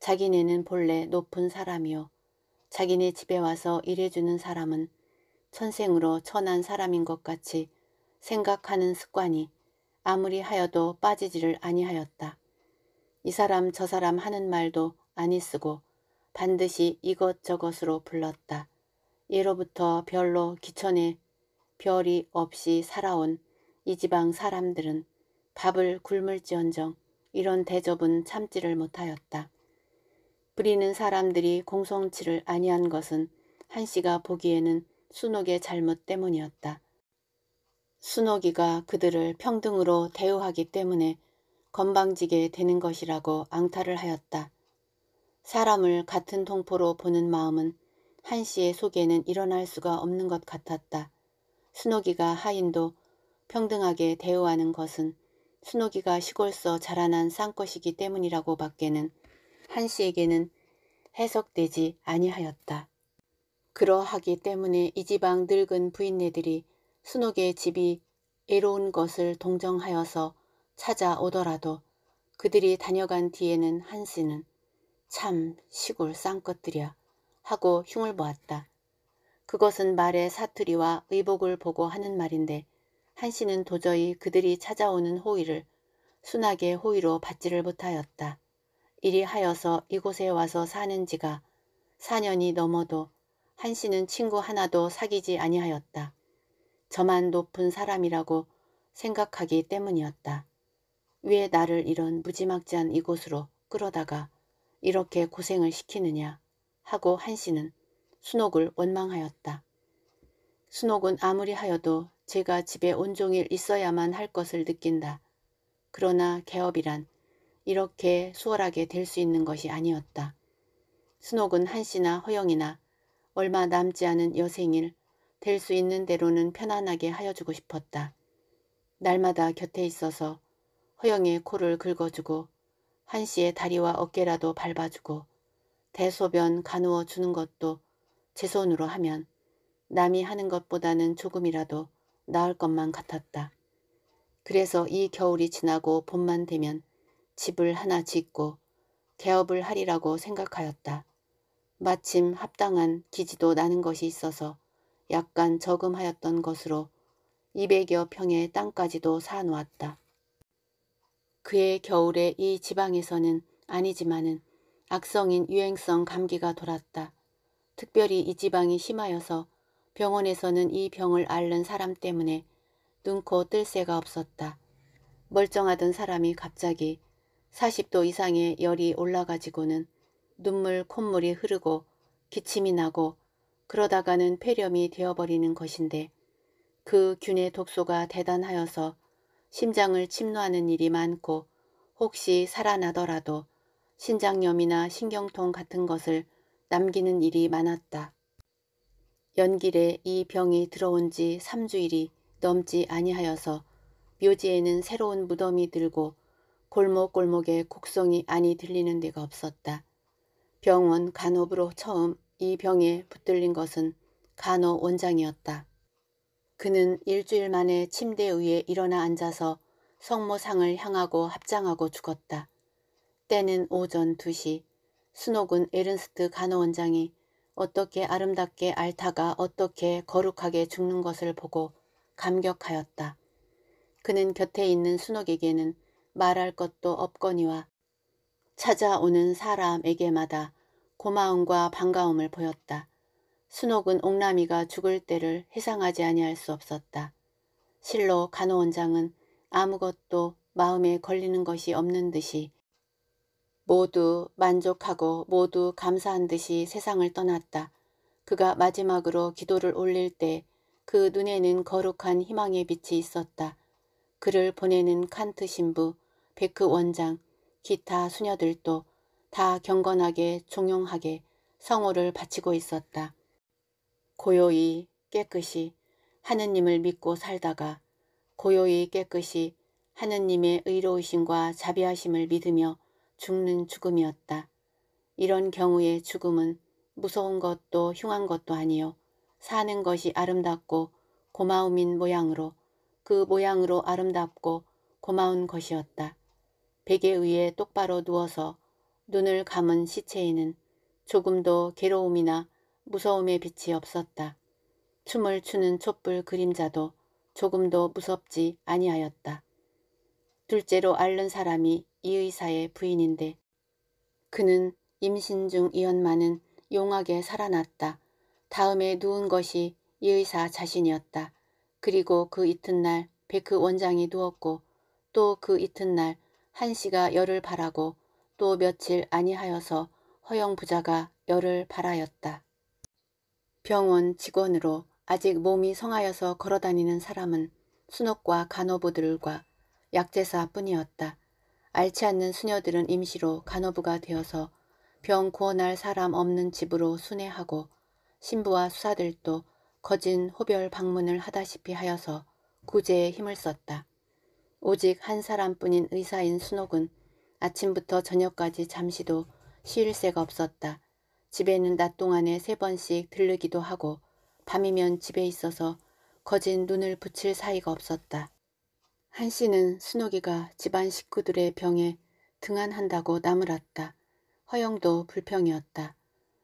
자기네는 본래 높은 사람이요. 자기네 집에 와서 일해주는 사람은 천생으로 천한 사람인 것 같이 생각하는 습관이 아무리 하여도 빠지지를 아니하였다. 이 사람 저 사람 하는 말도 아니 쓰고 반드시 이것저것으로 불렀다. 예로부터 별로 기천에 별이 없이 살아온 이 지방 사람들은 밥을 굶을지언정 이런 대접은 참지를 못하였다. 부리는 사람들이 공성치를 아니한 것은 한씨가 보기에는 순옥의 잘못 때문이었다. 순옥이가 그들을 평등으로 대우하기 때문에 건방지게 되는 것이라고 앙탈을 하였다. 사람을 같은 동포로 보는 마음은 한씨의 속에는 일어날 수가 없는 것 같았다. 순옥이가 하인도 평등하게 대우하는 것은 순옥이가 시골서 자라난 쌍것이기 때문이라고 밖에는 한씨에게는 해석되지 아니하였다. 그러하기 때문에 이 지방 늙은 부인네들이 순옥의 집이 애로운 것을 동정하여서 찾아오더라도 그들이 다녀간 뒤에는 한씨는 참 시골 쌍것들이야 하고 흉을 보았다. 그것은 말의 사투리와 의복을 보고 하는 말인데 한씨는 도저히 그들이 찾아오는 호의를 순하게 호의로 받지를 못하였다. 이리 하여서 이곳에 와서 사는 지가 4년이 넘어도 한씨는 친구 하나도 사귀지 아니하였다. 저만 높은 사람이라고 생각하기 때문이었다. 왜 나를 이런 무지막지한 이곳으로 끌어다가 이렇게 고생을 시키느냐 하고 한씨는 순옥을 원망하였다. 순옥은 아무리 하여도 제가 집에 온종일 있어야만 할 것을 느낀다. 그러나 개업이란 이렇게 수월하게 될 수 있는 것이 아니었다. 순옥은 한시나 허영이나 얼마 남지 않은 여생일 될 수 있는 대로는 편안하게 하여주고 싶었다. 날마다 곁에 있어서 허영의 코를 긁어주고 한시의 다리와 어깨라도 밟아주고 대소변 가누어 주는 것도 제 손으로 하면 남이 하는 것보다는 조금이라도 나을 것만 같았다. 그래서 이 겨울이 지나고 봄만 되면 집을 하나 짓고 개업을 하리라고 생각하였다. 마침 합당한 기지도 나는 것이 있어서 약간 저금하였던 것으로 200여 평의 땅까지도 사놓았다. 그해 겨울에 이 지방에서는 아니지만은 악성인 유행성 감기가 돌았다. 특별히 이 지방이 심하여서 병원에서는 이 병을 앓는 사람 때문에 눈코 뜰 새가 없었다. 멀쩡하던 사람이 갑자기 40도 이상의 열이 올라가지고는 눈물 콧물이 흐르고 기침이 나고 그러다가는 폐렴이 되어버리는 것인데 그 균의 독소가 대단하여서 심장을 침노하는 일이 많고 혹시 살아나더라도 신장염이나 신경통 같은 것을 남기는 일이 많았다. 연길에 이 병이 들어온 지 3주일이 넘지 아니하여서 묘지에는 새로운 무덤이 들고 골목골목에 곡성이 아니 들리는 데가 없었다. 병원 간호부로 처음 이 병에 붙들린 것은 간호 원장이었다. 그는 일주일 만에 침대 위에 일어나 앉아서 성모상을 향하고 합장하고 죽었다. 때는 오전 2시. 순옥은 에른스트 간호원장이 어떻게 아름답게 앓다가 어떻게 거룩하게 죽는 것을 보고 감격하였다. 그는 곁에 있는 순옥에게는 말할 것도 없거니와 찾아오는 사람에게마다 고마움과 반가움을 보였다. 순옥은 옥남이가 죽을 때를 회상하지 아니할 수 없었다. 실로 간호원장은 아무것도 마음에 걸리는 것이 없는 듯이 모두 만족하고 모두 감사한 듯이 세상을 떠났다. 그가 마지막으로 기도를 올릴 때 그 눈에는 거룩한 희망의 빛이 있었다. 그를 보내는 칸트 신부, 베크 원장, 기타 수녀들도 다 경건하게 종용하게 성호를 바치고 있었다. 고요히 깨끗이 하느님을 믿고 살다가 고요히 깨끗이 하느님의 의로우심과 자비하심을 믿으며 죽는 죽음이었다. 이런 경우의 죽음은 무서운 것도 흉한 것도 아니요. 사는 것이 아름답고 고마움인 모양으로 그 모양으로 아름답고 고마운 것이었다. 베개 위에 똑바로 누워서 눈을 감은 시체에는 조금도 괴로움이나 무서움의 빛이 없었다. 춤을 추는 촛불 그림자도 조금도 무섭지 아니하였다. 둘째로 앓는 사람이 이 의사의 부인인데 그는 임신 중이연마는 용하게 살아났다. 다음에 누운 것이 이 의사 자신이었다. 그리고 그 이튿날 베크 원장이 누웠고 또 그 이튿날 한 씨가 열을 바라고 또 며칠 아니하여서 허영 부자가 열을 바라였다. 병원 직원으로 아직 몸이 성하여서 걸어다니는 사람은 순옥과 간호부들과 약제사뿐이었다. 알지 않는 수녀들은 임시로 간호부가 되어서 병 구원할 사람 없는 집으로 순회하고 신부와 수사들도 거진 호별 방문을 하다시피 하여서 구제에 힘을 썼다. 오직 한 사람뿐인 의사인 순옥은 아침부터 저녁까지 잠시도 쉴 새가 없었다. 집에는 낮 동안에 세 번씩 들르기도 하고 밤이면 집에 있어서 거진 눈을 붙일 사이가 없었다. 한 씨는 순옥이가 집안 식구들의 병에 등한한다고 나무랐다. 허영도 불평이었다.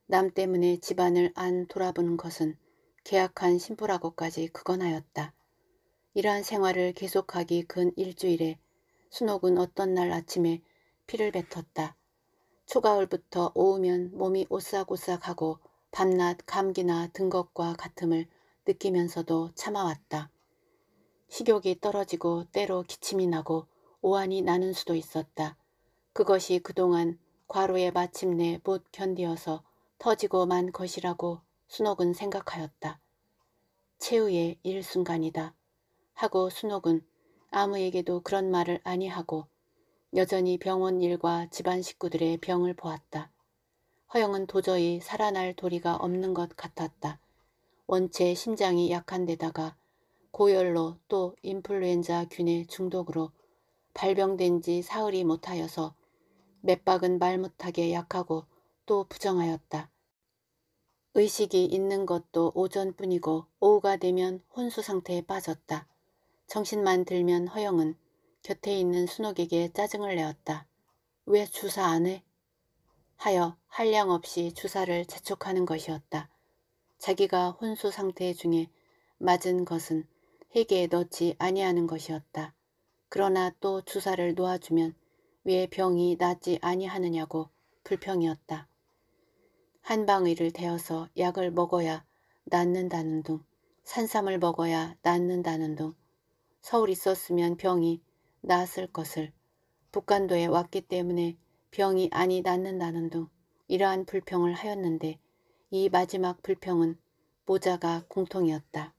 남 때문에 집안을 안 돌아보는 것은 계약한 신부라고까지 극언하였다. 이러한 생활을 계속하기 근 일주일에 순옥은 어떤 날 아침에 피를 뱉었다. 초가을부터 오우면 몸이 오싹오싹하고 밤낮 감기나 등 것과 같음을 느끼면서도 참아왔다. 식욕이 떨어지고 때로 기침이 나고 오한이 나는 수도 있었다. 그것이 그동안 과로에 마침내 못 견디어서 터지고 만 것이라고 순옥은 생각하였다. 최후의 일순간이다. 하고 순옥은 아무에게도 그런 말을 아니하고 여전히 병원 일과 집안 식구들의 병을 보았다. 허영은 도저히 살아날 도리가 없는 것 같았다. 원체 심장이 약한 데다가 고열로 또 인플루엔자 균의 중독으로 발병된 지 사흘이 못하여서 맥박은 말 못하게 약하고 또 부정하였다. 의식이 있는 것도 오전뿐이고 오후가 되면 혼수 상태에 빠졌다. 정신만 들면 허영은 곁에 있는 순옥에게 짜증을 내었다. 왜 주사 안 해? 하여 한량 없이 주사를 재촉하는 것이었다. 자기가 혼수 상태 중에 맞은 것은 회계에 넣지 아니하는 것이었다. 그러나 또 주사를 놓아주면 왜 병이 낫지 아니하느냐고 불평이었다. 한방의를 대어서 약을 먹어야 낫는다는 둥, 산삼을 먹어야 낫는다는 둥, 서울 있었으면 병이 낫을 것을 북간도에 왔기 때문에 병이 아니 낫는다는 둥 이러한 불평을 하였는데 이 마지막 불평은 모자가 공통이었다.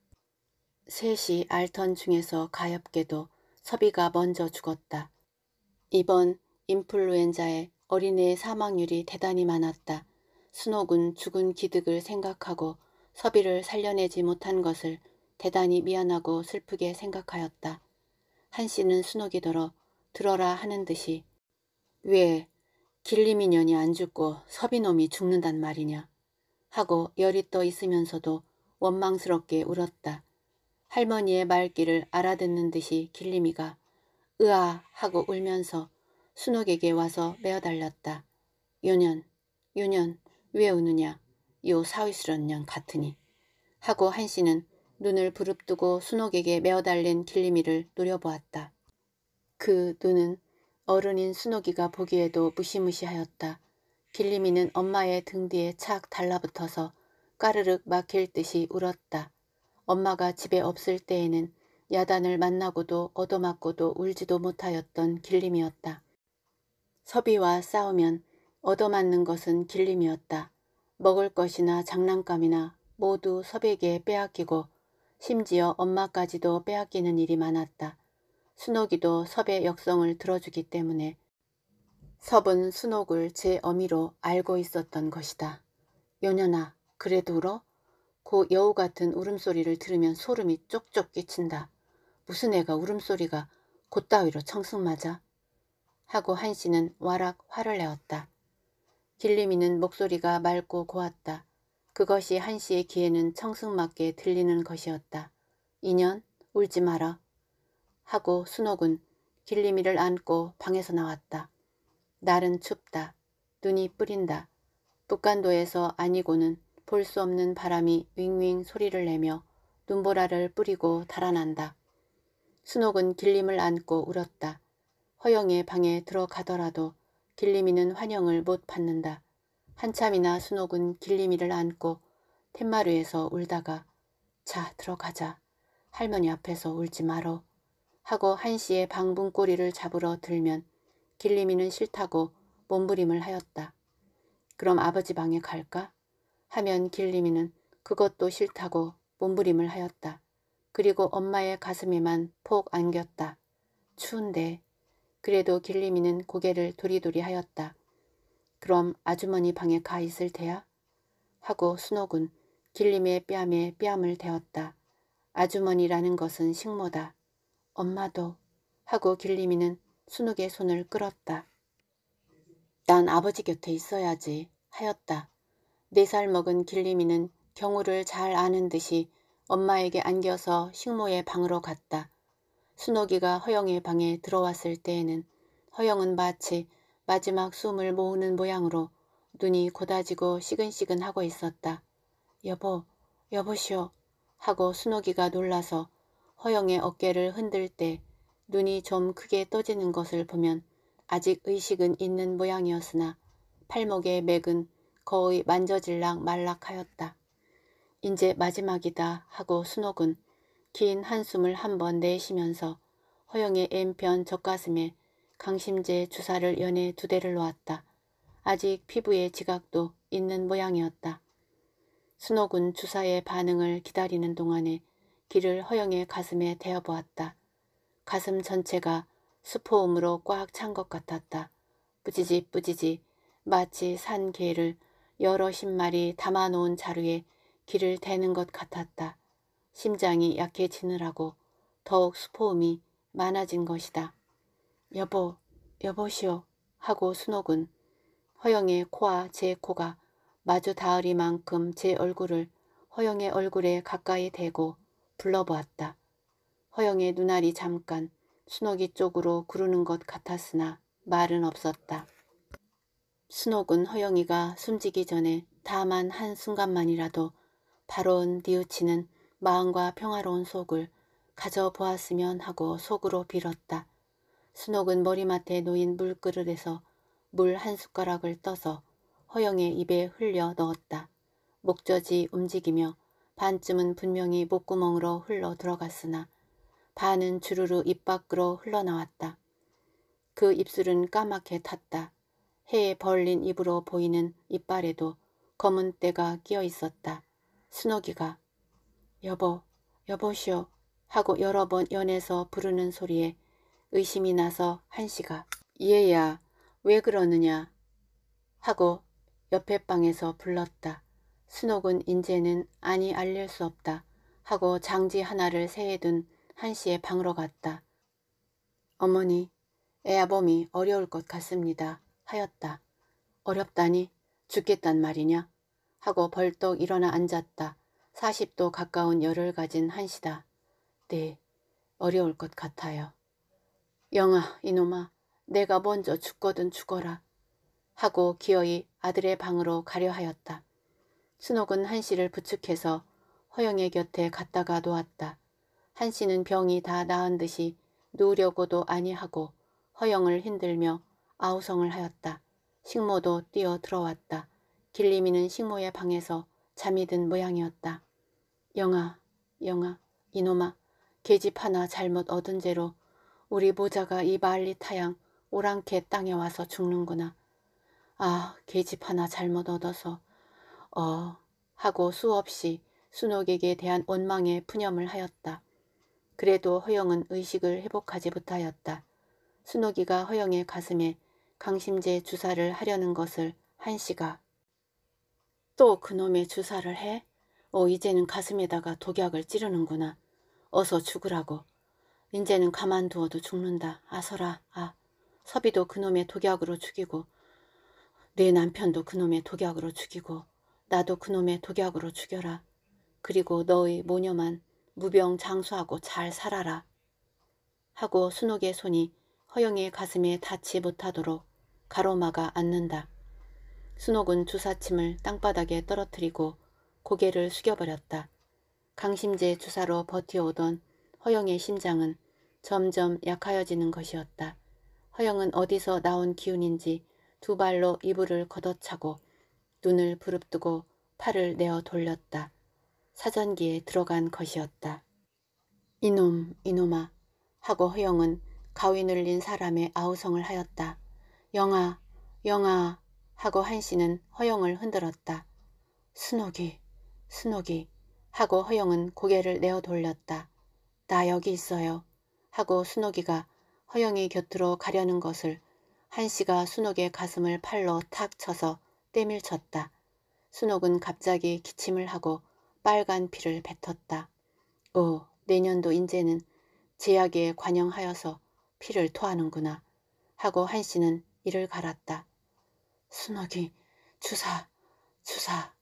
셋이 알턴 중에서 가엾게도 섭이가 먼저 죽었다. 이번 인플루엔자의 어린애의 사망률이 대단히 많았다. 순옥은 죽은 기득을 생각하고 섭이를 살려내지 못한 것을 대단히 미안하고 슬프게 생각하였다. 한씨는 순옥이 더러 들어라 하는 듯이 왜 길리미년이 안 죽고 섭이놈이 죽는단 말이냐 하고 열이 떠 있으면서도 원망스럽게 울었다. 할머니의 말귀를 알아듣는 듯이 길림이가 으아 하고 울면서 순옥에게 와서 매어달렸다. 요년, 요년, 왜 우느냐? 요 사위스런 년 같으니. 하고 한씨는 눈을 부릅뜨고 순옥에게 매어달린 길림이를 노려보았다. 그 눈은 어른인 순옥이가 보기에도 무시무시하였다. 길림이는 엄마의 등 뒤에 착 달라붙어서 까르륵 막힐 듯이 울었다. 엄마가 집에 없을 때에는 야단을 만나고도 얻어맞고도 울지도 못하였던 길림이었다. 섭이와 싸우면 얻어맞는 것은 길림이었다. 먹을 것이나 장난감이나 모두 섭에게 빼앗기고 심지어 엄마까지도 빼앗기는 일이 많았다. 순옥이도 섭의 역성을 들어주기 때문에 섭은 순옥을 제 어미로 알고 있었던 것이다. 요연아 그래도 울어? 고 여우 같은 울음소리를 들으면 소름이 쪽쪽 끼친다. 무슨 애가 울음소리가 곧다위로 청승맞아? 하고 한 씨는 와락 화를 내었다. 길림이는 목소리가 맑고 고왔다. 그것이 한 씨의 귀에는 청승맞게 들리는 것이었다. 인연 울지 마라. 하고 순옥은 길림이를 안고 방에서 나왔다. 날은 춥다. 눈이 뿌린다. 북간도에서 아니고는 볼수 없는 바람이 윙윙 소리를 내며 눈보라를 뿌리고 달아난다. 순옥은 길림을 안고 울었다. 허영의 방에 들어가더라도 길림이는 환영을 못 받는다. 한참이나 순옥은 길림이를 안고 텐마루에서 울다가 자 들어가자. 할머니 앞에서 울지 마로 하고 한시에 방분꼬리를 잡으러 들면 길림이는 싫다고 몸부림을 하였다. 그럼 아버지 방에 갈까? 하면 길림이는 그것도 싫다고 몸부림을 하였다. 그리고 엄마의 가슴에만 폭 안겼다. 추운데 그래도 길림이는 고개를 도리도리 하였다. 그럼 아주머니 방에 가 있을 테야? 하고 순옥은 길림의 뺨에 뺨을 대었다. 아주머니라는 것은 식모다. 엄마도 하고 길림이는 순옥의 손을 끌었다. 난 아버지 곁에 있어야지 하였다. 네살 먹은 길림이는 경우를 잘 아는 듯이 엄마에게 안겨서 식모의 방으로 갔다. 순옥이가 허영의 방에 들어왔을 때에는 허영은 마치 마지막 숨을 모으는 모양으로 눈이 고다지고 시근시근하고 있었다. 여보, 여보시오 하고 순옥이가 놀라서 허영의 어깨를 흔들 때 눈이 좀 크게 떠지는 것을 보면 아직 의식은 있는 모양이었으나 팔목의 맥은 거의 만져질락 말락하였다. 이제 마지막이다 하고 순옥은 긴 한숨을 한 번 내쉬면서 허영의 왼편 젖가슴에 강심제 주사를 연해 두 대를 놓았다. 아직 피부에 지각도 있는 모양이었다. 순옥은 주사의 반응을 기다리는 동안에 귀를 허영의 가슴에 대어보았다. 가슴 전체가 수포음으로 꽉 찬 것 같았다. 뿌지지 뿌지지 마치 산 개를 여럿십 마리 담아놓은 자루에 길을 대는 것 같았다. 심장이 약해지느라고 더욱 수포음이 많아진 것이다. 여보, 여보시오 하고 순옥은 허영의 코와 제 코가 마주 닿으리만큼 제 얼굴을 허영의 얼굴에 가까이 대고 불러보았다. 허영의 눈알이 잠깐 순옥이 쪽으로 구르는 것 같았으나 말은 없었다. 순옥은 허영이가 숨지기 전에 다만 한순간만이라도 바로온 뉘우치는 마음과 평화로운 속을 가져보았으면 하고 속으로 빌었다. 순옥은 머리맡에 놓인 물그릇에서 물 한 숟가락을 떠서 허영의 입에 흘려 넣었다. 목젖이 움직이며 반쯤은 분명히 목구멍으로 흘러 들어갔으나 반은 주르르 입 밖으로 흘러나왔다. 그 입술은 까맣게 탔다. 해에 벌린 입으로 보이는 이빨에도 검은 때가 끼어 있었다. 순옥이가 여보, 여보시오 하고 여러 번 연해서 부르는 소리에 의심이 나서 한씨가 얘야 왜 그러느냐 하고 옆에 방에서 불렀다. 순옥은 인제는 아니 알릴 수 없다 하고 장지 하나를 세해둔 한씨의 방으로 갔다. 어머니, 애아범이 어려울 것 같습니다. 하였다. 어렵다니 죽겠단 말이냐 하고 벌떡 일어나 앉았다. 40도 가까운 열을 가진 한시다. 네, 어려울 것 같아요. 영아, 이놈아, 내가 먼저 죽거든 죽어라. 하고 기어이 아들의 방으로 가려 하였다. 순옥은 한시를 부축해서 허영의 곁에 갔다가 놓았다. 한시는 병이 다 나은 듯이 누우려고도 아니하고 허영을 흔들며 아우성을 하였다. 식모도 뛰어 들어왔다. 길림이는 식모의 방에서 잠이 든 모양이었다. 영아, 영아, 이놈아, 계집 하나 잘못 얻은 죄로 우리 모자가 이 말리 타양 오랑캐 땅에 와서 죽는구나. 아, 계집 하나 잘못 얻어서 어 하고 수없이 순옥에게 대한 원망에 푸념을 하였다. 그래도 허영은 의식을 회복하지 못하였다. 순옥이가 허영의 가슴에 강심제 주사를 하려는 것을 한씨가 또 그놈의 주사를 해? 어 이제는 가슴에다가 독약을 찌르는구나. 어서 죽으라고. 인제는 가만두어도 죽는다. 아서라. 아섭이도 그놈의 독약으로 죽이고 내 남편도 그놈의 독약으로 죽이고 나도 그놈의 독약으로 죽여라. 그리고 너의 모녀만 무병장수하고 잘 살아라. 하고 순옥의 손이 허영의 가슴에 닿지 못하도록 가로막아 앉는다. 순옥은 주사침을 땅바닥에 떨어뜨리고 고개를 숙여버렸다. 강심제 주사로 버텨오던 허영의 심장은 점점 약하여지는 것이었다. 허영은 어디서 나온 기운인지 두 발로 이불을 걷어차고 눈을 부릅뜨고 팔을 내어 돌렸다. 사전기에 들어간 것이었다. 이놈, 이놈아 하고 허영은 가위 눌린 사람의 아우성을 하였다. 영아, 영아 하고 한씨는 허영을 흔들었다. 순옥이, 순옥이 하고 허영은 고개를 내어 돌렸다. 나 여기 있어요 하고 순옥이가 허영이 곁으로 가려는 것을 한씨가 순옥의 가슴을 팔로 탁 쳐서 때밀쳤다. 순옥은 갑자기 기침을 하고 빨간 피를 뱉었다. 오, 내년도 인제는 제약에 관영하여서 피를 토하는구나 하고 한씨는 이를 갈았다. 순옥이 주사 주사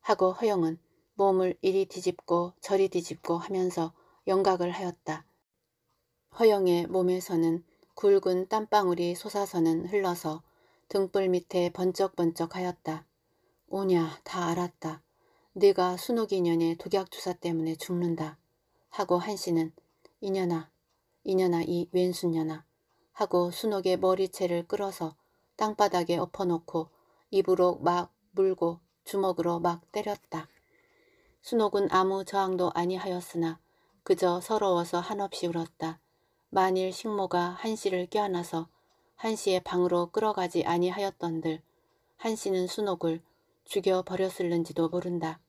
하고 허영은 몸을 이리 뒤집고 저리 뒤집고 하면서 영각을 하였다. 허영의 몸에서는 굵은 땀방울이 솟아서는 흘러서 등불 밑에 번쩍번쩍 하였다. 오냐 다 알았다. 네가 순옥이년의 독약주사 때문에 죽는다. 하고 한씨는 이년아 이년아 이왼순년아 하고 순옥의 머리채를 끌어서 땅바닥에 엎어놓고 입으로 막 물고 주먹으로 막 때렸다. 순옥은 아무 저항도 아니하였으나 그저 서러워서 한없이 울었다. 만일 식모가 한씨를 껴안아서 한씨의 방으로 끌어가지 아니하였던들 한씨는 순옥을 죽여버렸을는지도 모른다.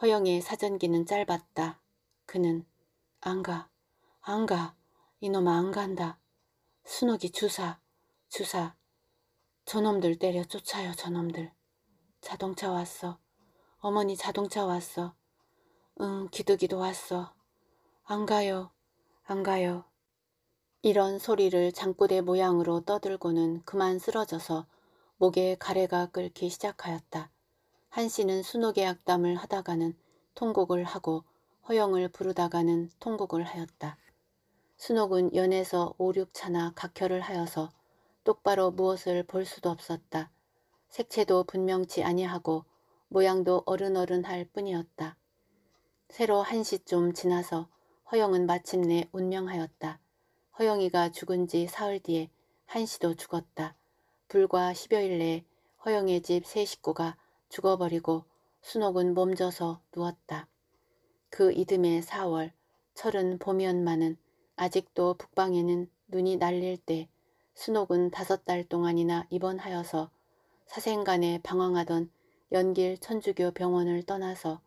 허영의 사전기는 짧았다. 그는 안 가, 안 가, 이놈아 안 간다. 순옥이 주사, 주사. 저놈들 때려 쫓아요, 저놈들. 자동차 왔어. 어머니 자동차 왔어. 응, 기도기도 왔어. 안 가요, 안 가요. 이런 소리를 장꼬대 모양으로 떠들고는 그만 쓰러져서 목에 가래가 끓기 시작하였다. 한씨는 순옥의 악담을 하다가는 통곡을 하고 허영을 부르다가는 통곡을 하였다. 순옥은 연에서 오륙차나 각혈을 하여서 똑바로 무엇을 볼 수도 없었다. 색채도 분명치 아니하고 모양도 어른어른할 뿐이었다. 새로 한시좀 지나서 허영은 마침내 운명하였다. 허영이가 죽은 지 사흘 뒤에 한시도 죽었다. 불과 십여일 내에 허영의 집 세 식구가 죽어버리고 순옥은 몸져서 누웠다. 그 이듬해 4월, 철은 봄이었마는 아직도 북방에는 눈이 날릴 때 순옥은 다섯 달 동안이나 입원하여서 사생간에 방황하던 연길 천주교 병원을 떠나서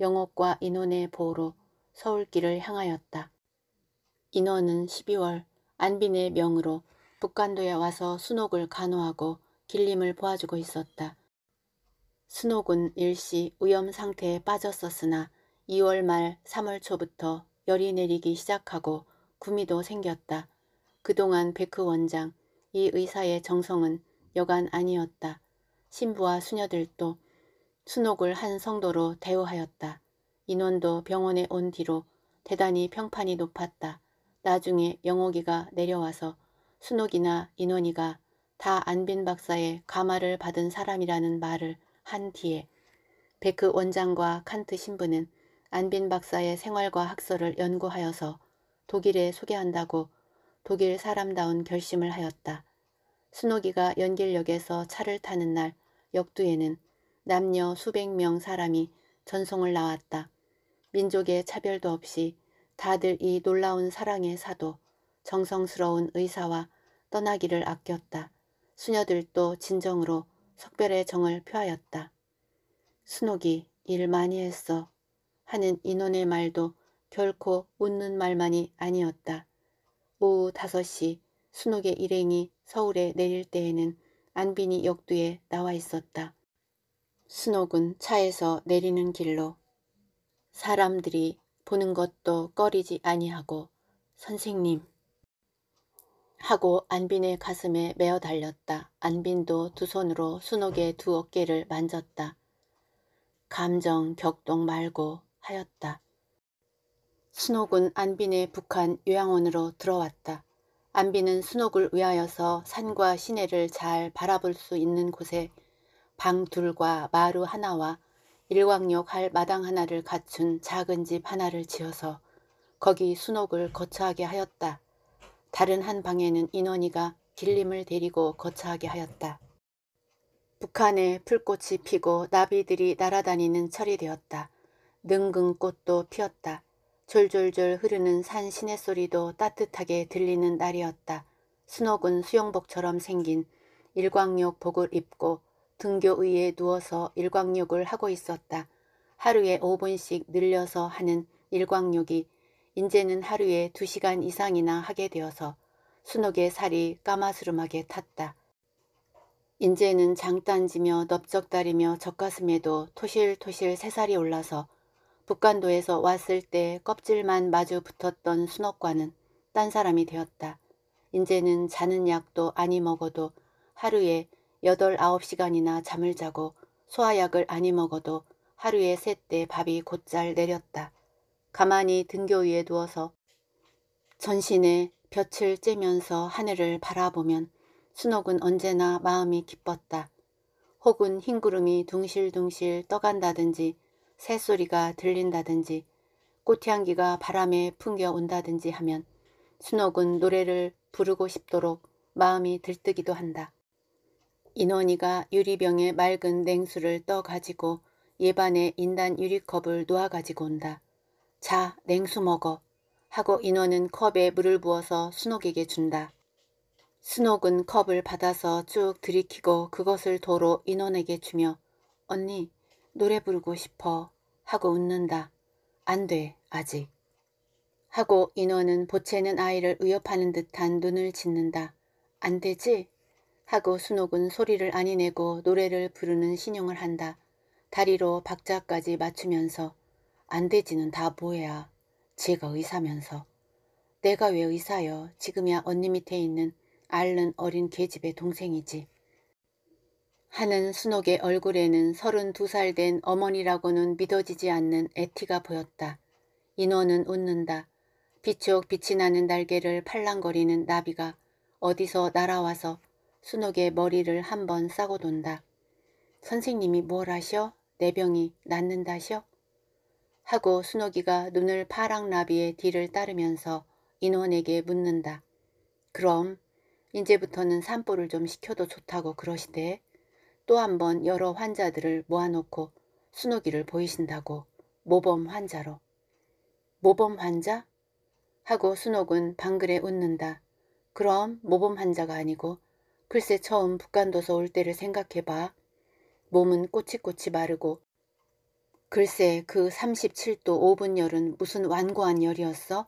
영옥과 인원의 보호로 서울길을 향하였다. 인원은 12월 안빈의 명으로 북간도에 와서 순옥을 간호하고 길림을 보아주고 있었다. 순옥은 일시 위험 상태에 빠졌었으나 2월 말 3월 초부터 열이 내리기 시작하고 구미도 생겼다. 그동안 베크 원장, 이 의사의 정성은 여간 아니었다. 신부와 수녀들도 순옥을 한 성도로 대우하였다. 인원도 병원에 온 뒤로 대단히 평판이 높았다. 나중에 영옥이가 내려와서 순옥이나 인원이가 다 안빈 박사의 가마를 받은 사람이라는 말을 한 뒤에 베크 원장과 칸트 신부는 안빈 박사의 생활과 학설을 연구하여서 독일에 소개한다고 독일 사람다운 결심을 하였다. 스노기가 연길역에서 차를 타는 날 역두에는 남녀 수백 명 사람이 전송을 나왔다. 민족의 차별도 없이 다들 이 놀라운 사랑의 사도, 정성스러운 의사와 떠나기를 아꼈다. 수녀들도 진정으로 석별의 정을 표하였다. 순옥이 일 많이 했어 하는 인원의 말도 결코 웃는 말만이 아니었다. 오후 5시 순옥의 일행이 서울에 내릴 때에는 안빈이 역두에 나와 있었다. 순옥은 차에서 내리는 길로 사람들이 보는 것도 꺼리지 아니하고 선생님 하고 안빈의 가슴에 메어 달렸다. 안빈도 두 손으로 순옥의 두 어깨를 만졌다. 감정 격동 말고 하였다. 순옥은 안빈의 북한 요양원으로 들어왔다. 안빈은 순옥을 위하여서 산과 시내를 잘 바라볼 수 있는 곳에 방 둘과 마루 하나와 일광욕 할 마당 하나를 갖춘 작은 집 하나를 지어서 거기 순옥을 거처하게 하였다. 다른 한 방에는 인원이가 길림을 데리고 거처하게 하였다. 북한에 풀꽃이 피고 나비들이 날아다니는 철이 되었다. 능근꽃도 피었다. 졸졸졸 흐르는 산 시내 소리도 따뜻하게 들리는 날이었다. 순옥은 수영복처럼 생긴 일광욕 복을 입고 등교 위에 누워서 일광욕을 하고 있었다. 하루에 5분씩 늘려서 하는 일광욕이 이제는 하루에 2시간 이상이나 하게 되어서 순옥의 살이 까마스름하게 탔다. 이제는 장단지며 넓적다리며 젖가슴에도 토실토실 새살이 올라서 북간도에서 왔을 때 껍질만 마주 붙었던 순옥과는 딴 사람이 되었다. 이제는 자는 약도 아니 먹어도 하루에 8, 9시간이나 잠을 자고 소화약을 아니 먹어도 하루에 셋 때 밥이 곧잘 내렸다. 가만히 등교 위에 누워서 전신에 볕을 쬐면서 하늘을 바라보면 순옥은 언제나 마음이 기뻤다. 혹은 흰구름이 둥실둥실 떠간다든지 새소리가 들린다든지 꽃향기가 바람에 풍겨 온다든지 하면 순옥은 노래를 부르고 싶도록 마음이 들뜨기도 한다. 인원이가 유리병에 맑은 냉수를 떠가지고 예반에 인단 유리컵을 놓아가지고 온다. 자, 냉수 먹어. 하고 인원은 컵에 물을 부어서 순옥에게 준다. 순옥은 컵을 받아서 쭉 들이키고 그것을 도로 인원에게 주며 언니, 노래 부르고 싶어 하고 웃는다. 안 돼, 아직. 하고 인원은 보채는 아이를 위협하는 듯한 눈을 짓는다. 안 되지? 하고 순옥은 소리를 아니내고 노래를 부르는 신용을 한다. 다리로 박자까지 맞추면서 안 되지는 다 뭐야. 제가 의사면서. 내가 왜 의사여. 지금이야 언니 밑에 있는 앓는 어린 계집의 동생이지. 하는 순옥의 얼굴에는 서른두 살 된 어머니라고는 믿어지지 않는 애티가 보였다. 인원은 웃는다. 비추 빛이 나는 날개를 팔랑거리는 나비가 어디서 날아와서 순옥의 머리를 한 번 싸고 돈다. 선생님이 뭘 하셔? 내 병이 낫는다셔? 하고 순옥이가 눈을 파랑 나비의 뒤를 따르면서 인원에게 묻는다. 그럼 이제부터는 산보를 좀 시켜도 좋다고 그러시대. 또한번 여러 환자들을 모아놓고 수노이를 보이신다고 모범 환자로. 모범 환자? 하고 순옥은 방글에 웃는다. 그럼 모범 환자가 아니고 글쎄 처음 북한도서올 때를 생각해봐. 몸은 꼬치꼬치 마르고 글쎄 그 37도 5분 열은 무슨 완고한 열이었어?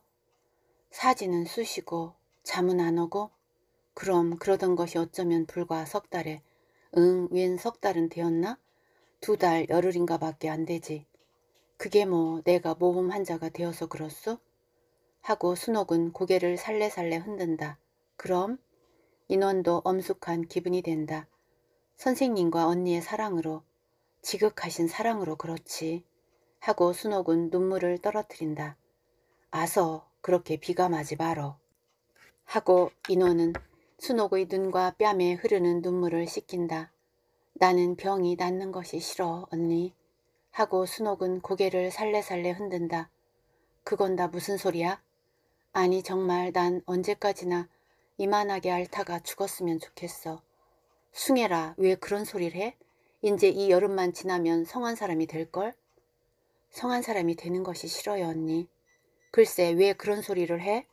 사진은 쑤시고 잠은 안 오고 그럼 그러던 것이 어쩌면 불과 석 달에 응, 웬 석 달은 되었나? 두 달 열흘인가 밖에 안 되지. 그게 뭐 내가 모험 환자가 되어서 그렇소? 하고 순옥은 고개를 살래살래 흔든다. 그럼 인원도 엄숙한 기분이 된다. 선생님과 언니의 사랑으로 지극하신 사랑으로 그렇지. 하고 순옥은 눈물을 떨어뜨린다. 아서 그렇게 비감하지 말어. 하고 인원은 순옥의 눈과 뺨에 흐르는 눈물을 씻긴다. 나는 병이 낫는 것이 싫어 언니. 하고 순옥은 고개를 살래살래 흔든다. 그건 다 무슨 소리야? 아니 정말 난 언제까지나 이만하게 알타가 죽었으면 좋겠어. 숭해라 왜 그런 소리를 해? 이제 이 여름만 지나면 성한 사람이 될걸? 성한 사람이 되는 것이 싫어요 언니. 글쎄 왜 그런 소리를 해?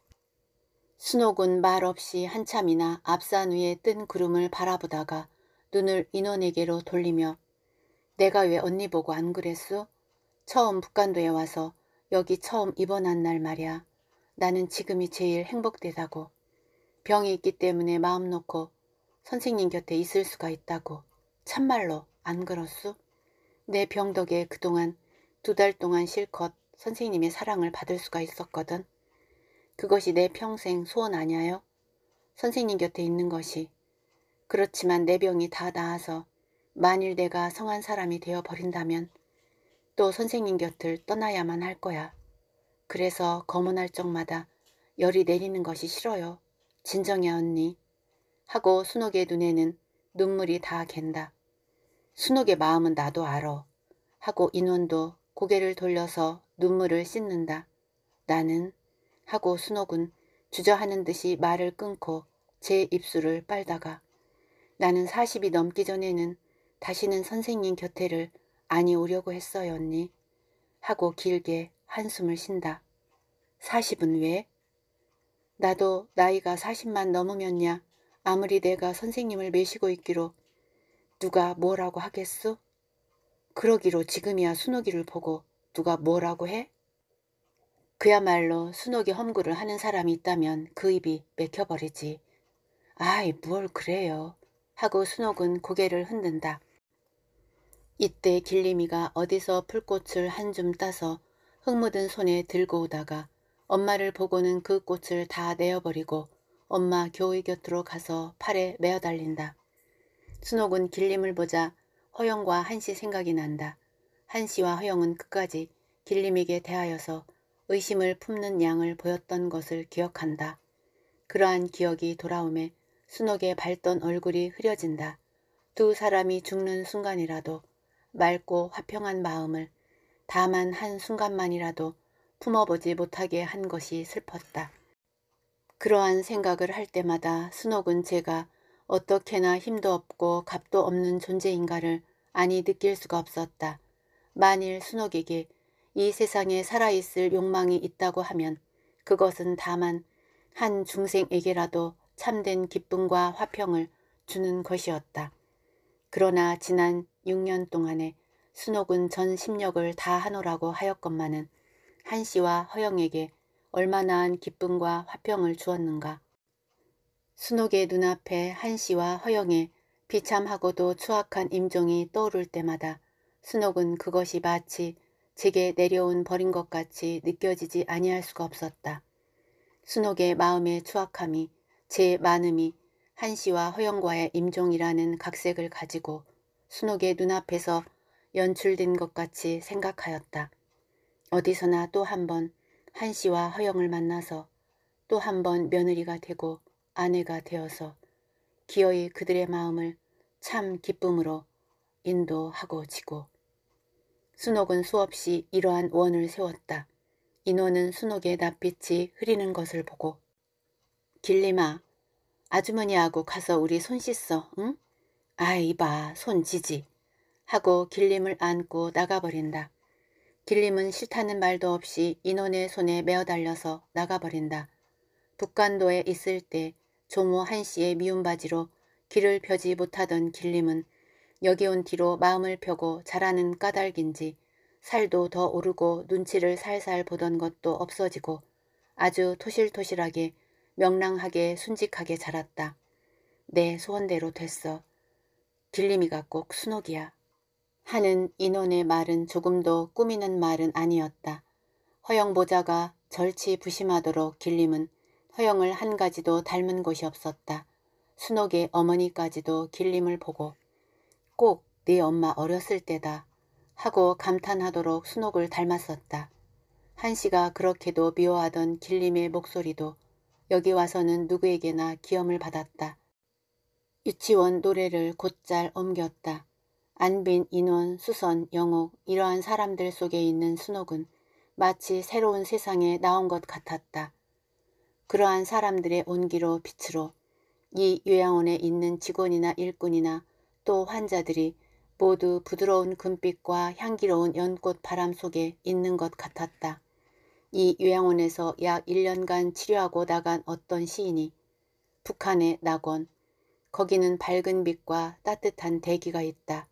순옥은 말없이 한참이나 앞산 위에 뜬 구름을 바라보다가 눈을 인원에게로 돌리며 내가 왜 언니 보고 안 그랬소? 처음 북간도에 와서 여기 처음 입원한 날 말이야. 나는 지금이 제일 행복되다고. 병이 있기 때문에 마음 놓고 선생님 곁에 있을 수가 있다고. 참말로 안그렇수내 병 덕에 그동안 두 달 동안 실컷 선생님의 사랑을 받을 수가 있었거든. 그것이 내 평생 소원 아냐요? 선생님 곁에 있는 것이. 그렇지만 내 병이 다 나아서 만일 내가 성한 사람이 되어버린다면 또 선생님 곁을 떠나야만 할 거야. 그래서 검은 할적마다 열이 내리는 것이 싫어요. 진정해 언니. 하고 순옥의 눈에는 눈물이 다 갠다. 순옥의 마음은 나도 알아. 하고 인원도 고개를 돌려서 눈물을 씻는다. 나는 하고 순옥은 주저하는 듯이 말을 끊고 제 입술을 빨다가 나는 40이 넘기 전에는 다시는 선생님 곁에를 아니 오려고 했어요 언니 하고 길게 한숨을 쉰다. 40은 왜? 나도 나이가 40만 넘으면야 아무리 내가 선생님을 매시고 있기로 누가 뭐라고 하겠소? 그러기로 지금이야 순옥이를 보고 누가 뭐라고 해? 그야말로 순옥이 험구를 하는 사람이 있다면 그 입이 맥혀버리지. 아이 뭘 그래요. 하고 순옥은 고개를 흔든다. 이때 길림이가 어디서 풀꽃을 한 줌 따서 흙묻은 손에 들고 오다가 엄마를 보고는 그 꽃을 다 내어버리고 엄마 교의 곁으로 가서 팔에 메어 달린다. 순옥은 길림을 보자 허영과 한시 생각이 난다. 한시와 허영은 끝까지 길림에게 대하여서 의심을 품는 양을 보였던 것을 기억한다. 그러한 기억이 돌아오매 순옥의 밝던 얼굴이 흐려진다. 두 사람이 죽는 순간이라도 맑고 화평한 마음을 다만 한 순간만이라도 품어보지 못하게 한 것이 슬펐다. 그러한 생각을 할 때마다 순옥은 제가 어떻게나 힘도 없고 값도 없는 존재인가를 아니 느낄 수가 없었다. 만일 순옥에게 이 세상에 살아있을 욕망이 있다고 하면 그것은 다만 한 중생에게라도 참된 기쁨과 화평을 주는 것이었다. 그러나 지난 6년 동안에 순옥은 전 심력을 다 하노라고 하였건만은 한씨와 허영에게 얼마나 한 기쁨과 화평을 주었는가. 순옥의 눈앞에 한씨와 허영의 비참하고도 추악한 임종이 떠오를 때마다 순옥은 그것이 마치 제게 내려온 버린 것 같이 느껴지지 아니할 수가 없었다. 순옥의 마음의 추악함이 제마음이 한시와 허영과의 임종이라는 각색을 가지고 순옥의 눈앞에서 연출된 것 같이 생각하였다. 어디서나 또 한 번 한시와 허영을 만나서 또 한 번 며느리가 되고 아내가 되어서 기어이 그들의 마음을 참 기쁨으로 인도하고 지고 순옥은 수없이 이러한 원을 세웠다. 인호는 순옥의 낯빛이 흐리는 것을 보고 길림아 아주머니하고 가서 우리 손 씻어 응? 아이 봐손 지지 하고 길림을 안고 나가버린다. 길림은 싫다는 말도 없이 인원의 손에 매어달려서 나가버린다. 북간도에 있을 때 조모 한씨의 미운 바지로 길을 펴지 못하던 길림은 여기 온 뒤로 마음을 펴고 자라는 까닭인지 살도 더 오르고 눈치를 살살 보던 것도 없어지고 아주 토실토실하게 명랑하게 순직하게 자랐다. 내 소원대로 됐어. 길림이가 꼭 순옥이야. 하는 인원의 말은 조금도 꾸미는 말은 아니었다. 허영보자가 절치 부심하도록 길림은 허영을 한 가지도 닮은 곳이 없었다. 순옥의 어머니까지도 길림을 보고 꼭네 엄마 어렸을 때다 하고 감탄하도록 순옥을 닮았었다. 한씨가 그렇게도 미워하던 길림의 목소리도 여기 와서는 누구에게나 기염을 받았다. 유치원 노래를 곧잘 옮겼다. 안빈, 인원, 수선, 영옥 이러한 사람들 속에 있는 순옥은 마치 새로운 세상에 나온 것 같았다. 그러한 사람들의 온기로 빛으로 이 요양원에 있는 직원이나 일꾼이나 또 환자들이 모두 부드러운 금빛과 향기로운 연꽃 바람 속에 있는 것 같았다. 이 요양원에서 약 1년간 치료하고 나간 어떤 시인이 북한의 낙원, 거기는 밝은 빛과 따뜻한 대기가 있다.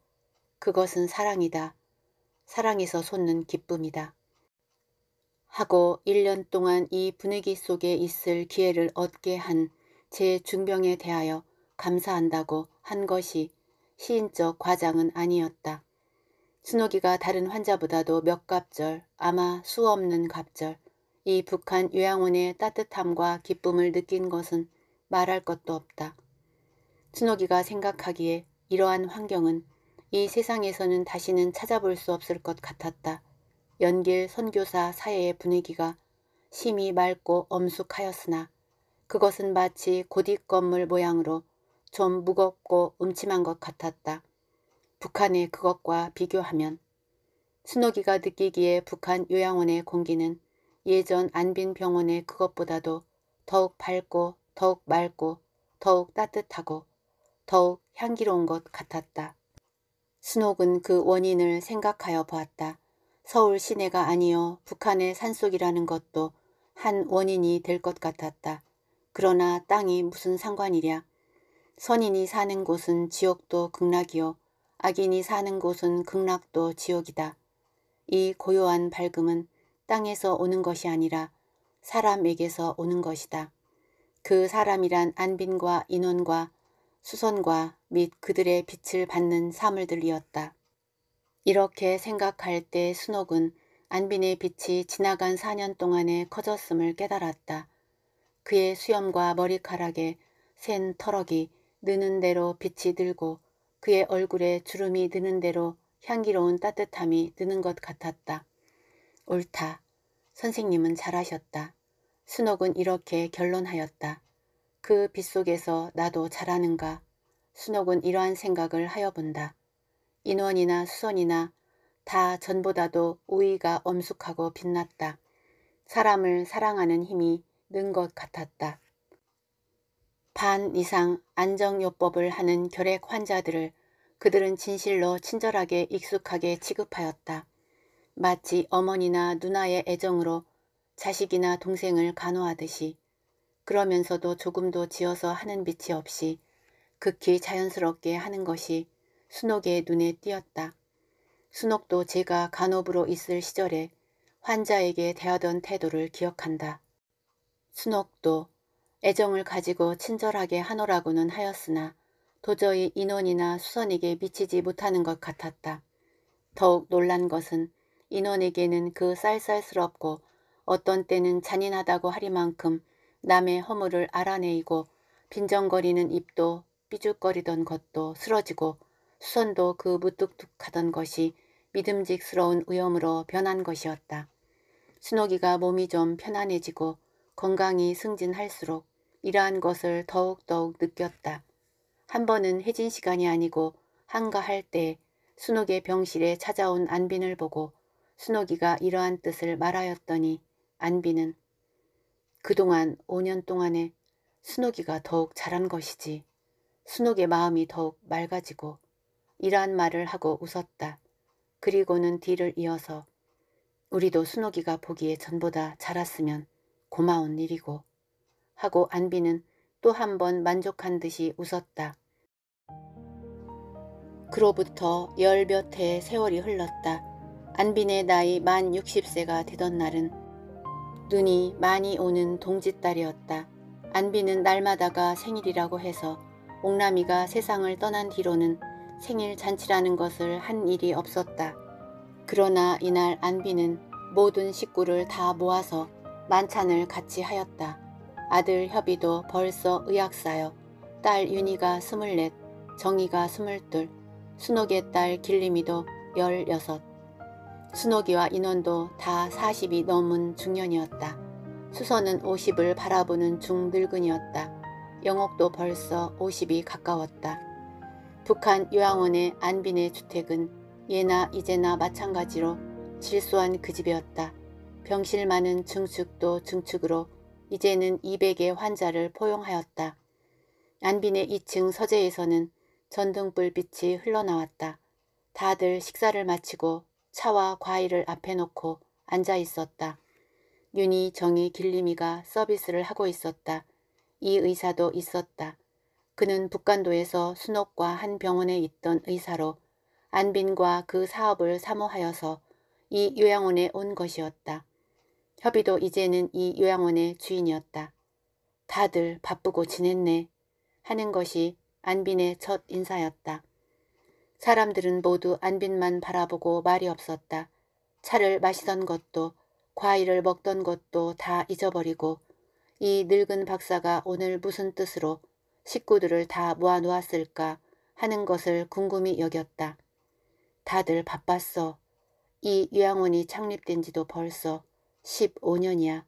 그것은 사랑이다. 사랑에서 솟는 기쁨이다. 하고 1년 동안 이 분위기 속에 있을 기회를 얻게 한 제 중병에 대하여 감사한다고 한 것이 시인적 과장은 아니었다. 순옥이가 다른 환자보다도 몇 갑절, 아마 수 없는 갑절, 이 북한 요양원의 따뜻함과 기쁨을 느낀 것은 말할 것도 없다. 순옥이가 생각하기에 이러한 환경은 이 세상에서는 다시는 찾아볼 수 없을 것 같았다. 연길 선교사 사회의 분위기가 심히 맑고 엄숙하였으나 그것은 마치 고딕 건물 모양으로 좀 무겁고 음침한 것 같았다. 북한의 그것과 비교하면 순옥이가 느끼기에 북한 요양원의 공기는 예전 안빈 병원의 그것보다도 더욱 밝고 더욱 맑고 더욱 따뜻하고 더욱 향기로운 것 같았다. 순옥은 그 원인을 생각하여 보았다. 서울 시내가 아니요 북한의 산속이라는 것도 한 원인이 될 것 같았다. 그러나 땅이 무슨 상관이랴. 선인이 사는 곳은 지옥도 극락이요 악인이 사는 곳은 극락도 지옥이다. 이 고요한 밝음은 땅에서 오는 것이 아니라 사람에게서 오는 것이다. 그 사람이란 안빈과 인원과 수선과 및 그들의 빛을 받는 사물들이었다. 이렇게 생각할 때 순옥은 안빈의 빛이 지나간 4년 동안에 커졌음을 깨달았다. 그의 수염과 머리카락에 센 터럭이 느는 대로 빛이 들고 그의 얼굴에 주름이 느는 대로 향기로운 따뜻함이 느는것 같았다. 옳다. 선생님은 잘하셨다. 순옥은 이렇게 결론하였다. 그 빛속에서 나도 잘하는가. 순옥은 이러한 생각을 하여 본다. 인원이나 수선이나 다 전보다도 우위가 엄숙하고 빛났다. 사람을 사랑하는 힘이 는 것 같았다. 반 이상 안정요법을 하는 결핵 환자들을 그들은 진실로 친절하게 익숙하게 취급하였다. 마치 어머니나 누나의 애정으로 자식이나 동생을 간호하듯이 그러면서도 조금도 지어서 하는 빛이 없이 극히 자연스럽게 하는 것이 순옥의 눈에 띄었다. 순옥도 제가 간호부로 있을 시절에 환자에게 대하던 태도를 기억한다. 순옥도 애정을 가지고 친절하게 하노라고는 하였으나 도저히 인원이나 수선에게 미치지 못하는 것 같았다. 더욱 놀란 것은 인원에게는 그 쌀쌀스럽고 어떤 때는 잔인하다고 하리만큼 남의 허물을 알아내이고 빈정거리는 입도 삐죽거리던 것도 쓰러지고 수선도 그 무뚝뚝하던 것이 믿음직스러운 위험으로 변한 것이었다. 순옥이가 몸이 좀 편안해지고 건강이 승진할수록 이러한 것을 더욱더욱 느꼈다. 한 번은 해진 시간이 아니고 한가할 때 순옥의 병실에 찾아온 안빈을 보고 순옥이가 이러한 뜻을 말하였더니 안빈은 그동안 5년 동안에 순옥이가 더욱 잘한 것이지 순옥의 마음이 더욱 맑아지고 이러한 말을 하고 웃었다. 그리고는 뒤를 이어서 우리도 순옥이가 보기에 전보다 자랐으면 고마운 일이고 하고 안비는 또 한 번 만족한 듯이 웃었다. 그로부터 열 몇 해의 세월이 흘렀다. 안빈의 나이 만 60세가 되던 날은 눈이 많이 오는 동짓달이었다. 안빈은 날마다가 생일이라고 해서 옥남이가 세상을 떠난 뒤로는 생일 잔치라는 것을 한 일이 없었다. 그러나 이날 안빈은 모든 식구를 다 모아서 만찬을 같이 하였다. 아들 협의도 벌써 의학사역, 딸 윤희가 스물넷, 정희가 스물둘, 순옥의 딸 길림이도 열여섯, 순옥이와 인원도 다 40이 넘은 중년이었다. 수선은 50을 바라보는 중늙은이었다. 영옥도 벌써 50이 가까웠다. 북한 요양원의 안빈의 주택은 예나 이제나 마찬가지로 질소한 그 집이었다. 병실 많은 증축도 증축으로 이제는 200의 환자를 포용하였다. 안빈의 2층 서재에서는 전등불 빛이 흘러나왔다. 다들 식사를 마치고 차와 과일을 앞에 놓고 앉아 있었다. 윤희, 정희, 길림이가 서비스를 하고 있었다. 이 의사도 있었다. 그는 북간도에서 순옥과 한 병원에 있던 의사로 안빈과 그 사업을 사모하여서 이 요양원에 온 것이었다. 협의도 이제는 이 요양원의 주인이었다. 다들 바쁘고 지냈네 하는 것이 안빈의 첫 인사였다. 사람들은 모두 안빈만 바라보고 말이 없었다. 차를 마시던 것도 과일을 먹던 것도 다 잊어버리고 이 늙은 박사가 오늘 무슨 뜻으로 식구들을 다 모아놓았을까 하는 것을 궁금히 여겼다. 다들 바빴어. 이 요양원이 창립된 지도 벌써 15년이야.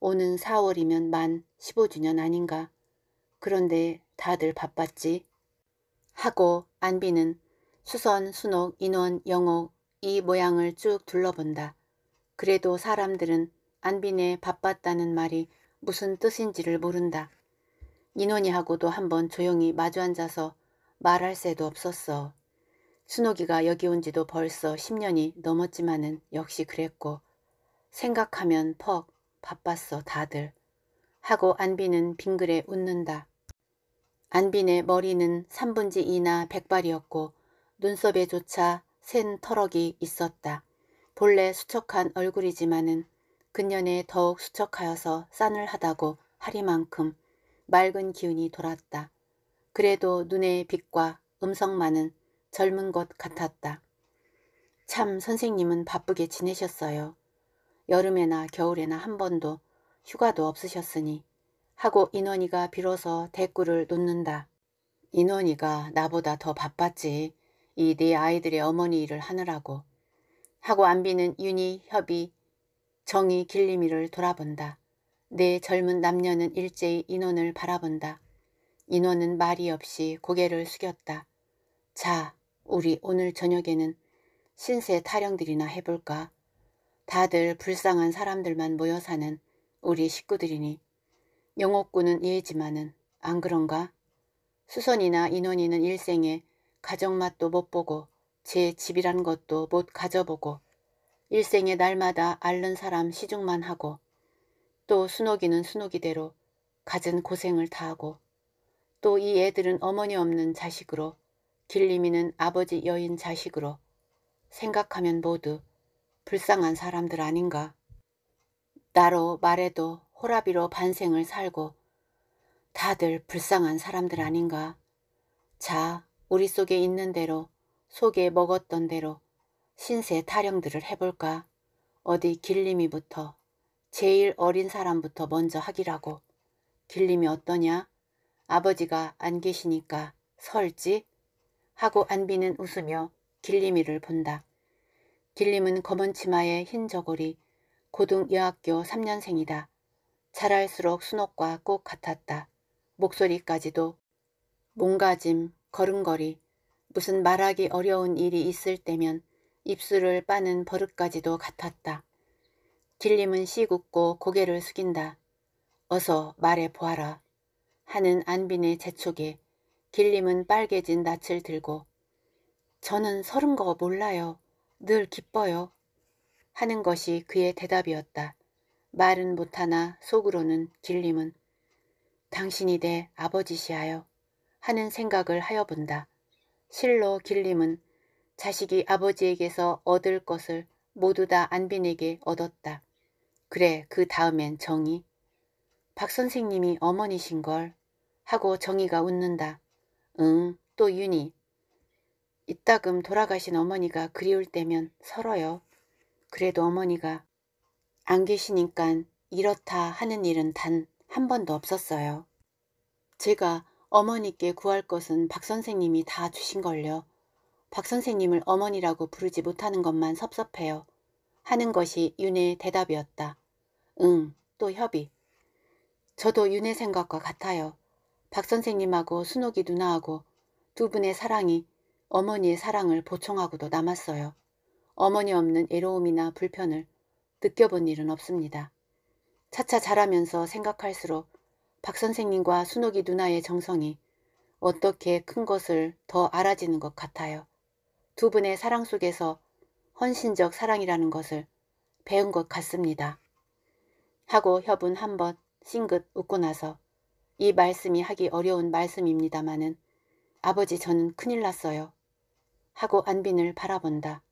오는 4월이면 만 15주년 아닌가. 그런데 다들 바빴지. 하고 안비는 수선, 순옥, 인원, 영옥 이 모양을 쭉 둘러본다. 그래도 사람들은 안빈의 바빴다는 말이 무슨 뜻인지를 모른다. 인원이하고도 한 번 조용히 마주 앉아서 말할 새도 없었어. 순옥이가 여기 온 지도 벌써 10년이 넘었지만은 역시 그랬고 생각하면 퍽 바빴어 다들 하고 안비는 빙그레 웃는다. 안빈의 머리는 3분지 이나 백발이었고 눈썹에조차 센 터럭이 있었다. 본래 수척한 얼굴이지만은 근년에 더욱 수척하여서 싸늘하다고 하리만큼 맑은 기운이 돌았다. 그래도 눈의 빛과 음성만은 젊은 것 같았다. 참 선생님은 바쁘게 지내셨어요. 여름에나 겨울에나 한 번도 휴가도 없으셨으니 하고 인원이가 비로소 대꾸를 놓는다. 인원이가 나보다 더 바빴지 이 네 아이들의 어머니 일을 하느라고 하고 안비는 윤희, 협이, 정이 길림이를 돌아본다. 내 네 젊은 남녀는 일제히 인원을 바라본다. 인원은 말이 없이 고개를 숙였다. 자, 우리 오늘 저녁에는 신세 타령들이나 해볼까? 다들 불쌍한 사람들만 모여 사는 우리 식구들이니 영옥군은 예지만은 안 그런가? 수선이나 인원이는 일생에 가정맛도 못 보고 제 집이란 것도 못 가져보고 일생에 날마다 앓는 사람 시중만 하고 또 순옥이는 순옥이대로 가진 고생을 다하고 또 이 애들은 어머니 없는 자식으로 길림이는 아버지 여인 자식으로 생각하면 모두 불쌍한 사람들 아닌가. 나로 말해도 호라비로 반생을 살고 다들 불쌍한 사람들 아닌가. 자, 우리 속에 있는 대로 속에 먹었던 대로 신세 타령들을 해볼까. 어디 길림이부터 제일 어린 사람부터 먼저 하기라고. 길림이 어떠냐? 아버지가 안 계시니까 설지? 하고 안비는 웃으며 길림이를 본다. 길림은 검은 치마에 흰 저고리, 고등여학교 3년생이다. 잘할수록 순옥과 꼭 같았다. 목소리까지도 몸가짐, 걸음걸이, 무슨 말하기 어려운 일이 있을 때면 입술을 빠는 버릇까지도 같았다. 길림은 씨굽고 고개를 숙인다. 어서 말해 보아라. 하는 안빈의 재촉에 길림은 빨개진 낯을 들고 저는 서른 거 몰라요. 늘 기뻐요. 하는 것이 그의 대답이었다. 말은 못하나 속으로는 길림은 당신이 내 아버지시하여 하는 생각을 하여 본다. 실로 길림은 자식이 아버지에게서 얻을 것을 모두 다 안빈에게 얻었다. 그래 그 다음엔 정이 박 선생님이 어머니신 걸 하고 정이가 웃는다. 응 또 윤희 이따금 돌아가신 어머니가 그리울 때면 서러요. 그래도 어머니가 안 계시니깐 이렇다 하는 일은 단 한 번도 없었어요. 제가 어머니께 구할 것은 박 선생님이 다 주신걸요. 박 선생님을 어머니라고 부르지 못하는 것만 섭섭해요. 하는 것이 윤의 대답이었다. 응, 또 협의. 저도 윤의 생각과 같아요. 박 선생님하고 순옥이 누나하고 두 분의 사랑이 어머니의 사랑을 보충하고도 남았어요. 어머니 없는 애로움이나 불편을 느껴본 일은 없습니다. 차차 자라면서 생각할수록 박 선생님과 순옥이 누나의 정성이 어떻게 큰 것을 더 알아지는 것 같아요. 두 분의 사랑 속에서 헌신적 사랑이라는 것을 배운 것 같습니다. 하고 협은 한번 싱긋 웃고 나서 이 말씀이 하기 어려운 말씀입니다마는 아버지 저는 큰일 났어요. 하고 안빈을 바라본다.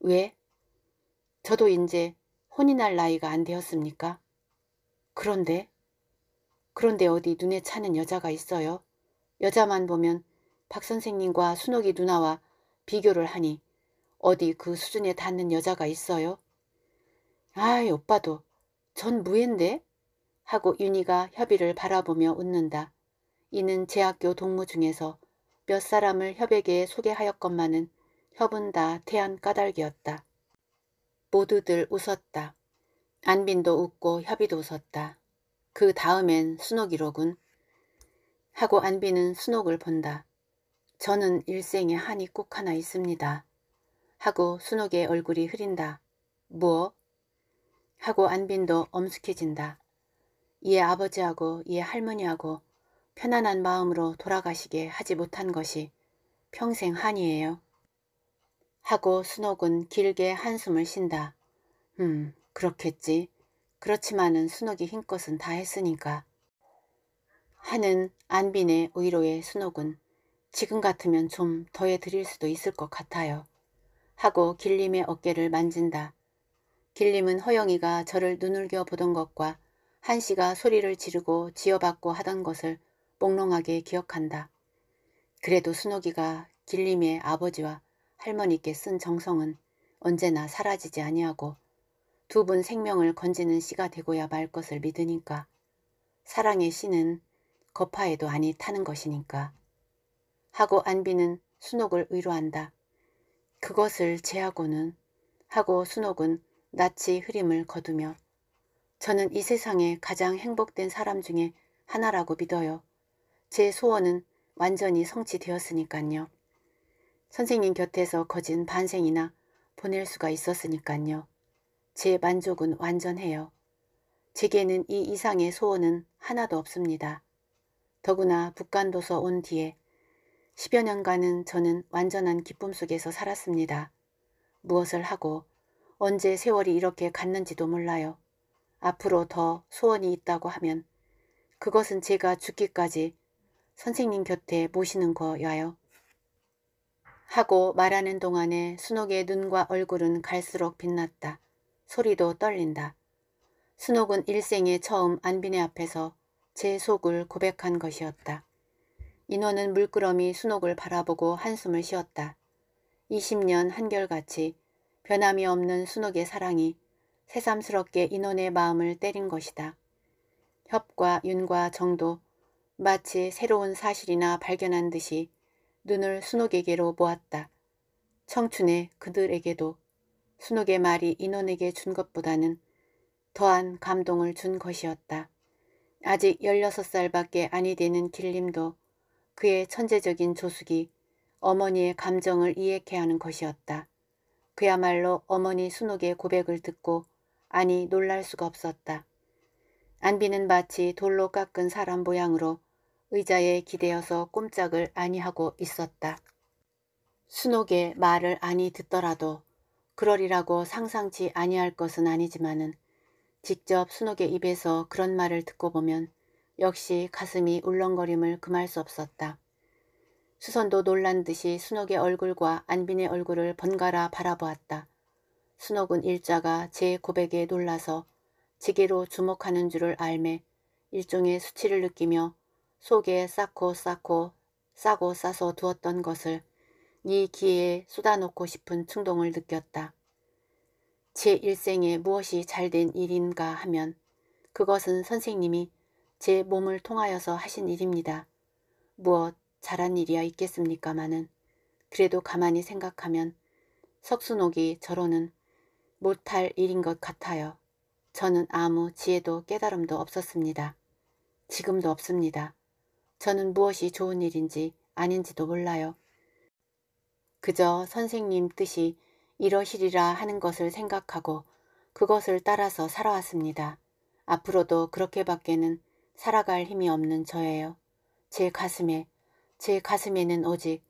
왜? 저도 이제 혼인할 나이가 안 되었습니까? 그런데? 그런데 어디 눈에 차는 여자가 있어요? 여자만 보면 박 선생님과 순옥이 누나와 비교를 하니 어디 그 수준에 닿는 여자가 있어요? 아이 오빠도 전 무예인데? 하고 윤희가 협의를 바라보며 웃는다. 이는 제 학교 동무 중에서 몇 사람을 협에게 소개하였건만은 협은 다 태안 까닭이었다. 모두들 웃었다. 안빈도 웃고 협이도 웃었다. 그 다음엔 순옥이로군. 하고 안빈은 순옥을 본다. 저는 일생에 한이 꼭 하나 있습니다. 하고 순옥의 얼굴이 흐린다. 뭐? 하고 안빈도 엄숙해진다. 얘 아버지하고 얘 할머니하고 편안한 마음으로 돌아가시게 하지 못한 것이 평생 한이에요. 하고 순옥은 길게 한숨을 쉰다. 음, 그렇겠지. 그렇지만은 순옥이 힘껏은 다 했으니까. 하는 안빈의 의로에 순옥은 지금 같으면 좀 더해드릴 수도 있을 것 같아요. 하고 길림의 어깨를 만진다. 길림은 허영이가 저를 눈을겨 보던 것과 한씨가 소리를 지르고 지어받고 하던 것을 뽕롱하게 기억한다. 그래도 순옥이가 길림의 아버지와 할머니께 쓴 정성은 언제나 사라지지 아니하고 두 분 생명을 건지는 씨가 되고야 말 것을 믿으니까 사랑의 씨는 거파에도 아니 타는 것이니까 하고 안비는 순옥을 위로한다. 그것을 제하고는 하고 순옥은 낯이 흐림을 거두며 저는 이 세상에 가장 행복된 사람 중에 하나라고 믿어요. 제 소원은 완전히 성취되었으니깐요. 선생님 곁에서 거진 반생이나 보낼 수가 있었으니깐요. 제 만족은 완전해요. 제게는 이 이상의 소원은 하나도 없습니다. 더구나 북간도서 온 뒤에 10여 년간은 저는 완전한 기쁨 속에서 살았습니다. 무엇을 하고 언제 세월이 이렇게 갔는지도 몰라요. 앞으로 더 소원이 있다고 하면 그것은 제가 죽기까지 선생님 곁에 모시는 거여요 하고 말하는 동안에 순옥의 눈과 얼굴은 갈수록 빛났다. 소리도 떨린다. 순옥은 일생에 처음 안빈의 앞에서 제 속을 고백한 것이었다. 인원은 물끄러미 순옥을 바라보고 한숨을 쉬었다. 20년 한결같이 변함이 없는 순옥의 사랑이 새삼스럽게 인원의 마음을 때린 것이다. 협과 윤과 정도 마치 새로운 사실이나 발견한 듯이 눈을 순옥에게로 모았다. 청춘의 그들에게도 순옥의 말이 인원에게 준 것보다는 더한 감동을 준 것이었다. 아직 16살밖에 아니 되는 길림도 그의 천재적인 조숙이 어머니의 감정을 이해케 하는 것이었다. 그야말로 어머니 순옥의 고백을 듣고 아니 놀랄 수가 없었다. 안비는 마치 돌로 깎은 사람 모양으로 의자에 기대어서 꼼짝을 아니하고 있었다. 순옥의 말을 아니 듣더라도 그러리라고 상상치 아니할 것은 아니지만은 직접 순옥의 입에서 그런 말을 듣고 보면 역시 가슴이 울렁거림을 금할 수 없었다. 수선도 놀란 듯이 순옥의 얼굴과 안빈의 얼굴을 번갈아 바라보았다. 순옥은 일자가 제 고백에 놀라서 지게로 주목하는 줄을 알매 일종의 수치를 느끼며 속에 쌓고 쌓고 싸고 싸서 두었던 것을 네 귀에 쏟아놓고 싶은 충동을 느꼈다. 제 일생에 무엇이 잘 된 일인가 하면 그것은 선생님이 제 몸을 통하여서 하신 일입니다. 무엇 잘한 일이야 있겠습니까마는 그래도 가만히 생각하면 석순옥이 저로는 못할 일인 것 같아요. 저는 아무 지혜도 깨달음도 없었습니다. 지금도 없습니다. 저는 무엇이 좋은 일인지 아닌지도 몰라요. 그저 선생님 뜻이 이러시리라 하는 것을 생각하고 그것을 따라서 살아왔습니다. 앞으로도 그렇게밖에는 살아갈 힘이 없는 저예요. 제 가슴에, 제 가슴에는 오직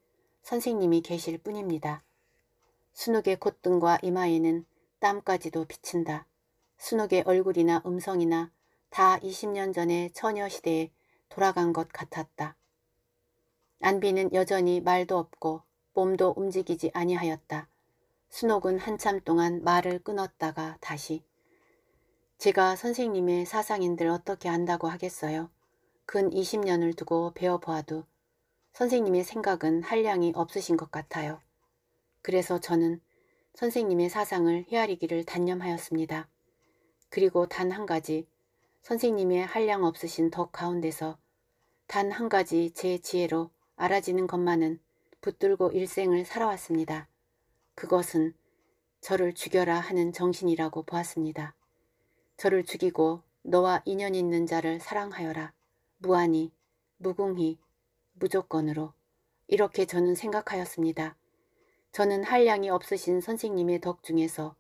선생님이 계실 뿐입니다. 순욱의 콧등과 이마에는 땀까지도 비친다. 순욱의 얼굴이나 음성이나 다 20년 전의 처녀시대에 돌아간 것 같았다. 안비는 여전히 말도 없고 몸도 움직이지 아니하였다. 순옥은 한참 동안 말을 끊었다가 다시 제가 선생님의 사상인들 어떻게 안다고 하겠어요. 근 20년을 두고 배워보아도 선생님의 생각은 한량이 없으신 것 같아요. 그래서 저는 선생님의 사상을 헤아리기를 단념하였습니다. 그리고 단 한 가지 선생님의 한량 없으신 덕 가운데서 단한 가지 제 지혜로 알아지는 것만은 붙들고 일생을 살아왔습니다. 그것은 저를 죽여라 하는 정신이라고 보았습니다. 저를 죽이고 너와 인연 있는 자를 사랑하여라. 무한히, 무궁히, 무조건으로 이렇게 저는 생각하였습니다. 저는 한량이 없으신 선생님의 덕 중에서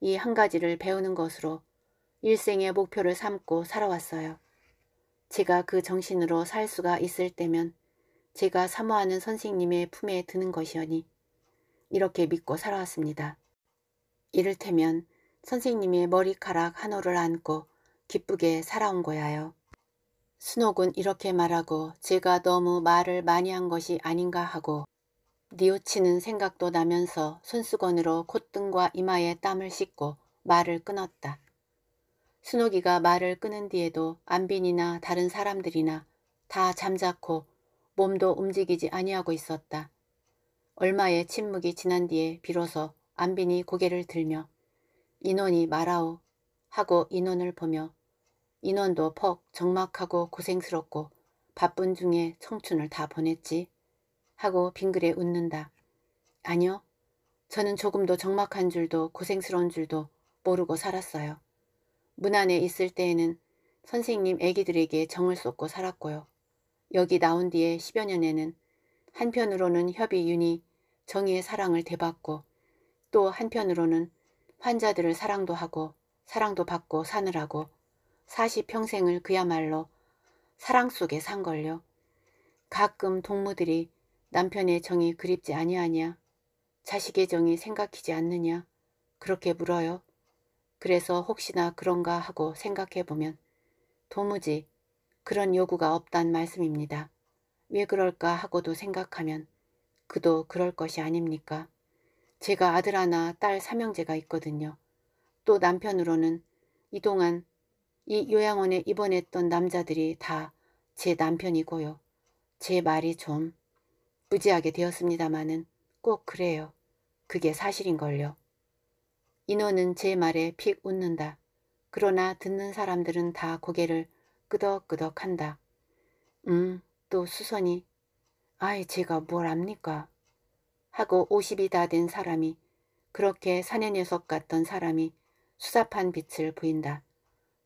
이 한 가지를 배우는 것으로 일생의 목표를 삼고 살아왔어요. 제가 그 정신으로 살 수가 있을 때면 제가 사모하는 선생님의 품에 드는 것이오니 이렇게 믿고 살아왔습니다. 이를테면 선생님의 머리카락 한 올을 안고 기쁘게 살아온 거야요. 순옥은 이렇게 말하고 제가 너무 말을 많이 한 것이 아닌가 하고 니오치는 생각도 나면서 손수건으로 콧등과 이마에 땀을 씻고 말을 끊었다. 순옥이가 말을 끄는 뒤에도 안빈이나 다른 사람들이나 다 잠자코 몸도 움직이지 아니하고 있었다. 얼마의 침묵이 지난 뒤에 비로소 안빈이 고개를 들며 인원이 말하오 하고 인원을 보며 인원도 퍽 적막하고 고생스럽고 바쁜 중에 청춘을 다 보냈지 하고 빙그레 웃는다. 아니요. 저는 조금도 적막한 줄도 고생스러운 줄도 모르고 살았어요. 문안에 있을 때에는 선생님 애기들에게 정을 쏟고 살았고요. 여기 나온 뒤에 10여 년에는 한편으로는 협의윤이 정의의 사랑을 대받고 또 한편으로는 환자들을 사랑도 하고 사랑도 받고 사느라고 40평생을 그야말로 사랑 속에 산걸요. 가끔 동무들이 남편의 정이 그립지 아니하냐 자식의 정이 생각히지 않느냐 그렇게 물어요. 그래서 혹시나 그런가 하고 생각해보면 도무지 그런 요구가 없단 말씀입니다. 왜 그럴까 하고도 생각하면 그도 그럴 것이 아닙니까? 제가 아들 하나 딸 삼형제가 있거든요. 또 남편으로는 이동안 이 요양원에 입원했던 남자들이 다 제 남편이고요. 제 말이 좀 무지하게 되었습니다마는 꼭 그래요. 그게 사실인걸요. 인원는제 말에 픽 웃는다. 그러나 듣는 사람들은 다 고개를 끄덕끄덕한다. 음, 또 수선이 아이 제가 뭘 압니까? 하고 50이 다 된 사람이 그렇게 사내 녀석 같던 사람이 수 s 판 빛을 보인다.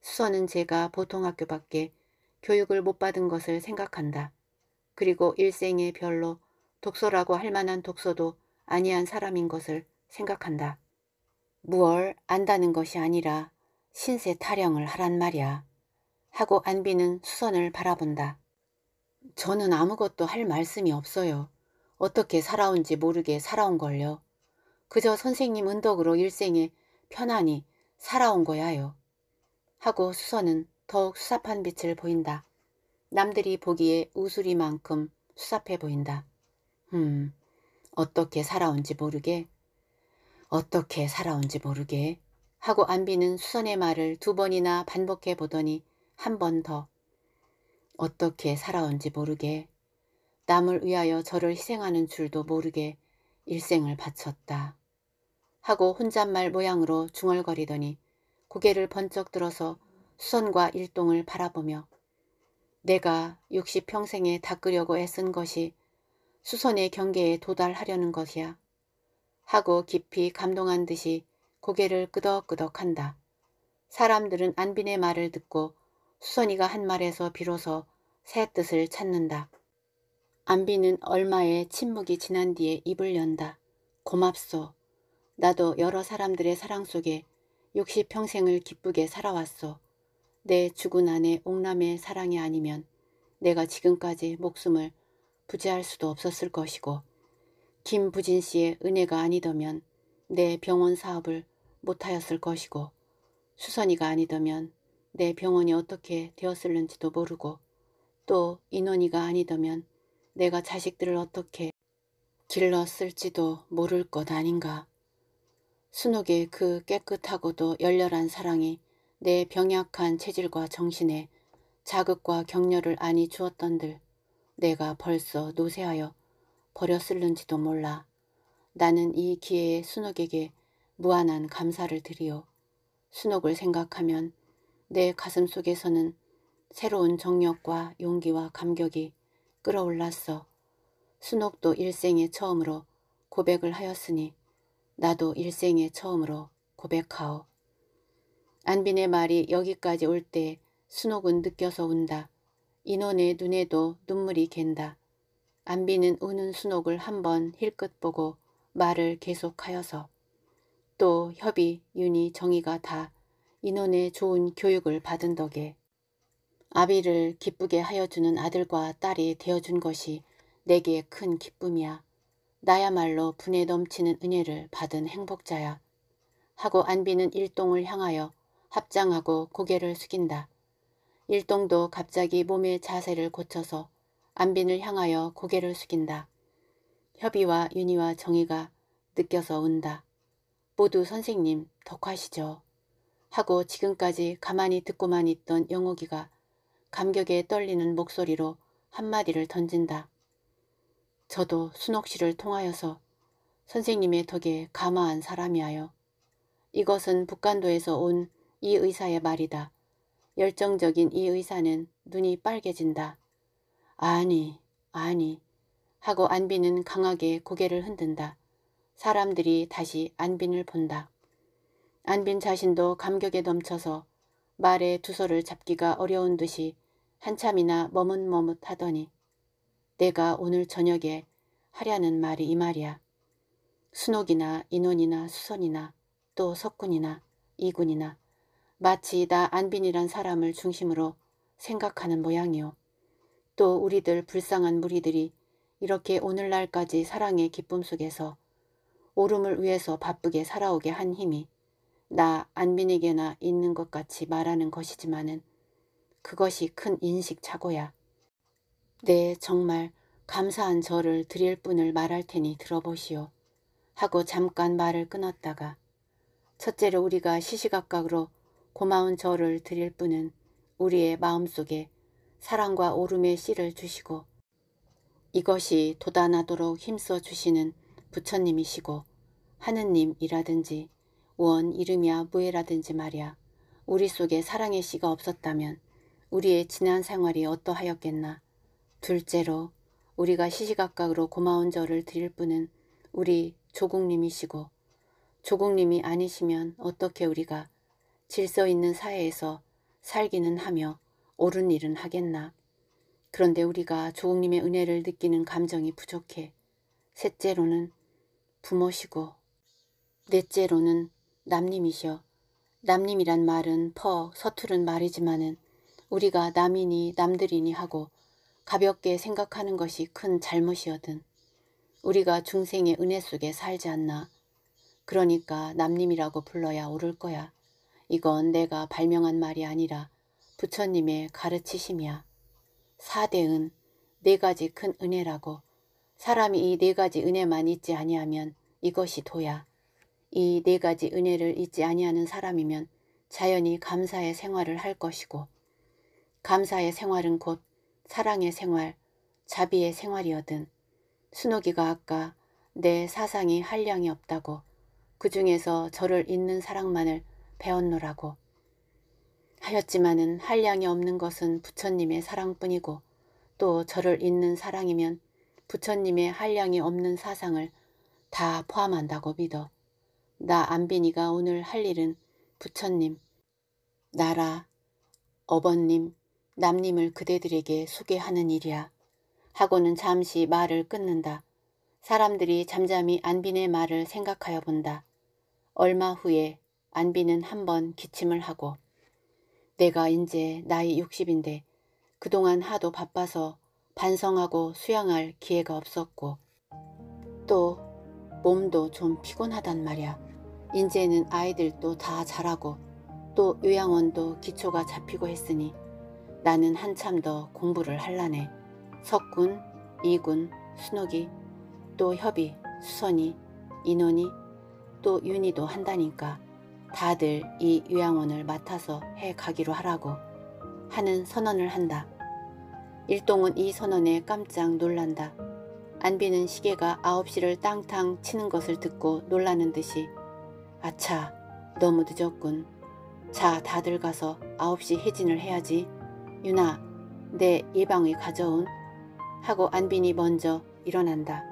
수선은 제가 보통 학교밖에 교육을 못 받은 것을 생각한다. 그리고 일생에 별로 독서라고 할 만한 독서도 아니한 사람인 것을 생각한다. 무얼 안다는 것이 아니라 신세 타령을 하란 말이야. 하고 안비는 수선을 바라본다. 저는 아무것도 할 말씀이 없어요. 어떻게 살아온지 모르게 살아온 걸요. 그저 선생님 은덕으로 일생에 편안히 살아온 거야요. 하고 수선은 더욱 수 s a 한 빛을 보인다. 남들이 보기에 우수리만큼 수 s a 해 보인다. 음, 어떻게 살아온지 모르게 어떻게 살아온지 모르게 하고 안비는 수선의 말을 두 번이나 반복해 보더니 한 번 더 어떻게 살아온지 모르게 남을 위하여 저를 희생하는 줄도 모르게 일생을 바쳤다. 하고 혼잣말 모양으로 중얼거리더니 고개를 번쩍 들어서 수선과 일동을 바라보며 내가 60평생에 닦으려고 애쓴 것이 수선의 경계에 도달하려는 것이야. 하고 깊이 감동한 듯이 고개를 끄덕끄덕한다. 사람들은 안빈의 말을 듣고 수선이가 한 말에서 비로소 새 뜻을 찾는다. 안빈은 얼마의 침묵이 지난 뒤에 입을 연다. 고맙소. 나도 여러 사람들의 사랑 속에 육십 평생을 기쁘게 살아왔소. 내 죽은 아내 옥남의 사랑이 아니면 내가 지금까지 목숨을 부재할 수도 없었을 것이고 김부진 씨의 은혜가 아니더면 내 병원 사업을 못하였을 것이고 수선이가 아니더면 내 병원이 어떻게 되었을는지도 모르고 또 인원이가 아니더면 내가 자식들을 어떻게 길렀을지도 모를 것 아닌가. 순옥의 그 깨끗하고도 열렬한 사랑이 내 병약한 체질과 정신에 자극과 격려를 안이 주었던들 내가 벌써 노세하여 버렸을는지도 몰라 나는 이 기회에 순옥에게 무한한 감사를 드리오. 순옥을 생각하면 내 가슴 속에서는 새로운 정력과 용기와 감격이 끌어올랐어. 순옥도 일생에 처음으로 고백을 하였으니 나도 일생에 처음으로 고백하오. 안빈의 말이 여기까지 올 때 순옥은 느껴서 운다. 인원의 눈에도 눈물이 갠다. 안비는 우는 순옥을 한 번 힐끗 보고 말을 계속하여서 또협의윤희 정의가 다 인원의 좋은 교육을 받은 덕에 아비를 기쁘게 하여주는 아들과 딸이 되어준 것이 내게 큰 기쁨이야. 나야말로 분에 넘치는 은혜를 받은 행복자야. 하고 안비는 일동을 향하여 합장하고 고개를 숙인다. 일동도 갑자기 몸의 자세를 고쳐서 안빈을 향하여 고개를 숙인다. 협의와 윤희와 정의가 느껴서 운다. 모두 선생님 덕화시죠. 하고 지금까지 가만히 듣고만 있던 영옥이가 감격에 떨리는 목소리로 한마디를 던진다. 저도 순옥 씨를 통하여서 선생님의 덕에 감화한 사람이하여 이것은 북간도에서 온 이 의사의 말이다. 열정적인 이 의사는 눈이 빨개진다. 아니, 아니 하고 안빈은 강하게 고개를 흔든다. 사람들이 다시 안빈을 본다. 안빈 자신도 감격에 넘쳐서 말의 두서를 잡기가 어려운 듯이 한참이나 머뭇머뭇하더니 내가 오늘 저녁에 하려는 말이 이 말이야. 순옥이나 인원이나 수선이나 또 석군이나 이군이나 마치 나 안빈이란 사람을 중심으로 생각하는 모양이오. 또 우리들 불쌍한 무리들이 이렇게 오늘날까지 사랑의 기쁨 속에서 오름을 위해서 바쁘게 살아오게 한 힘이 나안민에게나 있는 것 같이 말하는 것이지만은 그것이 큰 인식착오야. 네, 정말 감사한 저를 드릴 뿐을 말할 테니 들어보시오. 하고 잠깐 말을 끊었다가 첫째로 우리가 시시각각으로 고마운 저를 드릴 뿐은 우리의 마음속에 사랑과 오름의 씨를 주시고 이것이 도단하도록 힘써 주시는 부처님이시고 하느님이라든지 원 이름이야 무예라든지 말이야 우리 속에 사랑의 씨가 없었다면 우리의 지난 생활이 어떠하였겠나. 둘째로 우리가 시시각각으로 고마운 절을 드릴 분은 우리 조국님이시고 조국님이 아니시면 어떻게 우리가 질서 있는 사회에서 살기는 하며 옳은 일은 하겠나. 그런데 우리가 조국님의 은혜를 느끼는 감정이 부족해. 셋째로는 부모시고 넷째로는 남님이셔. 남님이란 말은 퍼 서투른 말이지만은 우리가 남이니 남들이니 하고 가볍게 생각하는 것이 큰 잘못이거든. 우리가 중생의 은혜 속에 살지 않나. 그러니까 남님이라고 불러야 옳을 거야. 이건 내가 발명한 말이 아니라 부처님의 가르치심이야. 사대은 네 가지 큰 은혜라고 사람이 이 네 가지 은혜만 잊지 아니하면 이것이 도야. 이 네 가지 은혜를 잊지 아니하는 사람이면 자연히 감사의 생활을 할 것이고 감사의 생활은 곧 사랑의 생활, 자비의 생활이어든 순옥이가 아까 내 사상이 한량이 없다고 그 중에서 저를 잊는 사랑만을 배웠노라고 하였지만은 한량이 없는 것은 부처님의 사랑뿐이고 또 저를 잇는 사랑이면 부처님의 한량이 없는 사상을 다 포함한다고 믿어. 나 안빈이가 오늘 할 일은 부처님, 나라, 어버님, 남님을 그대들에게 소개하는 일이야. 하고는 잠시 말을 끊는다. 사람들이 잠잠히 안빈의 말을 생각하여 본다. 얼마 후에 안빈은 한번 기침을 하고 내가 이제 나이 60인데 그동안 하도 바빠서 반성하고 수양할 기회가 없었고 또 몸도 좀 피곤하단 말이야. 이제는 아이들도 다 자라고 또 요양원도 기초가 잡히고 했으니 나는 한참 더 공부를 할라네. 석군, 이군, 순옥이, 또 협이, 수선이, 인원이, 또 윤희도 한다니까. 다들 이 요양원을 맡아서 해 가기로 하라고 하는 선언을 한다. 일동은 이 선언에 깜짝 놀란다. 안비는 시계가 9시를 땅탕 치는 것을 듣고 놀라는 듯이 아차 너무 늦었군. 자 다들 가서 9시 해진을 해야지. 유나 내 예방을 가져온 하고 안빈이 먼저 일어난다.